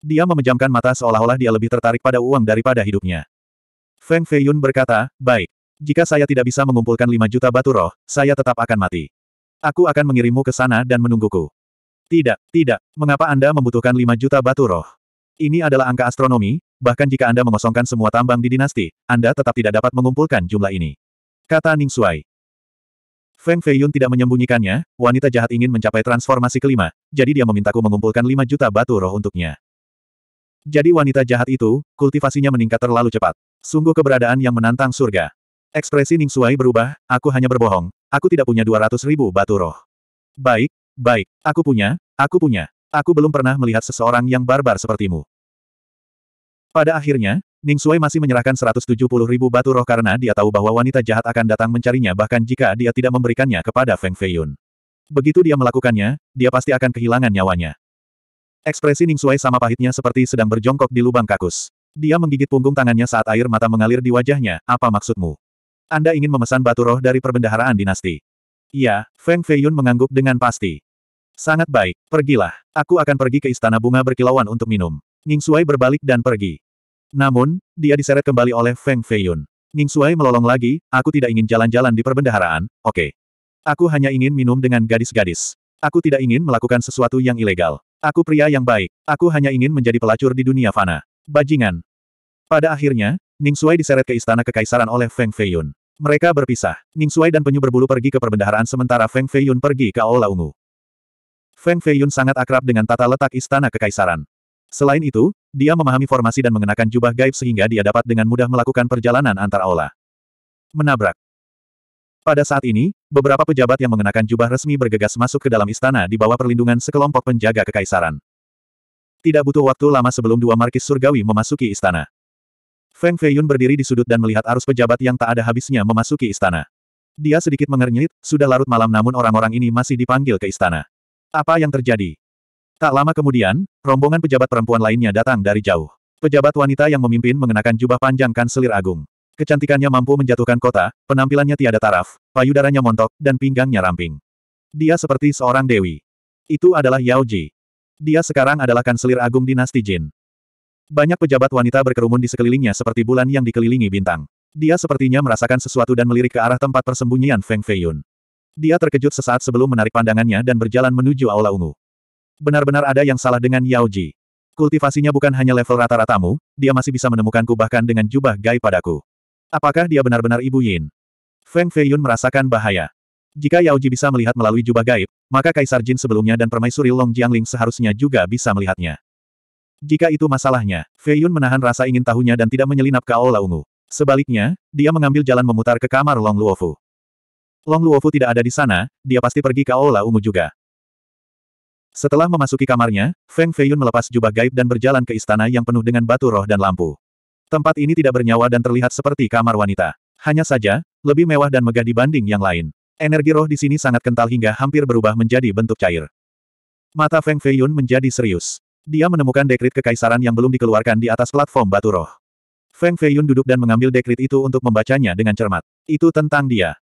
Dia memejamkan mata seolah-olah dia lebih tertarik pada uang daripada hidupnya. Feng Feiyun berkata, baik. Jika saya tidak bisa mengumpulkan lima juta batu roh, saya tetap akan mati. Aku akan mengirimmu ke sana dan menungguku. Tidak, tidak, mengapa Anda membutuhkan lima juta batu roh? Ini adalah angka astronomi, bahkan jika Anda mengosongkan semua tambang di dinasti, Anda tetap tidak dapat mengumpulkan jumlah ini. Kata Ning Shuai. Feng Feiyun tidak menyembunyikannya, wanita jahat ingin mencapai transformasi kelima, jadi dia memintaku mengumpulkan lima juta batu roh untuknya. Jadi wanita jahat itu, kultivasinya meningkat terlalu cepat. Sungguh keberadaan yang menantang surga. Ekspresi Ning Suai berubah, aku hanya berbohong, aku tidak punya 200 ribu batu roh. Baik, baik, aku punya, aku punya. Aku belum pernah melihat seseorang yang barbar sepertimu. Pada akhirnya, Ning Suai masih menyerahkan 170 ribu batu roh karena dia tahu bahwa wanita jahat akan datang mencarinya bahkan jika dia tidak memberikannya kepada Feng Feiyun. Begitu dia melakukannya, dia pasti akan kehilangan nyawanya. Ekspresi Ning Suai sama pahitnya seperti sedang berjongkok di lubang kakus. Dia menggigit punggung tangannya saat air mata mengalir di wajahnya, apa maksudmu? Anda ingin memesan batu roh dari perbendaharaan dinasti. Iya, Feng Feiyun mengangguk dengan pasti. Sangat baik, pergilah. Aku akan pergi ke istana bunga berkilauan untuk minum. Ning Suai berbalik dan pergi. Namun, dia diseret kembali oleh Feng Feiyun. Ning Suai melolong lagi, aku tidak ingin jalan-jalan di perbendaharaan, oke. Okay. Aku hanya ingin minum dengan gadis-gadis. Aku tidak ingin melakukan sesuatu yang ilegal. Aku pria yang baik. Aku hanya ingin menjadi pelacur di dunia fana. Bajingan. Pada akhirnya, Ning Suai diseret ke istana kekaisaran oleh Feng Feiyun. Mereka berpisah. Ning Suai dan Penyu berbulu pergi ke perbendaharaan sementara Feng Feiyun pergi ke Aula Ungu. Feng Feiyun sangat akrab dengan tata letak istana kekaisaran. Selain itu, dia memahami formasi dan mengenakan jubah gaib sehingga dia dapat dengan mudah melakukan perjalanan antar aula. Menabrak. Pada saat ini, beberapa pejabat yang mengenakan jubah resmi bergegas masuk ke dalam istana di bawah perlindungan sekelompok penjaga kekaisaran. Tidak butuh waktu lama sebelum dua markis surgawi memasuki istana. Feng Feiyun berdiri di sudut dan melihat arus pejabat yang tak ada habisnya memasuki istana. Dia sedikit mengernyit, sudah larut malam namun orang-orang ini masih dipanggil ke istana. Apa yang terjadi? Tak lama kemudian, rombongan pejabat perempuan lainnya datang dari jauh. Pejabat wanita yang memimpin mengenakan jubah panjang kanselir agung. Kecantikannya mampu menjatuhkan kota, penampilannya tiada taraf, payudaranya montok, dan pinggangnya ramping. Dia seperti seorang dewi. Itu adalah Yao Ji. Dia sekarang adalah kanselir agung dinasti Jin. Banyak pejabat wanita berkerumun di sekelilingnya seperti bulan yang dikelilingi bintang. Dia sepertinya merasakan sesuatu dan melirik ke arah tempat persembunyian Feng Feiyun. Dia terkejut sesaat sebelum menarik pandangannya dan berjalan menuju Aula Ungu. Benar-benar ada yang salah dengan Yao Ji. Kultivasinya bukan hanya level rata-ratamu, dia masih bisa menemukanku bahkan dengan jubah gai padaku. Apakah dia benar-benar Ibu Yin? Feng Feiyun merasakan bahaya. Jika Yao Ji bisa melihat melalui jubah gaib, maka Kaisar Jin sebelumnya dan Permaisuri Long Jiangling seharusnya juga bisa melihatnya. Jika itu masalahnya, Fei Yun menahan rasa ingin tahunya dan tidak menyelinap ke aula ungu. Sebaliknya, dia mengambil jalan memutar ke kamar Long Luofu. Long Luofu tidak ada di sana, dia pasti pergi ke aula ungu juga. Setelah memasuki kamarnya, Feng Feiyun melepas jubah gaib dan berjalan ke istana yang penuh dengan batu roh dan lampu. Tempat ini tidak bernyawa dan terlihat seperti kamar wanita. Hanya saja, lebih mewah dan megah dibanding yang lain. Energi roh di sini sangat kental hingga hampir berubah menjadi bentuk cair. Mata Feng Feiyun menjadi serius. Dia menemukan dekrit kekaisaran yang belum dikeluarkan di atas platform batu roh. Feng Feiyun duduk dan mengambil dekrit itu untuk membacanya dengan cermat. Itu tentang dia.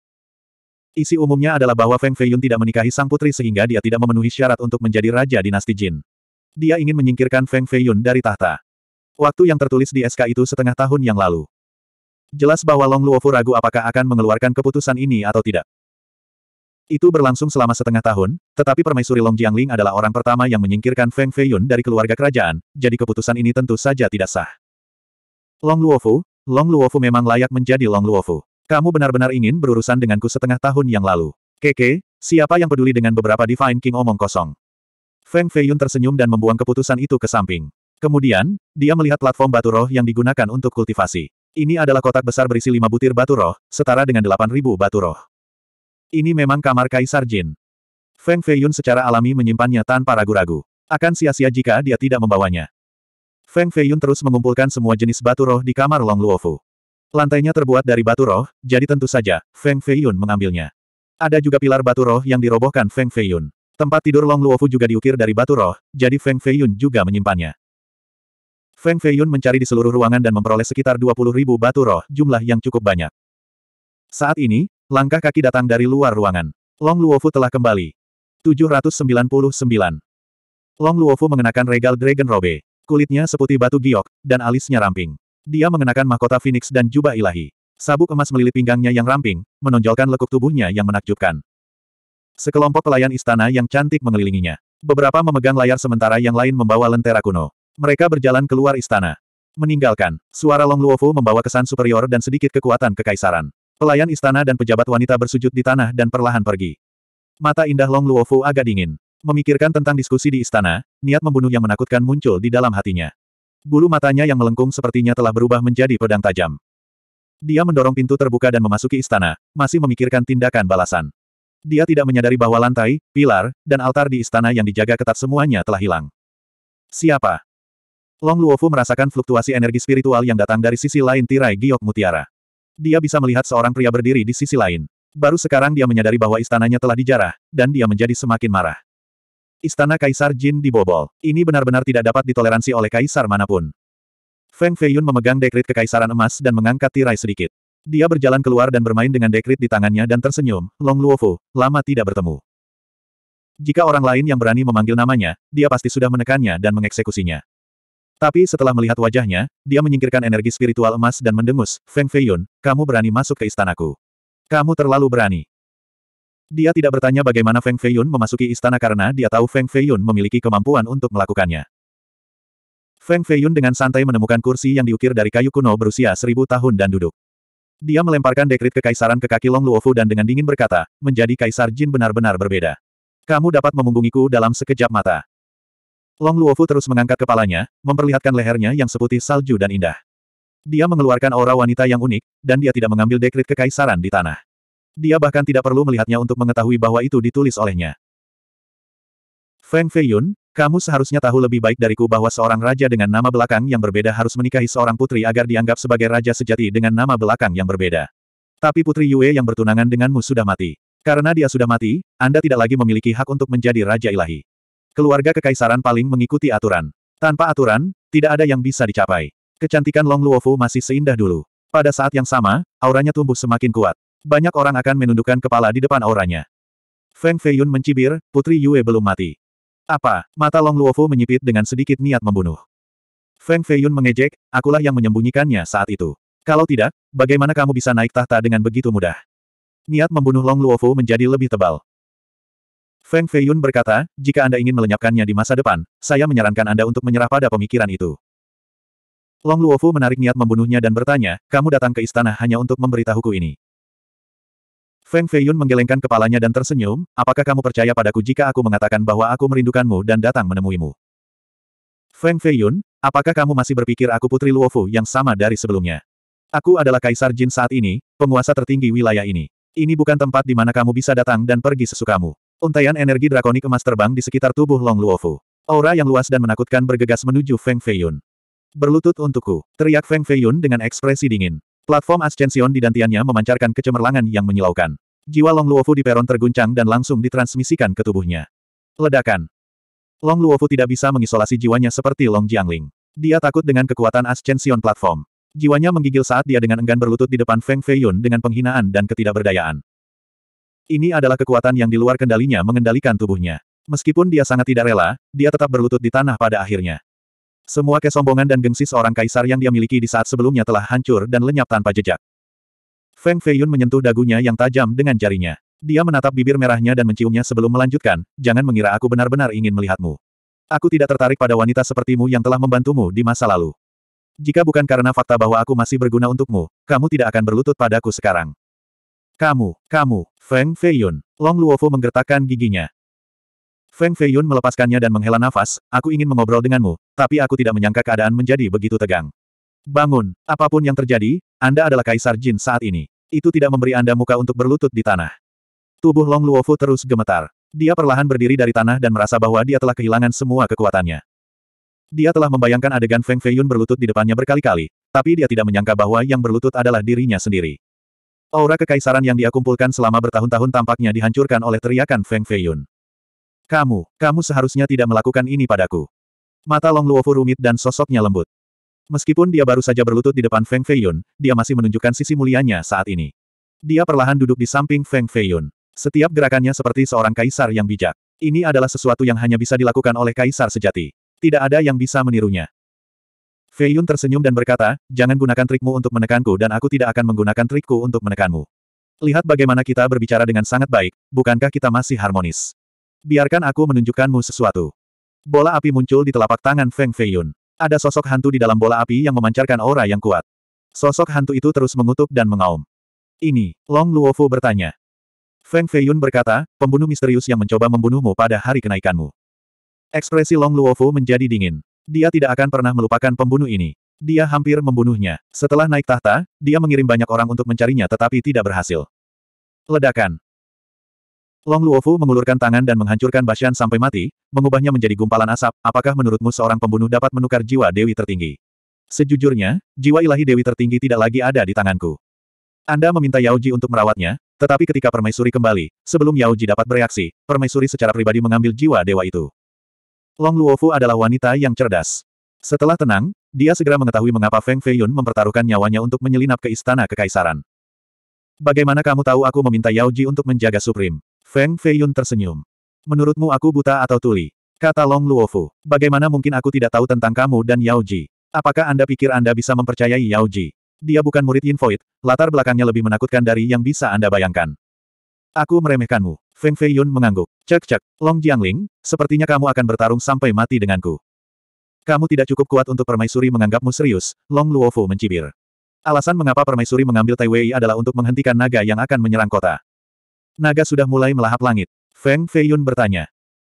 Isi umumnya adalah bahwa Feng Feiyun tidak menikahi sang putri sehingga dia tidak memenuhi syarat untuk menjadi raja dinasti Jin. Dia ingin menyingkirkan Feng Feiyun dari tahta. Waktu yang tertulis di SK itu setengah tahun yang lalu. Jelas bahwa Long Luofu ragu apakah akan mengeluarkan keputusan ini atau tidak. Itu berlangsung selama setengah tahun, tetapi Permaisuri Long Jiangling adalah orang pertama yang menyingkirkan Feng Feiyun dari keluarga kerajaan, jadi keputusan ini tentu saja tidak sah. Long Luofu, Long Luofu memang layak menjadi Long Luofu. Kamu benar-benar ingin berurusan denganku setengah tahun yang lalu. Keke, siapa yang peduli dengan beberapa Divine King omong kosong? Feng Feiyun tersenyum dan membuang keputusan itu ke samping. Kemudian, dia melihat platform batu roh yang digunakan untuk kultivasi. Ini adalah kotak besar berisi lima butir batu roh, setara dengan delapan ribu batu roh. Ini memang kamar Kaisar Jin. Feng Feiyun secara alami menyimpannya tanpa ragu-ragu. Akan sia-sia jika dia tidak membawanya. Feng Feiyun terus mengumpulkan semua jenis batu roh di kamar Long Luofu. Lantainya terbuat dari batu roh, jadi tentu saja, Feng Feiyun mengambilnya. Ada juga pilar batu roh yang dirobohkan Feng Feiyun. Tempat tidur Long Luofu juga diukir dari batu roh, jadi Feng Feiyun juga menyimpannya. Feng Feiyun mencari di seluruh ruangan dan memperoleh sekitar 20 ribu batu roh, jumlah yang cukup banyak. Saat ini, Langkah kaki datang dari luar ruangan. Long Luofu telah kembali. 799. Long Luofu mengenakan regal Dragon Robe. Kulitnya seputih batu giok, dan alisnya ramping. Dia mengenakan mahkota Phoenix dan jubah ilahi. Sabuk emas melilit pinggangnya yang ramping, menonjolkan lekuk tubuhnya yang menakjubkan. Sekelompok pelayan istana yang cantik mengelilinginya. Beberapa memegang layar sementara yang lain membawa lentera kuno. Mereka berjalan keluar istana. Meninggalkan, suara Long Luofu membawa kesan superior dan sedikit kekuatan kekaisaran. Pelayan istana dan pejabat wanita bersujud di tanah dan perlahan pergi. Mata indah Long Luofu agak dingin. Memikirkan tentang diskusi di istana, niat membunuh yang menakutkan muncul di dalam hatinya. Bulu matanya yang melengkung sepertinya telah berubah menjadi pedang tajam. Dia mendorong pintu terbuka dan memasuki istana, masih memikirkan tindakan balasan. Dia tidak menyadari bahwa lantai, pilar, dan altar di istana yang dijaga ketat semuanya telah hilang. Siapa? Long Luofu merasakan fluktuasi energi spiritual yang datang dari sisi lain tirai giok mutiara. Dia bisa melihat seorang pria berdiri di sisi lain. Baru sekarang dia menyadari bahwa istananya telah dijarah, dan dia menjadi semakin marah. Istana Kaisar Jin dibobol. Ini benar-benar tidak dapat ditoleransi oleh kaisar manapun. Feng Feiyun memegang dekrit kekaisaran emas dan mengangkat tirai sedikit. Dia berjalan keluar dan bermain dengan dekrit di tangannya dan tersenyum, Long Luofu, lama tidak bertemu. Jika orang lain yang berani memanggil namanya, dia pasti sudah menekannya dan mengeksekusinya. Tapi setelah melihat wajahnya, dia menyingkirkan energi spiritual emas dan mendengus, Feng Feiyun, kamu berani masuk ke istanaku. Kamu terlalu berani. Dia tidak bertanya bagaimana Feng Feiyun memasuki istana karena dia tahu Feng Feiyun memiliki kemampuan untuk melakukannya. Feng Feiyun dengan santai menemukan kursi yang diukir dari kayu kuno berusia seribu tahun dan duduk. Dia melemparkan dekrit kekaisaran ke kaki Long Luofu dan dengan dingin berkata, menjadi kaisar Jin benar-benar berbeda. Kamu dapat memunggungiku dalam sekejap mata. Long Luofu terus mengangkat kepalanya, memperlihatkan lehernya yang seputih salju dan indah. Dia mengeluarkan aura wanita yang unik, dan dia tidak mengambil dekrit kekaisaran di tanah. Dia bahkan tidak perlu melihatnya untuk mengetahui bahwa itu ditulis olehnya. Feng Feiyun, kamu seharusnya tahu lebih baik dariku bahwa seorang raja dengan nama belakang yang berbeda harus menikahi seorang putri agar dianggap sebagai raja sejati dengan nama belakang yang berbeda. Tapi putri Yue yang bertunangan denganmu sudah mati. Karena dia sudah mati, Anda tidak lagi memiliki hak untuk menjadi raja ilahi. Keluarga kekaisaran paling mengikuti aturan. Tanpa aturan, tidak ada yang bisa dicapai. Kecantikan Long Luofu masih seindah dulu. Pada saat yang sama, auranya tumbuh semakin kuat. Banyak orang akan menundukkan kepala di depan auranya. Feng Feiyun mencibir, Putri Yue belum mati. Apa? Mata Long Luofu menyipit dengan sedikit niat membunuh. Feng Feiyun mengejek, akulah yang menyembunyikannya saat itu. Kalau tidak, bagaimana kamu bisa naik tahta dengan begitu mudah? Niat membunuh Long Luofu menjadi lebih tebal. Feng Feiyun berkata, jika Anda ingin melenyapkannya di masa depan, saya menyarankan Anda untuk menyerah pada pemikiran itu. Long Luofu menarik niat membunuhnya dan bertanya, kamu datang ke istana hanya untuk memberitahuku ini. Feng Feiyun menggelengkan kepalanya dan tersenyum, apakah kamu percaya padaku jika aku mengatakan bahwa aku merindukanmu dan datang menemuimu? Feng Feiyun, apakah kamu masih berpikir aku putri Luofu yang sama dari sebelumnya? Aku adalah Kaisar Jin saat ini, penguasa tertinggi wilayah ini. Ini bukan tempat di mana kamu bisa datang dan pergi sesukamu. Untaian energi drakonik emas terbang di sekitar tubuh Long Luofu. Aura yang luas dan menakutkan bergegas menuju Feng Feiyun. Berlutut untukku, teriak Feng Feiyun dengan ekspresi dingin. Platform Ascension di dantiannya memancarkan kecemerlangan yang menyilaukan. Jiwa Long Luofu di peron terguncang dan langsung ditransmisikan ke tubuhnya. Ledakan. Long Luofu tidak bisa mengisolasi jiwanya seperti Long Jiangling. Dia takut dengan kekuatan Ascension Platform. Jiwanya menggigil saat dia dengan enggan berlutut di depan Feng Feiyun dengan penghinaan dan ketidakberdayaan. Ini adalah kekuatan yang di luar kendalinya mengendalikan tubuhnya. Meskipun dia sangat tidak rela, dia tetap berlutut di tanah pada akhirnya. Semua kesombongan dan gengsi seorang kaisar yang dia miliki di saat sebelumnya telah hancur dan lenyap tanpa jejak. Feng Feiyun menyentuh dagunya yang tajam dengan jarinya. Dia menatap bibir merahnya dan menciumnya sebelum melanjutkan, jangan mengira aku benar-benar ingin melihatmu. Aku tidak tertarik pada wanita sepertimu yang telah membantumu di masa lalu. Jika bukan karena fakta bahwa aku masih berguna untukmu, kamu tidak akan berlutut padaku sekarang. Kamu, kamu, Feng Feiyun. Long Luofu menggertakkan giginya. Feng Feiyun melepaskannya dan menghela nafas, aku ingin mengobrol denganmu, tapi aku tidak menyangka keadaan menjadi begitu tegang. Bangun, apapun yang terjadi, Anda adalah Kaisar Jin saat ini. Itu tidak memberi Anda muka untuk berlutut di tanah. Tubuh Long Luofu terus gemetar. Dia perlahan berdiri dari tanah dan merasa bahwa dia telah kehilangan semua kekuatannya. Dia telah membayangkan adegan Feng Feiyun berlutut di depannya berkali-kali, tapi dia tidak menyangka bahwa yang berlutut adalah dirinya sendiri. Aura kekaisaran yang dia kumpulkan selama bertahun-tahun tampaknya dihancurkan oleh teriakan Feng Feiyun. Kamu, kamu seharusnya tidak melakukan ini padaku. Mata Long Luofu rumit dan sosoknya lembut. Meskipun dia baru saja berlutut di depan Feng Feiyun, dia masih menunjukkan sisi mulianya saat ini. Dia perlahan duduk di samping Feng Feiyun. Setiap gerakannya seperti seorang kaisar yang bijak. Ini adalah sesuatu yang hanya bisa dilakukan oleh kaisar sejati. Tidak ada yang bisa menirunya. Fei Yun tersenyum dan berkata, jangan gunakan trikmu untuk menekanku dan aku tidak akan menggunakan trikku untuk menekanmu. Lihat bagaimana kita berbicara dengan sangat baik, bukankah kita masih harmonis? Biarkan aku menunjukkanmu sesuatu. Bola api muncul di telapak tangan Feng Fei Yun. Ada sosok hantu di dalam bola api yang memancarkan aura yang kuat. Sosok hantu itu terus mengutuk dan mengaum. Ini, Long Luofu bertanya. Feng Fei Yun berkata, pembunuh misterius yang mencoba membunuhmu pada hari kenaikanmu. Ekspresi Long Luofu menjadi dingin. Dia tidak akan pernah melupakan pembunuh ini. Dia hampir membunuhnya. Setelah naik tahta, dia mengirim banyak orang untuk mencarinya tetapi tidak berhasil. Ledakan. Long Luofu mengulurkan tangan dan menghancurkan Bashan sampai mati, mengubahnya menjadi gumpalan asap, apakah menurutmu seorang pembunuh dapat menukar jiwa Dewi tertinggi? Sejujurnya, jiwa ilahi Dewi tertinggi tidak lagi ada di tanganku. Anda meminta Yaoji untuk merawatnya, tetapi ketika Permaisuri kembali, sebelum Yaoji dapat bereaksi, Permaisuri secara pribadi mengambil jiwa dewa itu. Long Luofu adalah wanita yang cerdas. Setelah tenang, dia segera mengetahui mengapa Feng Feiyun mempertaruhkan nyawanya untuk menyelinap ke istana kekaisaran. Bagaimana kamu tahu aku meminta Yao Ji untuk menjaga Supreme? Feng Feiyun tersenyum. Menurutmu aku buta atau tuli? Kata Long Luofu. Bagaimana mungkin aku tidak tahu tentang kamu dan Yao Ji? Apakah Anda pikir Anda bisa mempercayai Yao Ji? Dia bukan murid Yin Void, latar belakangnya lebih menakutkan dari yang bisa Anda bayangkan. Aku meremehkanmu. Feng Fei Yun mengangguk. Cek-cek, Long Jiangling, sepertinya kamu akan bertarung sampai mati denganku. Kamu tidak cukup kuat untuk permaisuri menganggapmu serius, Long Luofu mencibir. Alasan mengapa permaisuri mengambil Tai Wei adalah untuk menghentikan naga yang akan menyerang kota. Naga sudah mulai melahap langit. Feng Feiyun bertanya.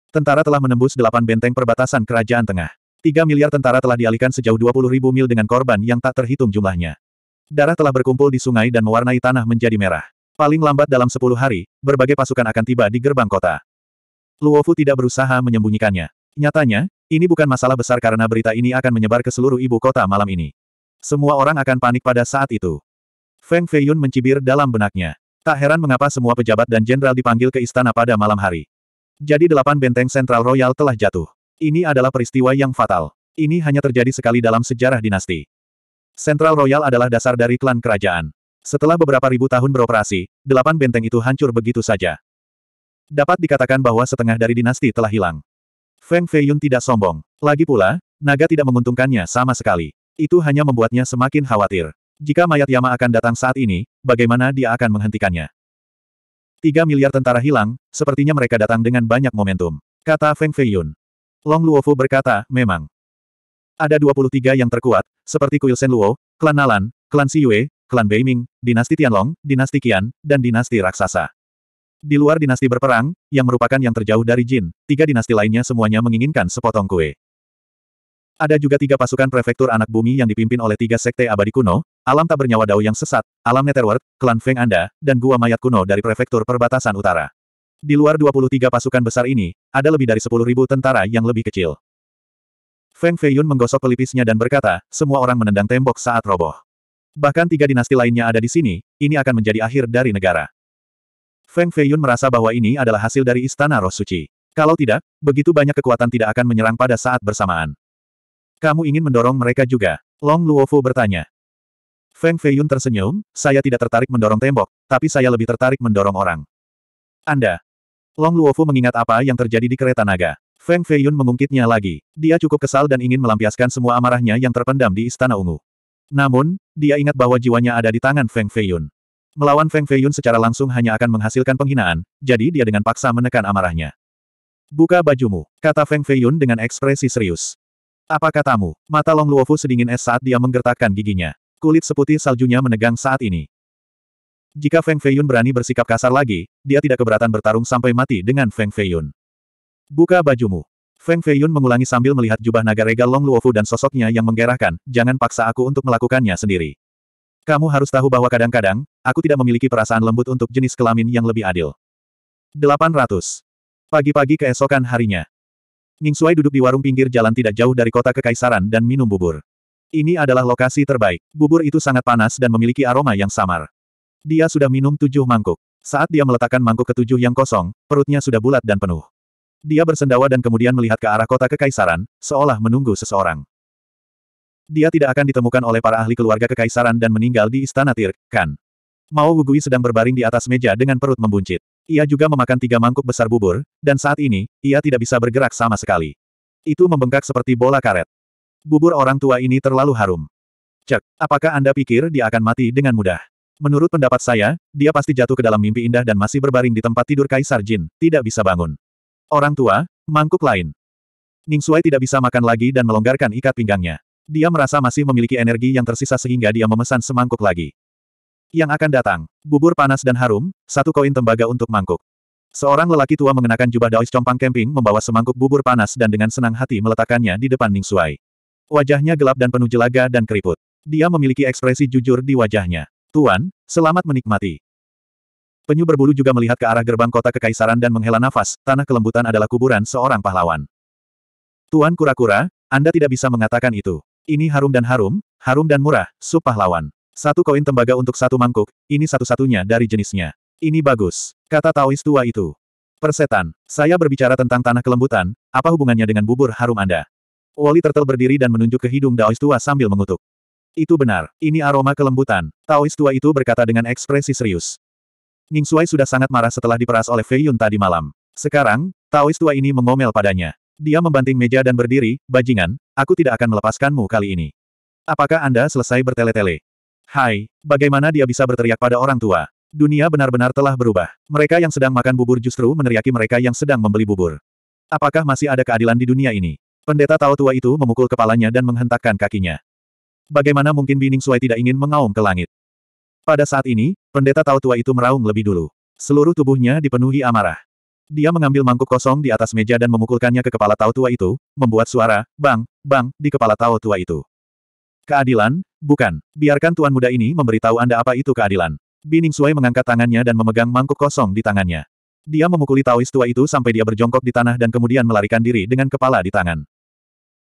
Tentara telah menembus delapan benteng perbatasan kerajaan tengah. Tiga miliar tentara telah dialihkan sejauh dua puluh ribu mil dengan korban yang tak terhitung jumlahnya. Darah telah berkumpul di sungai dan mewarnai tanah menjadi merah. Paling lambat dalam sepuluh hari, berbagai pasukan akan tiba di gerbang kota. Luofu tidak berusaha menyembunyikannya. Nyatanya, ini bukan masalah besar karena berita ini akan menyebar ke seluruh ibu kota malam ini. Semua orang akan panik pada saat itu. Feng Feiyun mencibir dalam benaknya. Tak heran mengapa semua pejabat dan jenderal dipanggil ke istana pada malam hari. Jadi delapan benteng sentral royal telah jatuh. Ini adalah peristiwa yang fatal. Ini hanya terjadi sekali dalam sejarah dinasti. Sentral royal adalah dasar dari klan kerajaan. Setelah beberapa ribu tahun beroperasi, delapan benteng itu hancur begitu saja. Dapat dikatakan bahwa setengah dari dinasti telah hilang. Feng Feiyun tidak sombong. Lagi pula, naga tidak menguntungkannya sama sekali. Itu hanya membuatnya semakin khawatir. Jika mayat Yama akan datang saat ini, bagaimana dia akan menghentikannya? Tiga miliar tentara hilang, sepertinya mereka datang dengan banyak momentum. Kata Feng Feiyun. Long Luofu berkata, memang. Ada 23 yang terkuat, seperti Kuil Sen Luo, Klan Nalan, Klan Siyue, klan Beiming, dinasti Tianlong, dinasti Qian, dan dinasti raksasa. Di luar dinasti berperang, yang merupakan yang terjauh dari Jin, tiga dinasti lainnya semuanya menginginkan sepotong kue. Ada juga tiga pasukan prefektur anak bumi yang dipimpin oleh tiga sekte abadi kuno, alam tak bernyawa Dao yang sesat, alam Netherworld, klan Feng Anda, dan gua mayat kuno dari prefektur perbatasan utara. Di luar 23 pasukan besar ini, ada lebih dari 10.000 tentara yang lebih kecil. Feng Feiyun menggosok pelipisnya dan berkata, semua orang menendang tembok saat roboh. Bahkan tiga dinasti lainnya ada di sini, ini akan menjadi akhir dari negara. Feng Feiyun merasa bahwa ini adalah hasil dari Istana Roh Suci. Kalau tidak, begitu banyak kekuatan tidak akan menyerang pada saat bersamaan. Kamu ingin mendorong mereka juga? Long Luofu bertanya. Feng Feiyun tersenyum, saya tidak tertarik mendorong tembok, tapi saya lebih tertarik mendorong orang. Anda. Long Luofu mengingat apa yang terjadi di kereta naga. Feng Feiyun mengungkitnya lagi. Dia cukup kesal dan ingin melampiaskan semua amarahnya yang terpendam di Istana Ungu. Namun, dia ingat bahwa jiwanya ada di tangan Feng Feiyun. Melawan Feng Feiyun secara langsung hanya akan menghasilkan penghinaan, jadi dia dengan paksa menekan amarahnya. Buka bajumu, kata Feng Feiyun dengan ekspresi serius. Apa katamu? Mata Long Luofu sedingin es saat dia menggertakkan giginya. Kulit seputih saljunya menegang saat ini. Jika Feng Feiyun berani bersikap kasar lagi, dia tidak keberatan bertarung sampai mati dengan Feng Feiyun. Buka bajumu, Feng Feiyun mengulangi sambil melihat jubah naga regal Long Luofu dan sosoknya yang menggerahkan, jangan paksa aku untuk melakukannya sendiri. Kamu harus tahu bahwa kadang-kadang, aku tidak memiliki perasaan lembut untuk jenis kelamin yang lebih adil. 800. Pagi-pagi keesokan harinya. Ning Suai duduk di warung pinggir jalan tidak jauh dari kota kekaisaran dan minum bubur. Ini adalah lokasi terbaik. Bubur itu sangat panas dan memiliki aroma yang samar. Dia sudah minum tujuh mangkuk. Saat dia meletakkan mangkuk ketujuh yang kosong, perutnya sudah bulat dan penuh. Dia bersendawa dan kemudian melihat ke arah kota kekaisaran, seolah menunggu seseorang. Dia tidak akan ditemukan oleh para ahli keluarga kekaisaran dan meninggal di istana tir, kan? Mao Wugui sedang berbaring di atas meja dengan perut membuncit. Ia juga memakan tiga mangkuk besar bubur, dan saat ini, ia tidak bisa bergerak sama sekali. Itu membengkak seperti bola karet. Bubur orang tua ini terlalu harum. Cek, apakah Anda pikir dia akan mati dengan mudah? Menurut pendapat saya, dia pasti jatuh ke dalam mimpi indah dan masih berbaring di tempat tidur Kaisar Jin, tidak bisa bangun. Orang tua, mangkuk lain. Ning Suai tidak bisa makan lagi dan melonggarkan ikat pinggangnya. Dia merasa masih memiliki energi yang tersisa sehingga dia memesan semangkuk lagi. Yang akan datang, bubur panas dan harum, satu koin tembaga untuk mangkuk. Seorang lelaki tua mengenakan jubah daois compang camping membawa semangkuk bubur panas dan dengan senang hati meletakkannya di depan Ning Suai. Wajahnya gelap dan penuh jelaga dan keriput. Dia memiliki ekspresi jujur di wajahnya. Tuan, selamat menikmati. Penyu berbulu juga melihat ke arah gerbang kota kekaisaran dan menghela nafas, tanah kelembutan adalah kuburan seorang pahlawan. Tuan kura-kura, Anda tidak bisa mengatakan itu. Ini harum dan harum, harum dan murah, sup pahlawan. Satu koin tembaga untuk satu mangkuk, ini satu-satunya dari jenisnya. Ini bagus, kata Taoist tua itu. Persetan, saya berbicara tentang tanah kelembutan, apa hubungannya dengan bubur harum Anda? Wali Turtle berdiri dan menunjuk ke hidung Daois tua sambil mengutuk. Itu benar, ini aroma kelembutan, Taoist tua itu berkata dengan ekspresi serius. Ning Suai sudah sangat marah setelah diperas oleh Fei Yun tadi malam. Sekarang, Taois tua ini mengomel padanya. Dia membanting meja dan berdiri, bajingan, aku tidak akan melepaskanmu kali ini. Apakah Anda selesai bertele-tele? Hai, bagaimana dia bisa berteriak pada orang tua? Dunia benar-benar telah berubah. Mereka yang sedang makan bubur justru meneriaki mereka yang sedang membeli bubur. Apakah masih ada keadilan di dunia ini? Pendeta Tao tua itu memukul kepalanya dan menghentakkan kakinya. Bagaimana mungkin Bining Suai tidak ingin mengaum ke langit? Pada saat ini, Pendeta tahu tua itu meraung lebih dulu. Seluruh tubuhnya dipenuhi amarah. Dia mengambil mangkuk kosong di atas meja dan memukulkannya ke kepala tahu tua itu, membuat suara, bang, bang, di kepala tahu tua itu. Keadilan? Bukan. Biarkan tuan muda ini memberitahu Anda apa itu keadilan. Bining Suai mengangkat tangannya dan memegang mangkuk kosong di tangannya. Dia memukuli Taois tua itu sampai dia berjongkok di tanah dan kemudian melarikan diri dengan kepala di tangan.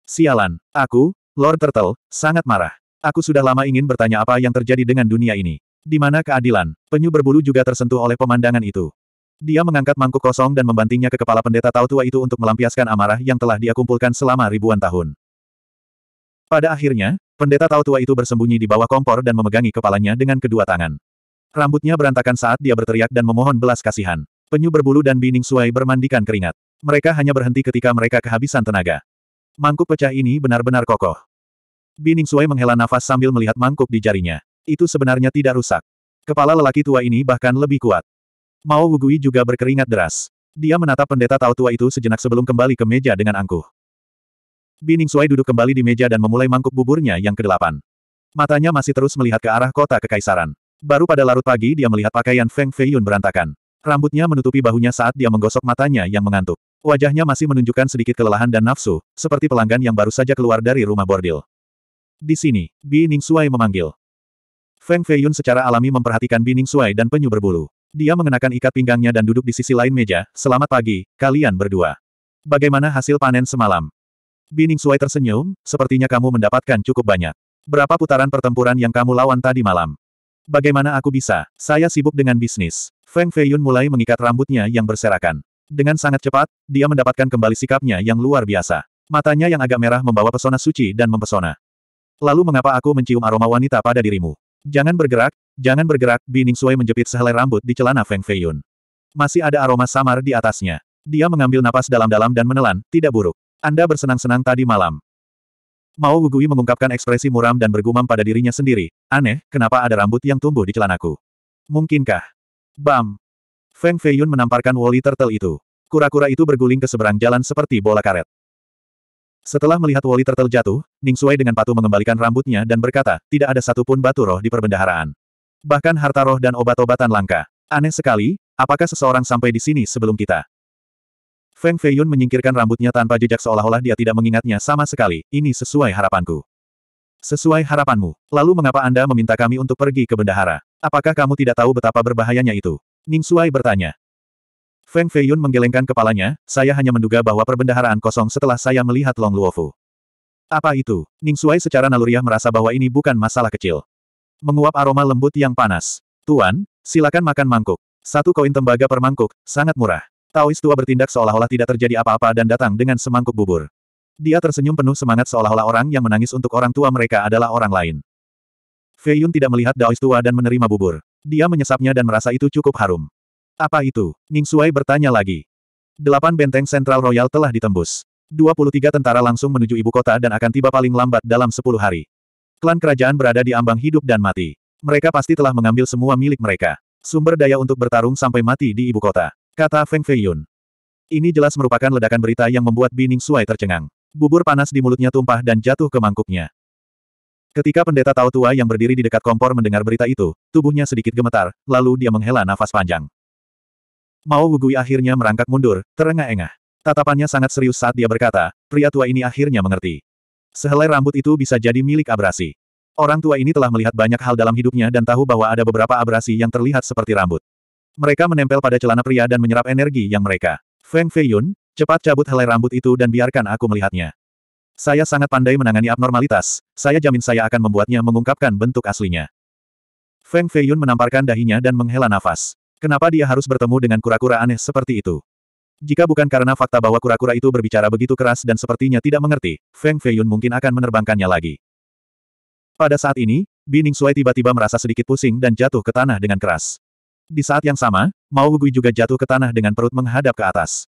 Sialan. Aku, Lord Turtle, sangat marah. Aku sudah lama ingin bertanya apa yang terjadi dengan dunia ini. Di mana keadilan, penyu berbulu juga tersentuh oleh pemandangan itu. Dia mengangkat mangkuk kosong dan membantingnya ke kepala pendeta tahu tua itu untuk melampiaskan amarah yang telah dia kumpulkan selama ribuan tahun. Pada akhirnya, pendeta tahu tua itu bersembunyi di bawah kompor dan memegangi kepalanya dengan kedua tangan. Rambutnya berantakan saat dia berteriak dan memohon belas kasihan. Penyu berbulu dan bining suai bermandikan keringat. Mereka hanya berhenti ketika mereka kehabisan tenaga. Mangkuk pecah ini benar-benar kokoh. Bining Suai menghela nafas sambil melihat mangkuk di jarinya. Itu sebenarnya tidak rusak. Kepala lelaki tua ini bahkan lebih kuat. Mao Wugui juga berkeringat deras. Dia menatap pendeta tahu tua itu sejenak sebelum kembali ke meja dengan angkuh. Bining Suai duduk kembali di meja dan memulai mangkuk buburnya yang kedelapan. Matanya masih terus melihat ke arah kota kekaisaran. Baru pada larut pagi dia melihat pakaian Feng Feiyun berantakan. Rambutnya menutupi bahunya saat dia menggosok matanya yang mengantuk. Wajahnya masih menunjukkan sedikit kelelahan dan nafsu, seperti pelanggan yang baru saja keluar dari rumah bordil. Di sini, Bining Suai memanggil. Feng Feiyun secara alami memperhatikan Bining Suai dan penyu berbulu. Dia mengenakan ikat pinggangnya dan duduk di sisi lain meja, selamat pagi, kalian berdua. Bagaimana hasil panen semalam? Bining Suai tersenyum, sepertinya kamu mendapatkan cukup banyak. Berapa putaran pertempuran yang kamu lawan tadi malam? Bagaimana aku bisa? Saya sibuk dengan bisnis. Feng Feiyun mulai mengikat rambutnya yang berserakan. Dengan sangat cepat, dia mendapatkan kembali sikapnya yang luar biasa. Matanya yang agak merah membawa pesona suci dan mempesona. Lalu mengapa aku mencium aroma wanita pada dirimu? Jangan bergerak, jangan bergerak, Bining Sui menjepit sehelai rambut di celana Feng Feiyun. Masih ada aroma samar di atasnya. Dia mengambil napas dalam-dalam dan menelan, tidak buruk. Anda bersenang-senang tadi malam. Mao Wugui mengungkapkan ekspresi muram dan bergumam pada dirinya sendiri. Aneh, kenapa ada rambut yang tumbuh di celanaku? Mungkinkah? Bam! Feng Feiyun menamparkan Woli Turtle itu. Kura-kura itu berguling ke seberang jalan seperti bola karet. Setelah melihat Wally Turtle jatuh, Ning Sui dengan patuh mengembalikan rambutnya dan berkata, tidak ada satupun batu roh di perbendaharaan. Bahkan harta roh dan obat-obatan langka. Aneh sekali, apakah seseorang sampai di sini sebelum kita? Feng Feiyun menyingkirkan rambutnya tanpa jejak seolah-olah dia tidak mengingatnya sama sekali, ini sesuai harapanku. Sesuai harapanmu. Lalu mengapa Anda meminta kami untuk pergi ke bendahara? Apakah kamu tidak tahu betapa berbahayanya itu? Ning Suai bertanya. Feng Feiyun menggelengkan kepalanya, saya hanya menduga bahwa perbendaharaan kosong setelah saya melihat Long Luofu. Apa itu? Ning Suai secara naluriah merasa bahwa ini bukan masalah kecil. Menguap aroma lembut yang panas. Tuan, silakan makan mangkuk. Satu koin tembaga per mangkuk, sangat murah. Taois tua bertindak seolah-olah tidak terjadi apa-apa dan datang dengan semangkuk bubur. Dia tersenyum penuh semangat seolah-olah orang yang menangis untuk orang tua mereka adalah orang lain. Feiyun tidak melihat Daois tua dan menerima bubur. Dia menyesapnya dan merasa itu cukup harum. Apa itu? Ning Suai bertanya lagi. Delapan benteng sentral royal telah ditembus. 23 tentara langsung menuju ibu kota dan akan tiba paling lambat dalam 10 hari. Klan kerajaan berada di ambang hidup dan mati. Mereka pasti telah mengambil semua milik mereka. Sumber daya untuk bertarung sampai mati di ibu kota. Kata Feng Feiyun. Ini jelas merupakan ledakan berita yang membuat Bining Suai tercengang. Bubur panas di mulutnya tumpah dan jatuh ke mangkuknya. Ketika pendeta Tao Tua yang berdiri di dekat kompor mendengar berita itu, tubuhnya sedikit gemetar, lalu dia menghela nafas panjang. Mao Wugui akhirnya merangkak mundur, terengah-engah. Tatapannya sangat serius saat dia berkata, pria tua ini akhirnya mengerti. Sehelai rambut itu bisa jadi milik abrasi. Orang tua ini telah melihat banyak hal dalam hidupnya dan tahu bahwa ada beberapa abrasi yang terlihat seperti rambut. Mereka menempel pada celana pria dan menyerap energi yang mereka. Feng Feiyun, cepat cabut helai rambut itu dan biarkan aku melihatnya. Saya sangat pandai menangani abnormalitas, saya jamin saya akan membuatnya mengungkapkan bentuk aslinya. Feng Feiyun menamparkan dahinya dan menghela nafas. Kenapa dia harus bertemu dengan kura-kura aneh seperti itu? Jika bukan karena fakta bahwa kura-kura itu berbicara begitu keras dan sepertinya tidak mengerti, Feng Feiyun mungkin akan menerbangkannya lagi. Pada saat ini, Bining Suai tiba-tiba merasa sedikit pusing dan jatuh ke tanah dengan keras. Di saat yang sama, Mao Gui juga jatuh ke tanah dengan perut menghadap ke atas.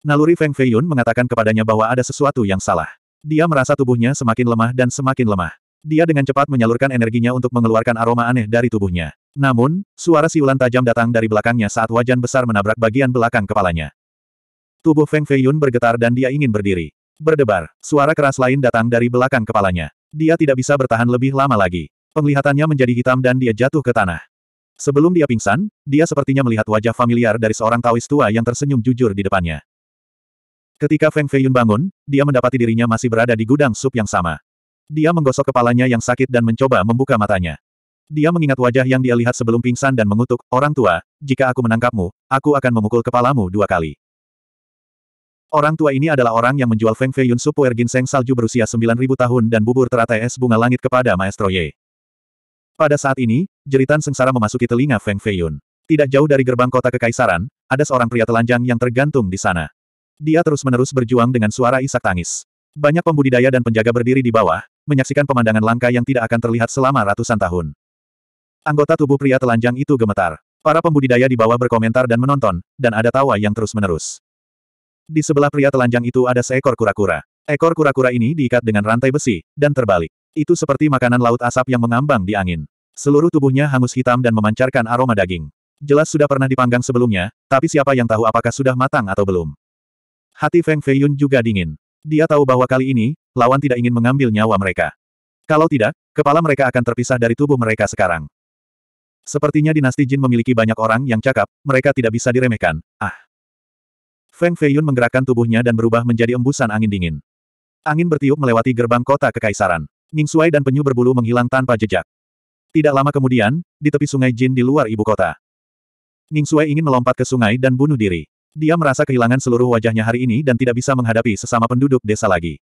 Naluri Feng Feiyun mengatakan kepadanya bahwa ada sesuatu yang salah. Dia merasa tubuhnya semakin lemah dan semakin lemah. Dia dengan cepat menyalurkan energinya untuk mengeluarkan aroma aneh dari tubuhnya. Namun, suara siulan tajam datang dari belakangnya saat wajan besar menabrak bagian belakang kepalanya. Tubuh Feng Feiyun bergetar dan dia ingin berdiri. Berdebar, suara keras lain datang dari belakang kepalanya. Dia tidak bisa bertahan lebih lama lagi. Penglihatannya menjadi hitam dan dia jatuh ke tanah. Sebelum dia pingsan, dia sepertinya melihat wajah familiar dari seorang Taois tua yang tersenyum jujur di depannya. Ketika Feng Feiyun bangun, dia mendapati dirinya masih berada di gudang sup yang sama. Dia menggosok kepalanya yang sakit dan mencoba membuka matanya. Dia mengingat wajah yang dia lihat sebelum pingsan dan mengutuk, Orang tua, jika aku menangkapmu, aku akan memukul kepalamu dua kali. Orang tua ini adalah orang yang menjual Feng Fei Feiyun Supuer Ginseng Salju berusia 9000 tahun dan bubur teratai es bunga langit kepada Maestro Ye. Pada saat ini, jeritan sengsara memasuki telinga Feng Fei Yun. Tidak jauh dari gerbang kota kekaisaran, ada seorang pria telanjang yang tergantung di sana. Dia terus-menerus berjuang dengan suara isak tangis. Banyak pembudidaya dan penjaga berdiri di bawah, menyaksikan pemandangan langka yang tidak akan terlihat selama ratusan tahun. Anggota tubuh pria telanjang itu gemetar. Para pembudidaya di bawah berkomentar dan menonton, dan ada tawa yang terus-menerus. Di sebelah pria telanjang itu ada seekor kura-kura. Ekor kura-kura ini diikat dengan rantai besi, dan terbalik. Itu seperti makanan laut asap yang mengambang di angin. Seluruh tubuhnya hangus hitam dan memancarkan aroma daging. Jelas sudah pernah dipanggang sebelumnya, tapi siapa yang tahu apakah sudah matang atau belum. Hati Feng Feiyun juga dingin. Dia tahu bahwa kali ini, lawan tidak ingin mengambil nyawa mereka. Kalau tidak, kepala mereka akan terpisah dari tubuh mereka sekarang. Sepertinya dinasti Jin memiliki banyak orang yang cakap, mereka tidak bisa diremehkan. Ah. Feng Feiyun menggerakkan tubuhnya dan berubah menjadi embusan angin dingin. Angin bertiup melewati gerbang kota kekaisaran. Ning Suai dan penyu berbulu menghilang tanpa jejak. Tidak lama kemudian, di tepi sungai Jin di luar ibu kota. Ning Suai ingin melompat ke sungai dan bunuh diri. Dia merasa kehilangan seluruh wajahnya hari ini dan tidak bisa menghadapi sesama penduduk desa lagi.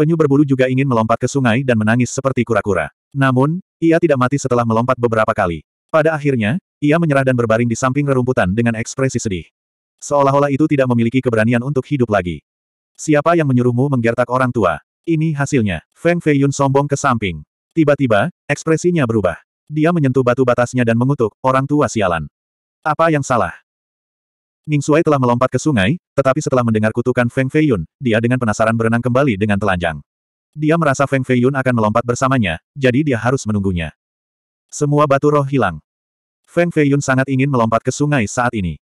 Penyu berbulu juga ingin melompat ke sungai dan menangis seperti kura-kura. Namun, ia tidak mati setelah melompat beberapa kali. Pada akhirnya, ia menyerah dan berbaring di samping rerumputan dengan ekspresi sedih. Seolah-olah itu tidak memiliki keberanian untuk hidup lagi. Siapa yang menyuruhmu menggertak orang tua? Ini hasilnya. Feng Feiyun sombong ke samping. Tiba-tiba, ekspresinya berubah. Dia menyentuh batu batasnya dan mengutuk, orang tua sialan. Apa yang salah? Ning Sui telah melompat ke sungai, tetapi setelah mendengar kutukan Feng Feiyun, dia dengan penasaran berenang kembali dengan telanjang. Dia merasa Feng Feiyun akan melompat bersamanya, jadi dia harus menunggunya. Semua batu roh hilang. Feng Feiyun sangat ingin melompat ke sungai saat ini.